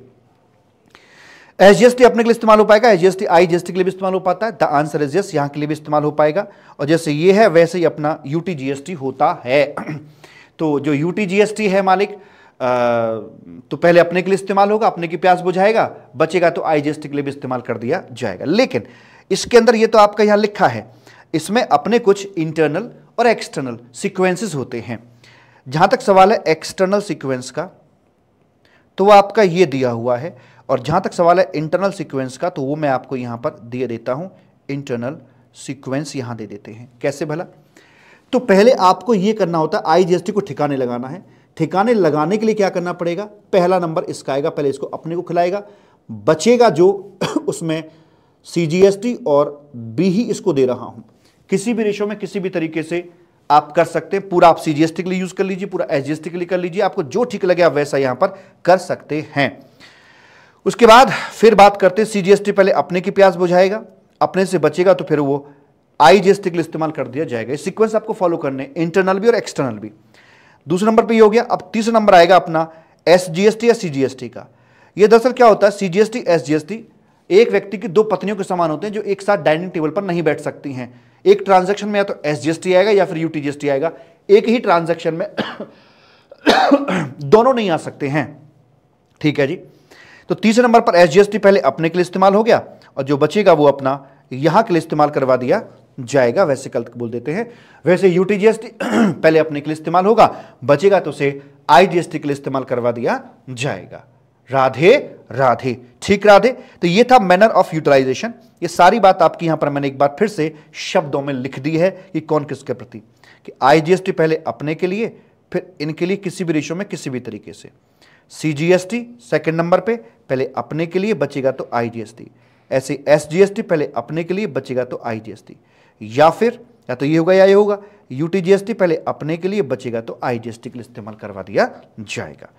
[SPEAKER 1] एसजीएसटी अपने के लिए इस्तेमाल हो पाएगा एसजीएसटी आई जीएसटी के लिए भी इस्तेमाल हो पाता है द आंसर इज यस यहां के लिए भी इस्तेमाल हो पाएगा और जैसे ये है वैसे ही अपना यूटीजीएसटी होता है तो जो यूटीजीएसटी है मालिक तो पहले अपने के लिए इस्तेमाल होगा अपने की प्यास बुझाएगा बचेगा तो आई के लिए भी इस्तेमाल कर दिया जाएगा लेकिन इसके अंदर ये तो आपका यहां लिखा है इसमें अपने कुछ इंटरनल और एक्सटर्नल सिक्वेंसेस होते हैं जहां तक सवाल है एक्सटर्नल सिक्वेंस का तो आपका ये दिया हुआ है और जहां तक सवाल है इंटरनल सीक्वेंस का तो वो मैं आपको यहां पर दे देता हूं इंटरनल सीक्वेंस यहां दे देते हैं कैसे भला तो पहले आपको ये करना होता है आईजीएसटी को ठिकाने लगाना है ठिकाने लगाने के लिए क्या करना पड़ेगा पहला नंबर इसका आएगा पहले इसको अपने को खिलाएगा बचेगा जो उसमें सी और बी ही इसको दे रहा हूं किसी भी रेशो में किसी भी तरीके से आप कर सकते हैं पूरा आप सीजीएसटी के लिए यूज़ कर लीजिए पूरा एसजीएसटी के लिए कर लीजिए आपको जो ठीक लगे आप वैसा यहां पर कर सकते हैं उसके बाद फिर बात करते सी जी पहले अपने की प्याज बुझाएगा अपने से बचेगा तो फिर वो आई जी के लिए इस्तेमाल कर दिया जाएगा इस सीक्वेंस आपको फॉलो करने इंटरनल भी और एक्सटर्नल भी दूसरे नंबर पे ये हो गया अब तीसरा नंबर आएगा अपना एस या सी का ये दरअसल क्या होता है सी जी एस एक व्यक्ति की दो पत्नियों के समान होते हैं जो एक साथ डाइनिंग टेबल पर नहीं बैठ सकती हैं एक ट्रांजेक्शन में या तो एस आएगा या फिर यू आएगा एक ही ट्रांजेक्शन में दोनों नहीं आ सकते हैं ठीक है जी तो तीसरे नंबर पर एस पहले अपने के लिए इस्तेमाल हो गया और जो बचेगा वो अपना यहां के लिए इस्तेमाल करवा दिया जाएगा वैसे कल बोल देते हैं वैसे यूटीजीएसटी पहले अपने के लिए इस्तेमाल होगा बचेगा तो उसे आई के लिए इस्तेमाल करवा दिया जाएगा राधे राधे ठीक राधे तो ये था मैनर ऑफ यूटिलाइजेशन ये सारी बात आपकी यहां पर मैंने एक बार फिर से शब्दों में लिख दी है कि कौन किसके प्रति कि आईजीएसटी पहले अपने के लिए फिर इनके लिए किसी भी रेशो में किसी भी तरीके से C G S T second number पे पहले अपने के लिए बचेगा तो आई जी एस टी ऐसे एस जी एस टी पहले अपने के लिए बचेगा तो आई जी एस टी या फिर या तो ये होगा या ये होगा U T G S T पहले अपने के लिए बचेगा तो आई जी एस टी के लिए इस्तेमाल करवा दिया जाएगा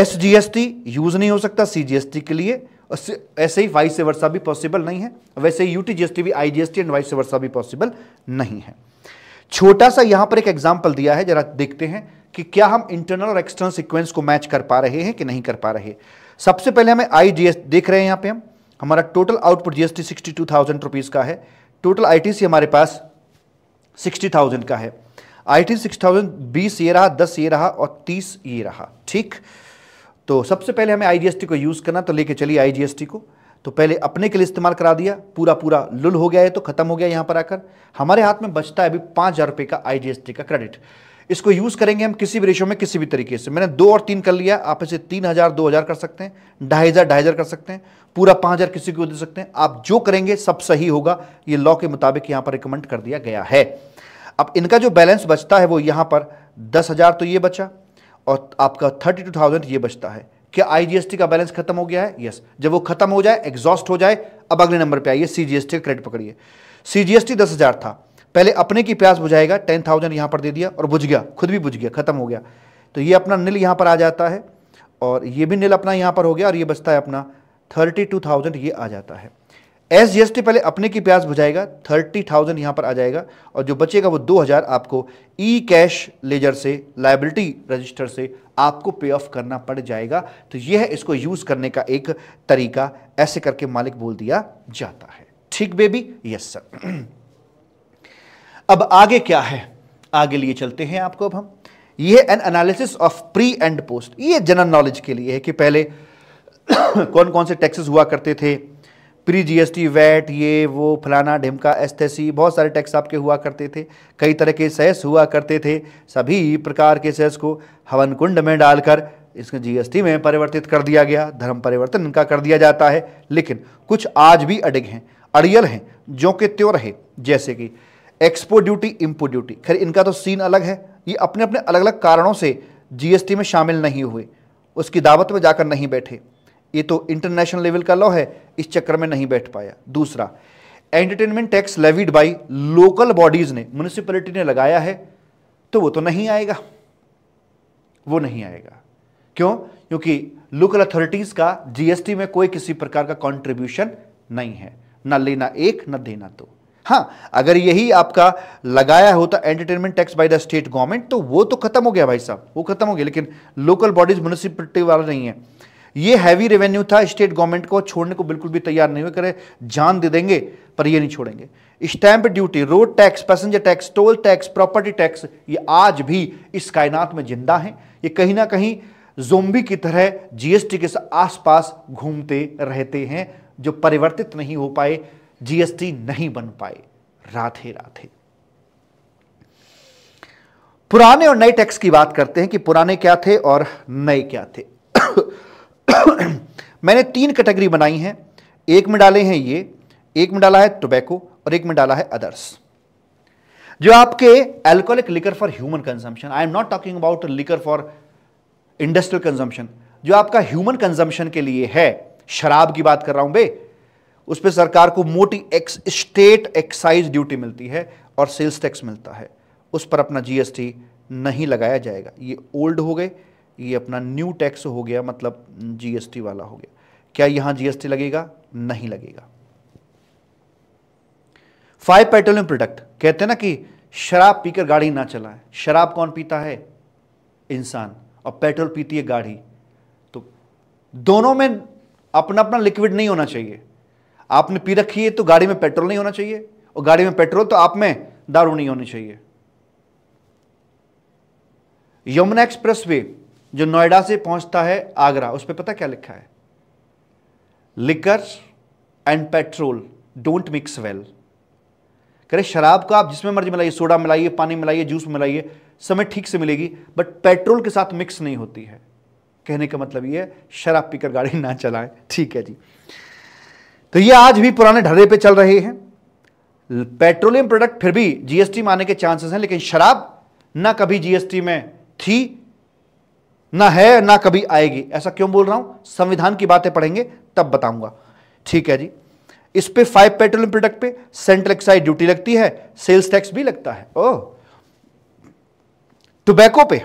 [SPEAKER 1] S G S T use नहीं हो सकता सी जी एस टी के लिए ऐसे ही वाइस वर्षा भी पॉसिबल नहीं है वैसे ही U T G S T भी I G S T and vice versa भी पॉसिबल नहीं है छोटा सा यहां पर एक एग्जाम्पल दिया है जरा देखते हैं कि क्या हम इंटरनल और एक्सटर्नल सीक्वेंस को मैच कर पा रहे हैं कि नहीं कर पा रहे सबसे पहले हमें आई देख रहे हैं यहाँ पे हम हमारा total output G S T sixty two thousand rupees का है टोटल आई हमारे पास सिक्सटी थाउजेंड का है आई टी सिक्स थाउजेंड बीस ये रहा दस ये रहा और तीस ये रहा ठीक तो सबसे पहले हमें आईजीएसटी को यूज़ करना तो लेके चलिए आईजीएसटी को तो पहले अपने के लिए इस्तेमाल करा दिया पूरा पूरा लुल हो गया है तो खत्म हो गया यहाँ पर आकर हमारे हाथ में बचता है अभी पाँच हज़ार रुपये का टी का क्रेडिट इसको यूज़ करेंगे हम किसी भी रेशो में किसी भी तरीके से मैंने दो और तीन कर लिया आप इसे तीन हज़ार दो हज़ार कर सकते हैं ढाई हज़ार ढाई हज़ार कर सकते हैं पूरा पांच हज़ार किसी को दे सकते हैं आप जो करेंगे सब सही होगा ये लॉ के मुताबिक यहां पर रिकमेंड कर दिया गया है अब इनका जो बैलेंस बचता है वो यहां पर दस हज़ार तो ये बचा और आपका थर्टी टू थाउजेंड ये बचता है क्या आईजीएसटी का बैलेंस खत्म हो गया है यस जब वो खत्म हो जाए एग्जॉस्ट हो जाए अब अगले नंबर पर आइए सीजीएसटी का क्रेडिट पकड़िए सीजीएसटी दस हज़ार था पहले अपने की प्यास बुझाएगा टेन थाउजेंड यहाँ पर दे दिया और बुझ गया खुद भी बुझ गया ख़त्म हो गया तो ये अपना नील यहाँ पर आ जाता है और ये भी नील अपना यहाँ पर हो गया और ये बचता है अपना थर्टी टू थाउजेंड ये आ जाता है एस जी एस टी पहले अपने की प्यास बुझाएगा थर्टी थाउजेंड यहाँ पर आ जाएगा और जो बचेगा वो दो हज़ार आपको ई कैश लेजर से लाइबिलिटी रजिस्टर से आपको पे ऑफ करना पड़ जाएगा तो यह है इसको यूज़ करने का एक तरीका ऐसे करके मालिक बोल दिया जाता है ठीक बेबी यस सर अब आगे क्या है आगे लिए चलते हैं आपको अब हम ये an analysis of pre and post ये जनरल नॉलेज के लिए है कि पहले कौन कौन से टैक्सेस हुआ करते थे प्री जीएसटी वैट ये वो फलाना ढिमका एस्थेसी बहुत सारे टैक्स आपके हुआ करते थे कई तरह के सेस हुआ करते थे सभी प्रकार के सेस को हवन कुंड में डालकर इसको जीएसटी में परिवर्तित कर दिया गया धर्म परिवर्तन इनका कर दिया जाता है लेकिन कुछ आज भी अडिग हैं अड़ियल हैं जो कि त्यों रहे जैसे कि एक्सपोर्ट ड्यूटी इम्पोर्ट ड्यूटी खैर इनका तो सीन अलग है ये अपने अपने अलग अलग कारणों से जीएसटी में शामिल नहीं हुए उसकी दावत में जाकर नहीं बैठे ये तो इंटरनेशनल लेवल का लॉ है इस चक्कर में नहीं बैठ पाया दूसरा entertainment tax levied by local bodies ने म्यूनिसिपैलिटी ने लगाया है तो वो तो नहीं आएगा वो नहीं आएगा क्यों क्योंकि लोकल अथॉरिटीज़ का जीएसटी में कोई किसी प्रकार का कॉन्ट्रीब्यूशन नहीं है ना लेना एक ना देना दो तो। हाँ अगर यही आपका लगाया होता entertainment tax by the state government तो वो तो खत्म हो गया भाई साहब वो खत्म हो गया लेकिन लोकल बॉडीज म्यूनिसिपलिटी वाला नहीं है ये हैवी रेवेन्यू था स्टेट गवर्नमेंट को छोड़ने को बिल्कुल भी तैयार नहीं हुए करे जान दे देंगे पर ये नहीं छोड़ेंगे stamp duty road tax passenger tax toll tax property tax ये आज भी इस कायनात में जिंदा हैं ये कहीं ना कहीं जोम्बी की तरह जीएसटी के आसपास घूमते रहते हैं जो परिवर्तित नहीं हो पाए जीएसटी नहीं बन पाए राधे राधे पुराने और नए टैक्स की बात करते हैं कि पुराने क्या थे और नए क्या थे मैंने तीन कैटेगरी बनाई हैं एक में डाले हैं ये एक में डाला है टोबैको और एक में डाला है अदर्स जो आपके alcoholic liquor for human consumption I am not talking about liquor for industrial consumption जो आपका ह्यूमन कंजम्पशन के लिए है शराब की बात कर रहा हूं बे उस पर सरकार को मोटी एक्स स्टेट एक्साइज ड्यूटी मिलती है और सेल्स टैक्स मिलता है उस पर अपना जीएसटी नहीं लगाया जाएगा ये ओल्ड हो गए ये अपना न्यू टैक्स हो गया मतलब जीएसटी वाला हो गया क्या यहां जीएसटी लगेगा नहीं लगेगा फाइव पेट्रोलियम प्रोडक्ट कहते हैं ना कि शराब पीकर गाड़ी ना चलाए शराब कौन पीता है इंसान और पेट्रोल पीती है गाड़ी तो दोनों में अपना अपना लिक्विड नहीं होना चाहिए आपने पी रखी है तो गाड़ी में पेट्रोल नहीं होना चाहिए और गाड़ी में पेट्रोल तो आप में दारू नहीं होनी चाहिए यमुना एक्सप्रेस वे जो नोएडा से पहुंचता है आगरा उस पर पता क्या लिखा है liquor and petrol don't mix well करे शराब का आप जिसमें मर्जी मिलाइए सोडा मिलाइए पानी मिलाइए जूस मिलाइए समय ठीक से मिलेगी बट पेट्रोल के साथ मिक्स नहीं होती है कहने का मतलब यह है शराब पीकर गाड़ी ना चलाएं ठीक है जी तो ये आज भी पुराने ढर्रे पे चल रहे हैं पेट्रोलियम प्रोडक्ट फिर भी जीएसटी में आने के चांसेस हैं लेकिन शराब ना कभी जीएसटी में थी ना है ना कभी आएगी ऐसा क्यों बोल रहा हूं संविधान की बातें पढ़ेंगे तब बताऊंगा ठीक है जी इस पे फाइव पेट्रोलियम प्रोडक्ट पे सेंट्रल एक्साइज ड्यूटी लगती है सेल्स टैक्स भी लगता है ओ टोबैको पे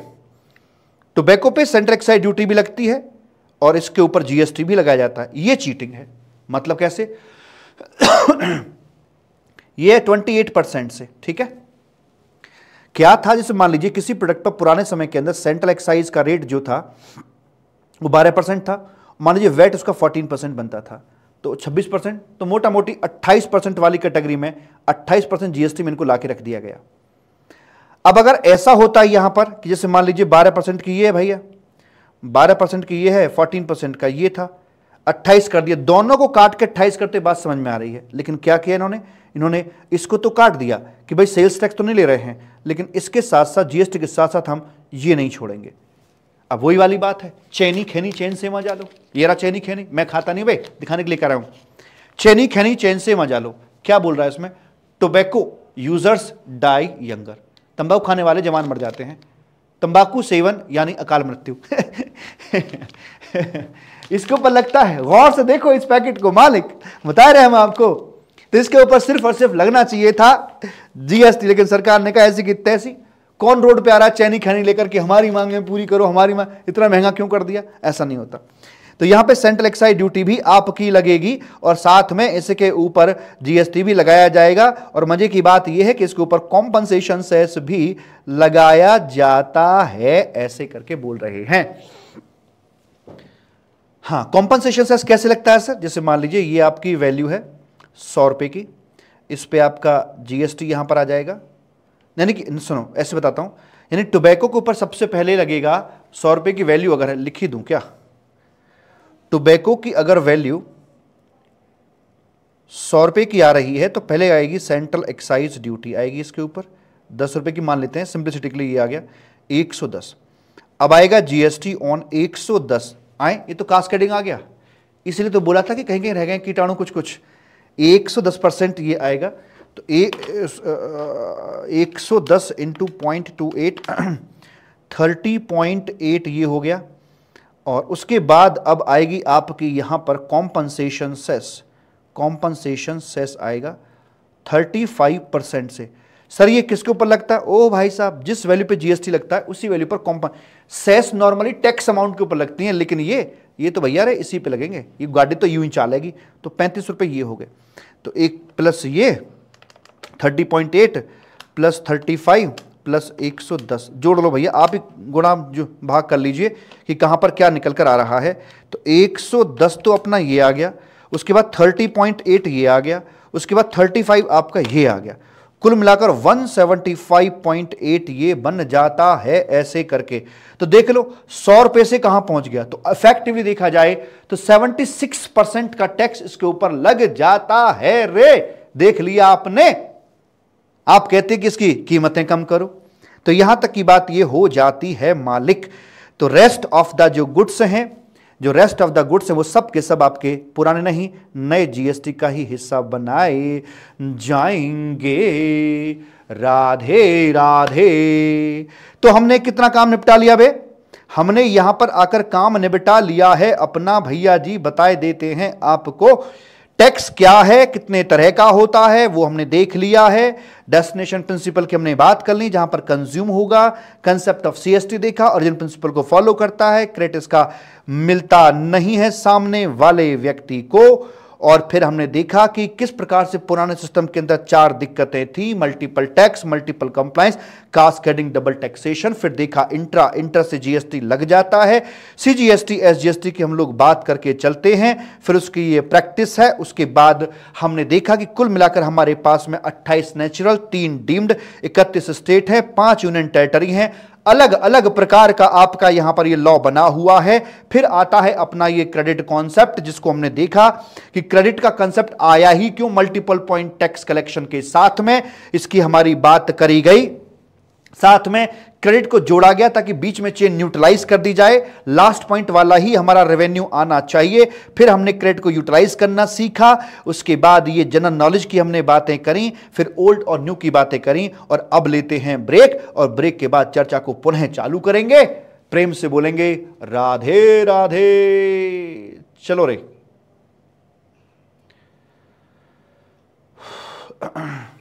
[SPEAKER 1] टोबैको पे सेंट्रल एक्साइज ड्यूटी भी लगती है और इसके ऊपर जीएसटी भी लगाया जाता है ये चीटिंग है मतलब कैसे ये 28 परसेंट से ठीक है क्या था जैसे मान लीजिए किसी प्रोडक्ट पर पुराने समय के अंदर सेंट्रल एक्साइज का रेट जो था वो 12 परसेंट था मान लीजिए वेट उसका 14 परसेंट बनता था तो 26 परसेंट तो मोटा मोटी 28 परसेंट वाली कैटेगरी में 28 परसेंट जीएसटी में इनको ला रख दिया गया अब अगर ऐसा होता है यहां पर कि जैसे मान लीजिए 12 परसेंट की ये है भैया 12 परसेंट की ये है 14 परसेंट का ये था 28 कर दिया दोनों को काट के 28 करते बात समझ में आ रही है लेकिन क्या किया इन्होंने इन्होंने इसको तो काट दिया कि भाई सेल्स टैक्स तो नहीं ले रहे हैं लेकिन इसके साथ साथ जीएसटी के साथ साथ हम ये नहीं छोड़ेंगे अब वही वाली बात है चैनी खैनी चैन से मजा लो ये रहा चैनी खैनी मैं खाता नहीं भाई दिखाने के लिए कह रहा हूँ चैनी खैनी चैन से मजा लो क्या बोल रहा है इसमें टोबैको यूजर्स डाई यंगर तंबाकू खाने वाले जवान मर जाते हैं तंबाकू सेवन यानी अकाल मृत्यु इसके ऊपर लगता है गौर से देखो इस पैकेट को मालिक बता रहे हम आपको तो इसके ऊपर सिर्फ और सिर्फ लगना चाहिए था जीएसटी लेकिन सरकार ने कहा ऐसी की तैसी कौन रोड पे आ रहा है चैनी खैनी लेकर के हमारी मांगें पूरी करो हमारी मांग इतना महंगा क्यों कर दिया ऐसा नहीं होता तो यहां पे सेंट्रल एक्साइज ड्यूटी भी आपकी लगेगी और साथ में इसके ऊपर जीएसटी भी लगाया जाएगा और मजे की बात यह है कि इसके ऊपर कॉम्पनसेशन सेस भी लगाया जाता है ऐसे करके बोल रहे हैं हाँ कॉम्पनसेशन सेस कैसे लगता है सर जैसे मान लीजिए ये आपकी वैल्यू है सौ रुपये की इस पर आपका जीएसटी यहाँ पर आ जाएगा यानी कि सुनो ऐसे बताता हूँ यानी टोबैको के ऊपर सबसे पहले लगेगा सौ रुपये की वैल्यू अगर है लिखी दूँ क्या टोबैको की अगर वैल्यू सौ रुपये की आ रही है तो पहले आएगी सेंट्रल एक्साइज ड्यूटी आएगी इसके ऊपर दस रुपये की मान लेते हैं सिंप्लिसिटी के लिए ये आ गया एक सौ दस अब आएगा जीएसटी ऑन एक सौ दस आए ये तो कास्केडिंग आ गया इसलिए तो बोला था कि कहीं कहीं रह गए कीटाणु कुछ कुछ 110 परसेंट ये आएगा तो एक सौ दस into point two eight thirty point eight ये हो गया और उसके बाद अब आएगी आपकी यहां पर कॉम्पनसेशन सेस कॉम्पनसेशन सेस आएगा थर्टी फाइव परसेंट से सर ये किसके ऊपर लगता है ओ भाई साहब जिस वैल्यू पे जीएसटी लगता है उसी वैल्यू पर compound cess normally tax amount के ऊपर लगती है लेकिन ये ये तो भैया रे इसी पे लगेंगे ये गाड़ी तो यूं ही चालेगी तो पैंतीस रुपए ये हो गए तो एक प्लस ये thirty point eight plus thirty five plus एक सौ दस जोड़ लो भैया आप ही गुणा जो भाग कर लीजिए कि कहाँ पर क्या निकल कर आ रहा है तो एक सौ दस तो अपना ये आ गया उसके बाद थर्टी पॉइंट एट ये आ गया उसके बाद थर्टी फाइव आपका ये आ गया कुल मिलाकर 175.8 ये बन जाता है ऐसे करके तो देख लो सौ रुपए से कहां पहुंच गया तो इफेक्टिवली देखा जाए तो 76 परसेंट का टैक्स इसके ऊपर लग जाता है रे देख लिया आपने आप कहते कि इसकी कीमतें कम करो तो यहां तक की बात यह हो जाती है मालिक तो रेस्ट ऑफ द जो गुड्स हैं जो रेस्ट ऑफ द गुड्स हैं वो सब के सब आपके पुराने नहीं नए जीएसटी का ही हिस्सा बनाए जाएंगे राधे राधे तो हमने कितना काम निपटा लिया बे हमने यहां पर आकर काम निपटा लिया है अपना भैया जी बताए देते हैं आपको टैक्स क्या है कितने तरह का होता है वो हमने देख लिया है डेस्टिनेशन प्रिंसिपल की हमने बात कर ली जहां पर कंज्यूम होगा कंसेप्ट ऑफ सीएसटी देखा और जिन प्रिंसिपल को फॉलो करता है क्रेडिट का मिलता नहीं है सामने वाले व्यक्ति को और फिर हमने देखा कि किस प्रकार से पुराने सिस्टम के अंदर चार दिक्कतें थी multiple tax multiple compliance cascading double taxation फिर देखा इंट्रा इंटर से जीएसटी लग जाता है सीजीएसटी एसजीएसटी की हम लोग बात करके चलते हैं फिर उसकी ये प्रैक्टिस है उसके बाद हमने देखा कि कुल मिलाकर हमारे पास में अट्ठाईस नेचुरल तीन डीम्ड इकतीस स्टेट है पांच यूनियन टेरिटरी हैं अलग अलग प्रकार का आपका यहां पर ये लॉ बना हुआ है फिर आता है अपना ये क्रेडिट कॉन्सेप्ट जिसको हमने देखा कि क्रेडिट का कॉन्सेप्ट आया ही क्यों मल्टीपल पॉइंट टैक्स कलेक्शन के साथ में इसकी हमारी बात करी गई साथ में क्रेडिट को जोड़ा गया ताकि बीच में चेन न्यूट्रलाइज कर दी जाए लास्ट पॉइंट वाला ही हमारा रेवेन्यू आना चाहिए फिर हमने क्रेडिट को यूटिलाइज करना सीखा उसके बाद ये जनरल नॉलेज की हमने बातें करी फिर ओल्ड और न्यू की बातें करी और अब लेते हैं ब्रेक और ब्रेक के बाद चर्चा को पुनः चालू करेंगे प्रेम से बोलेंगे राधे राधे चलो रे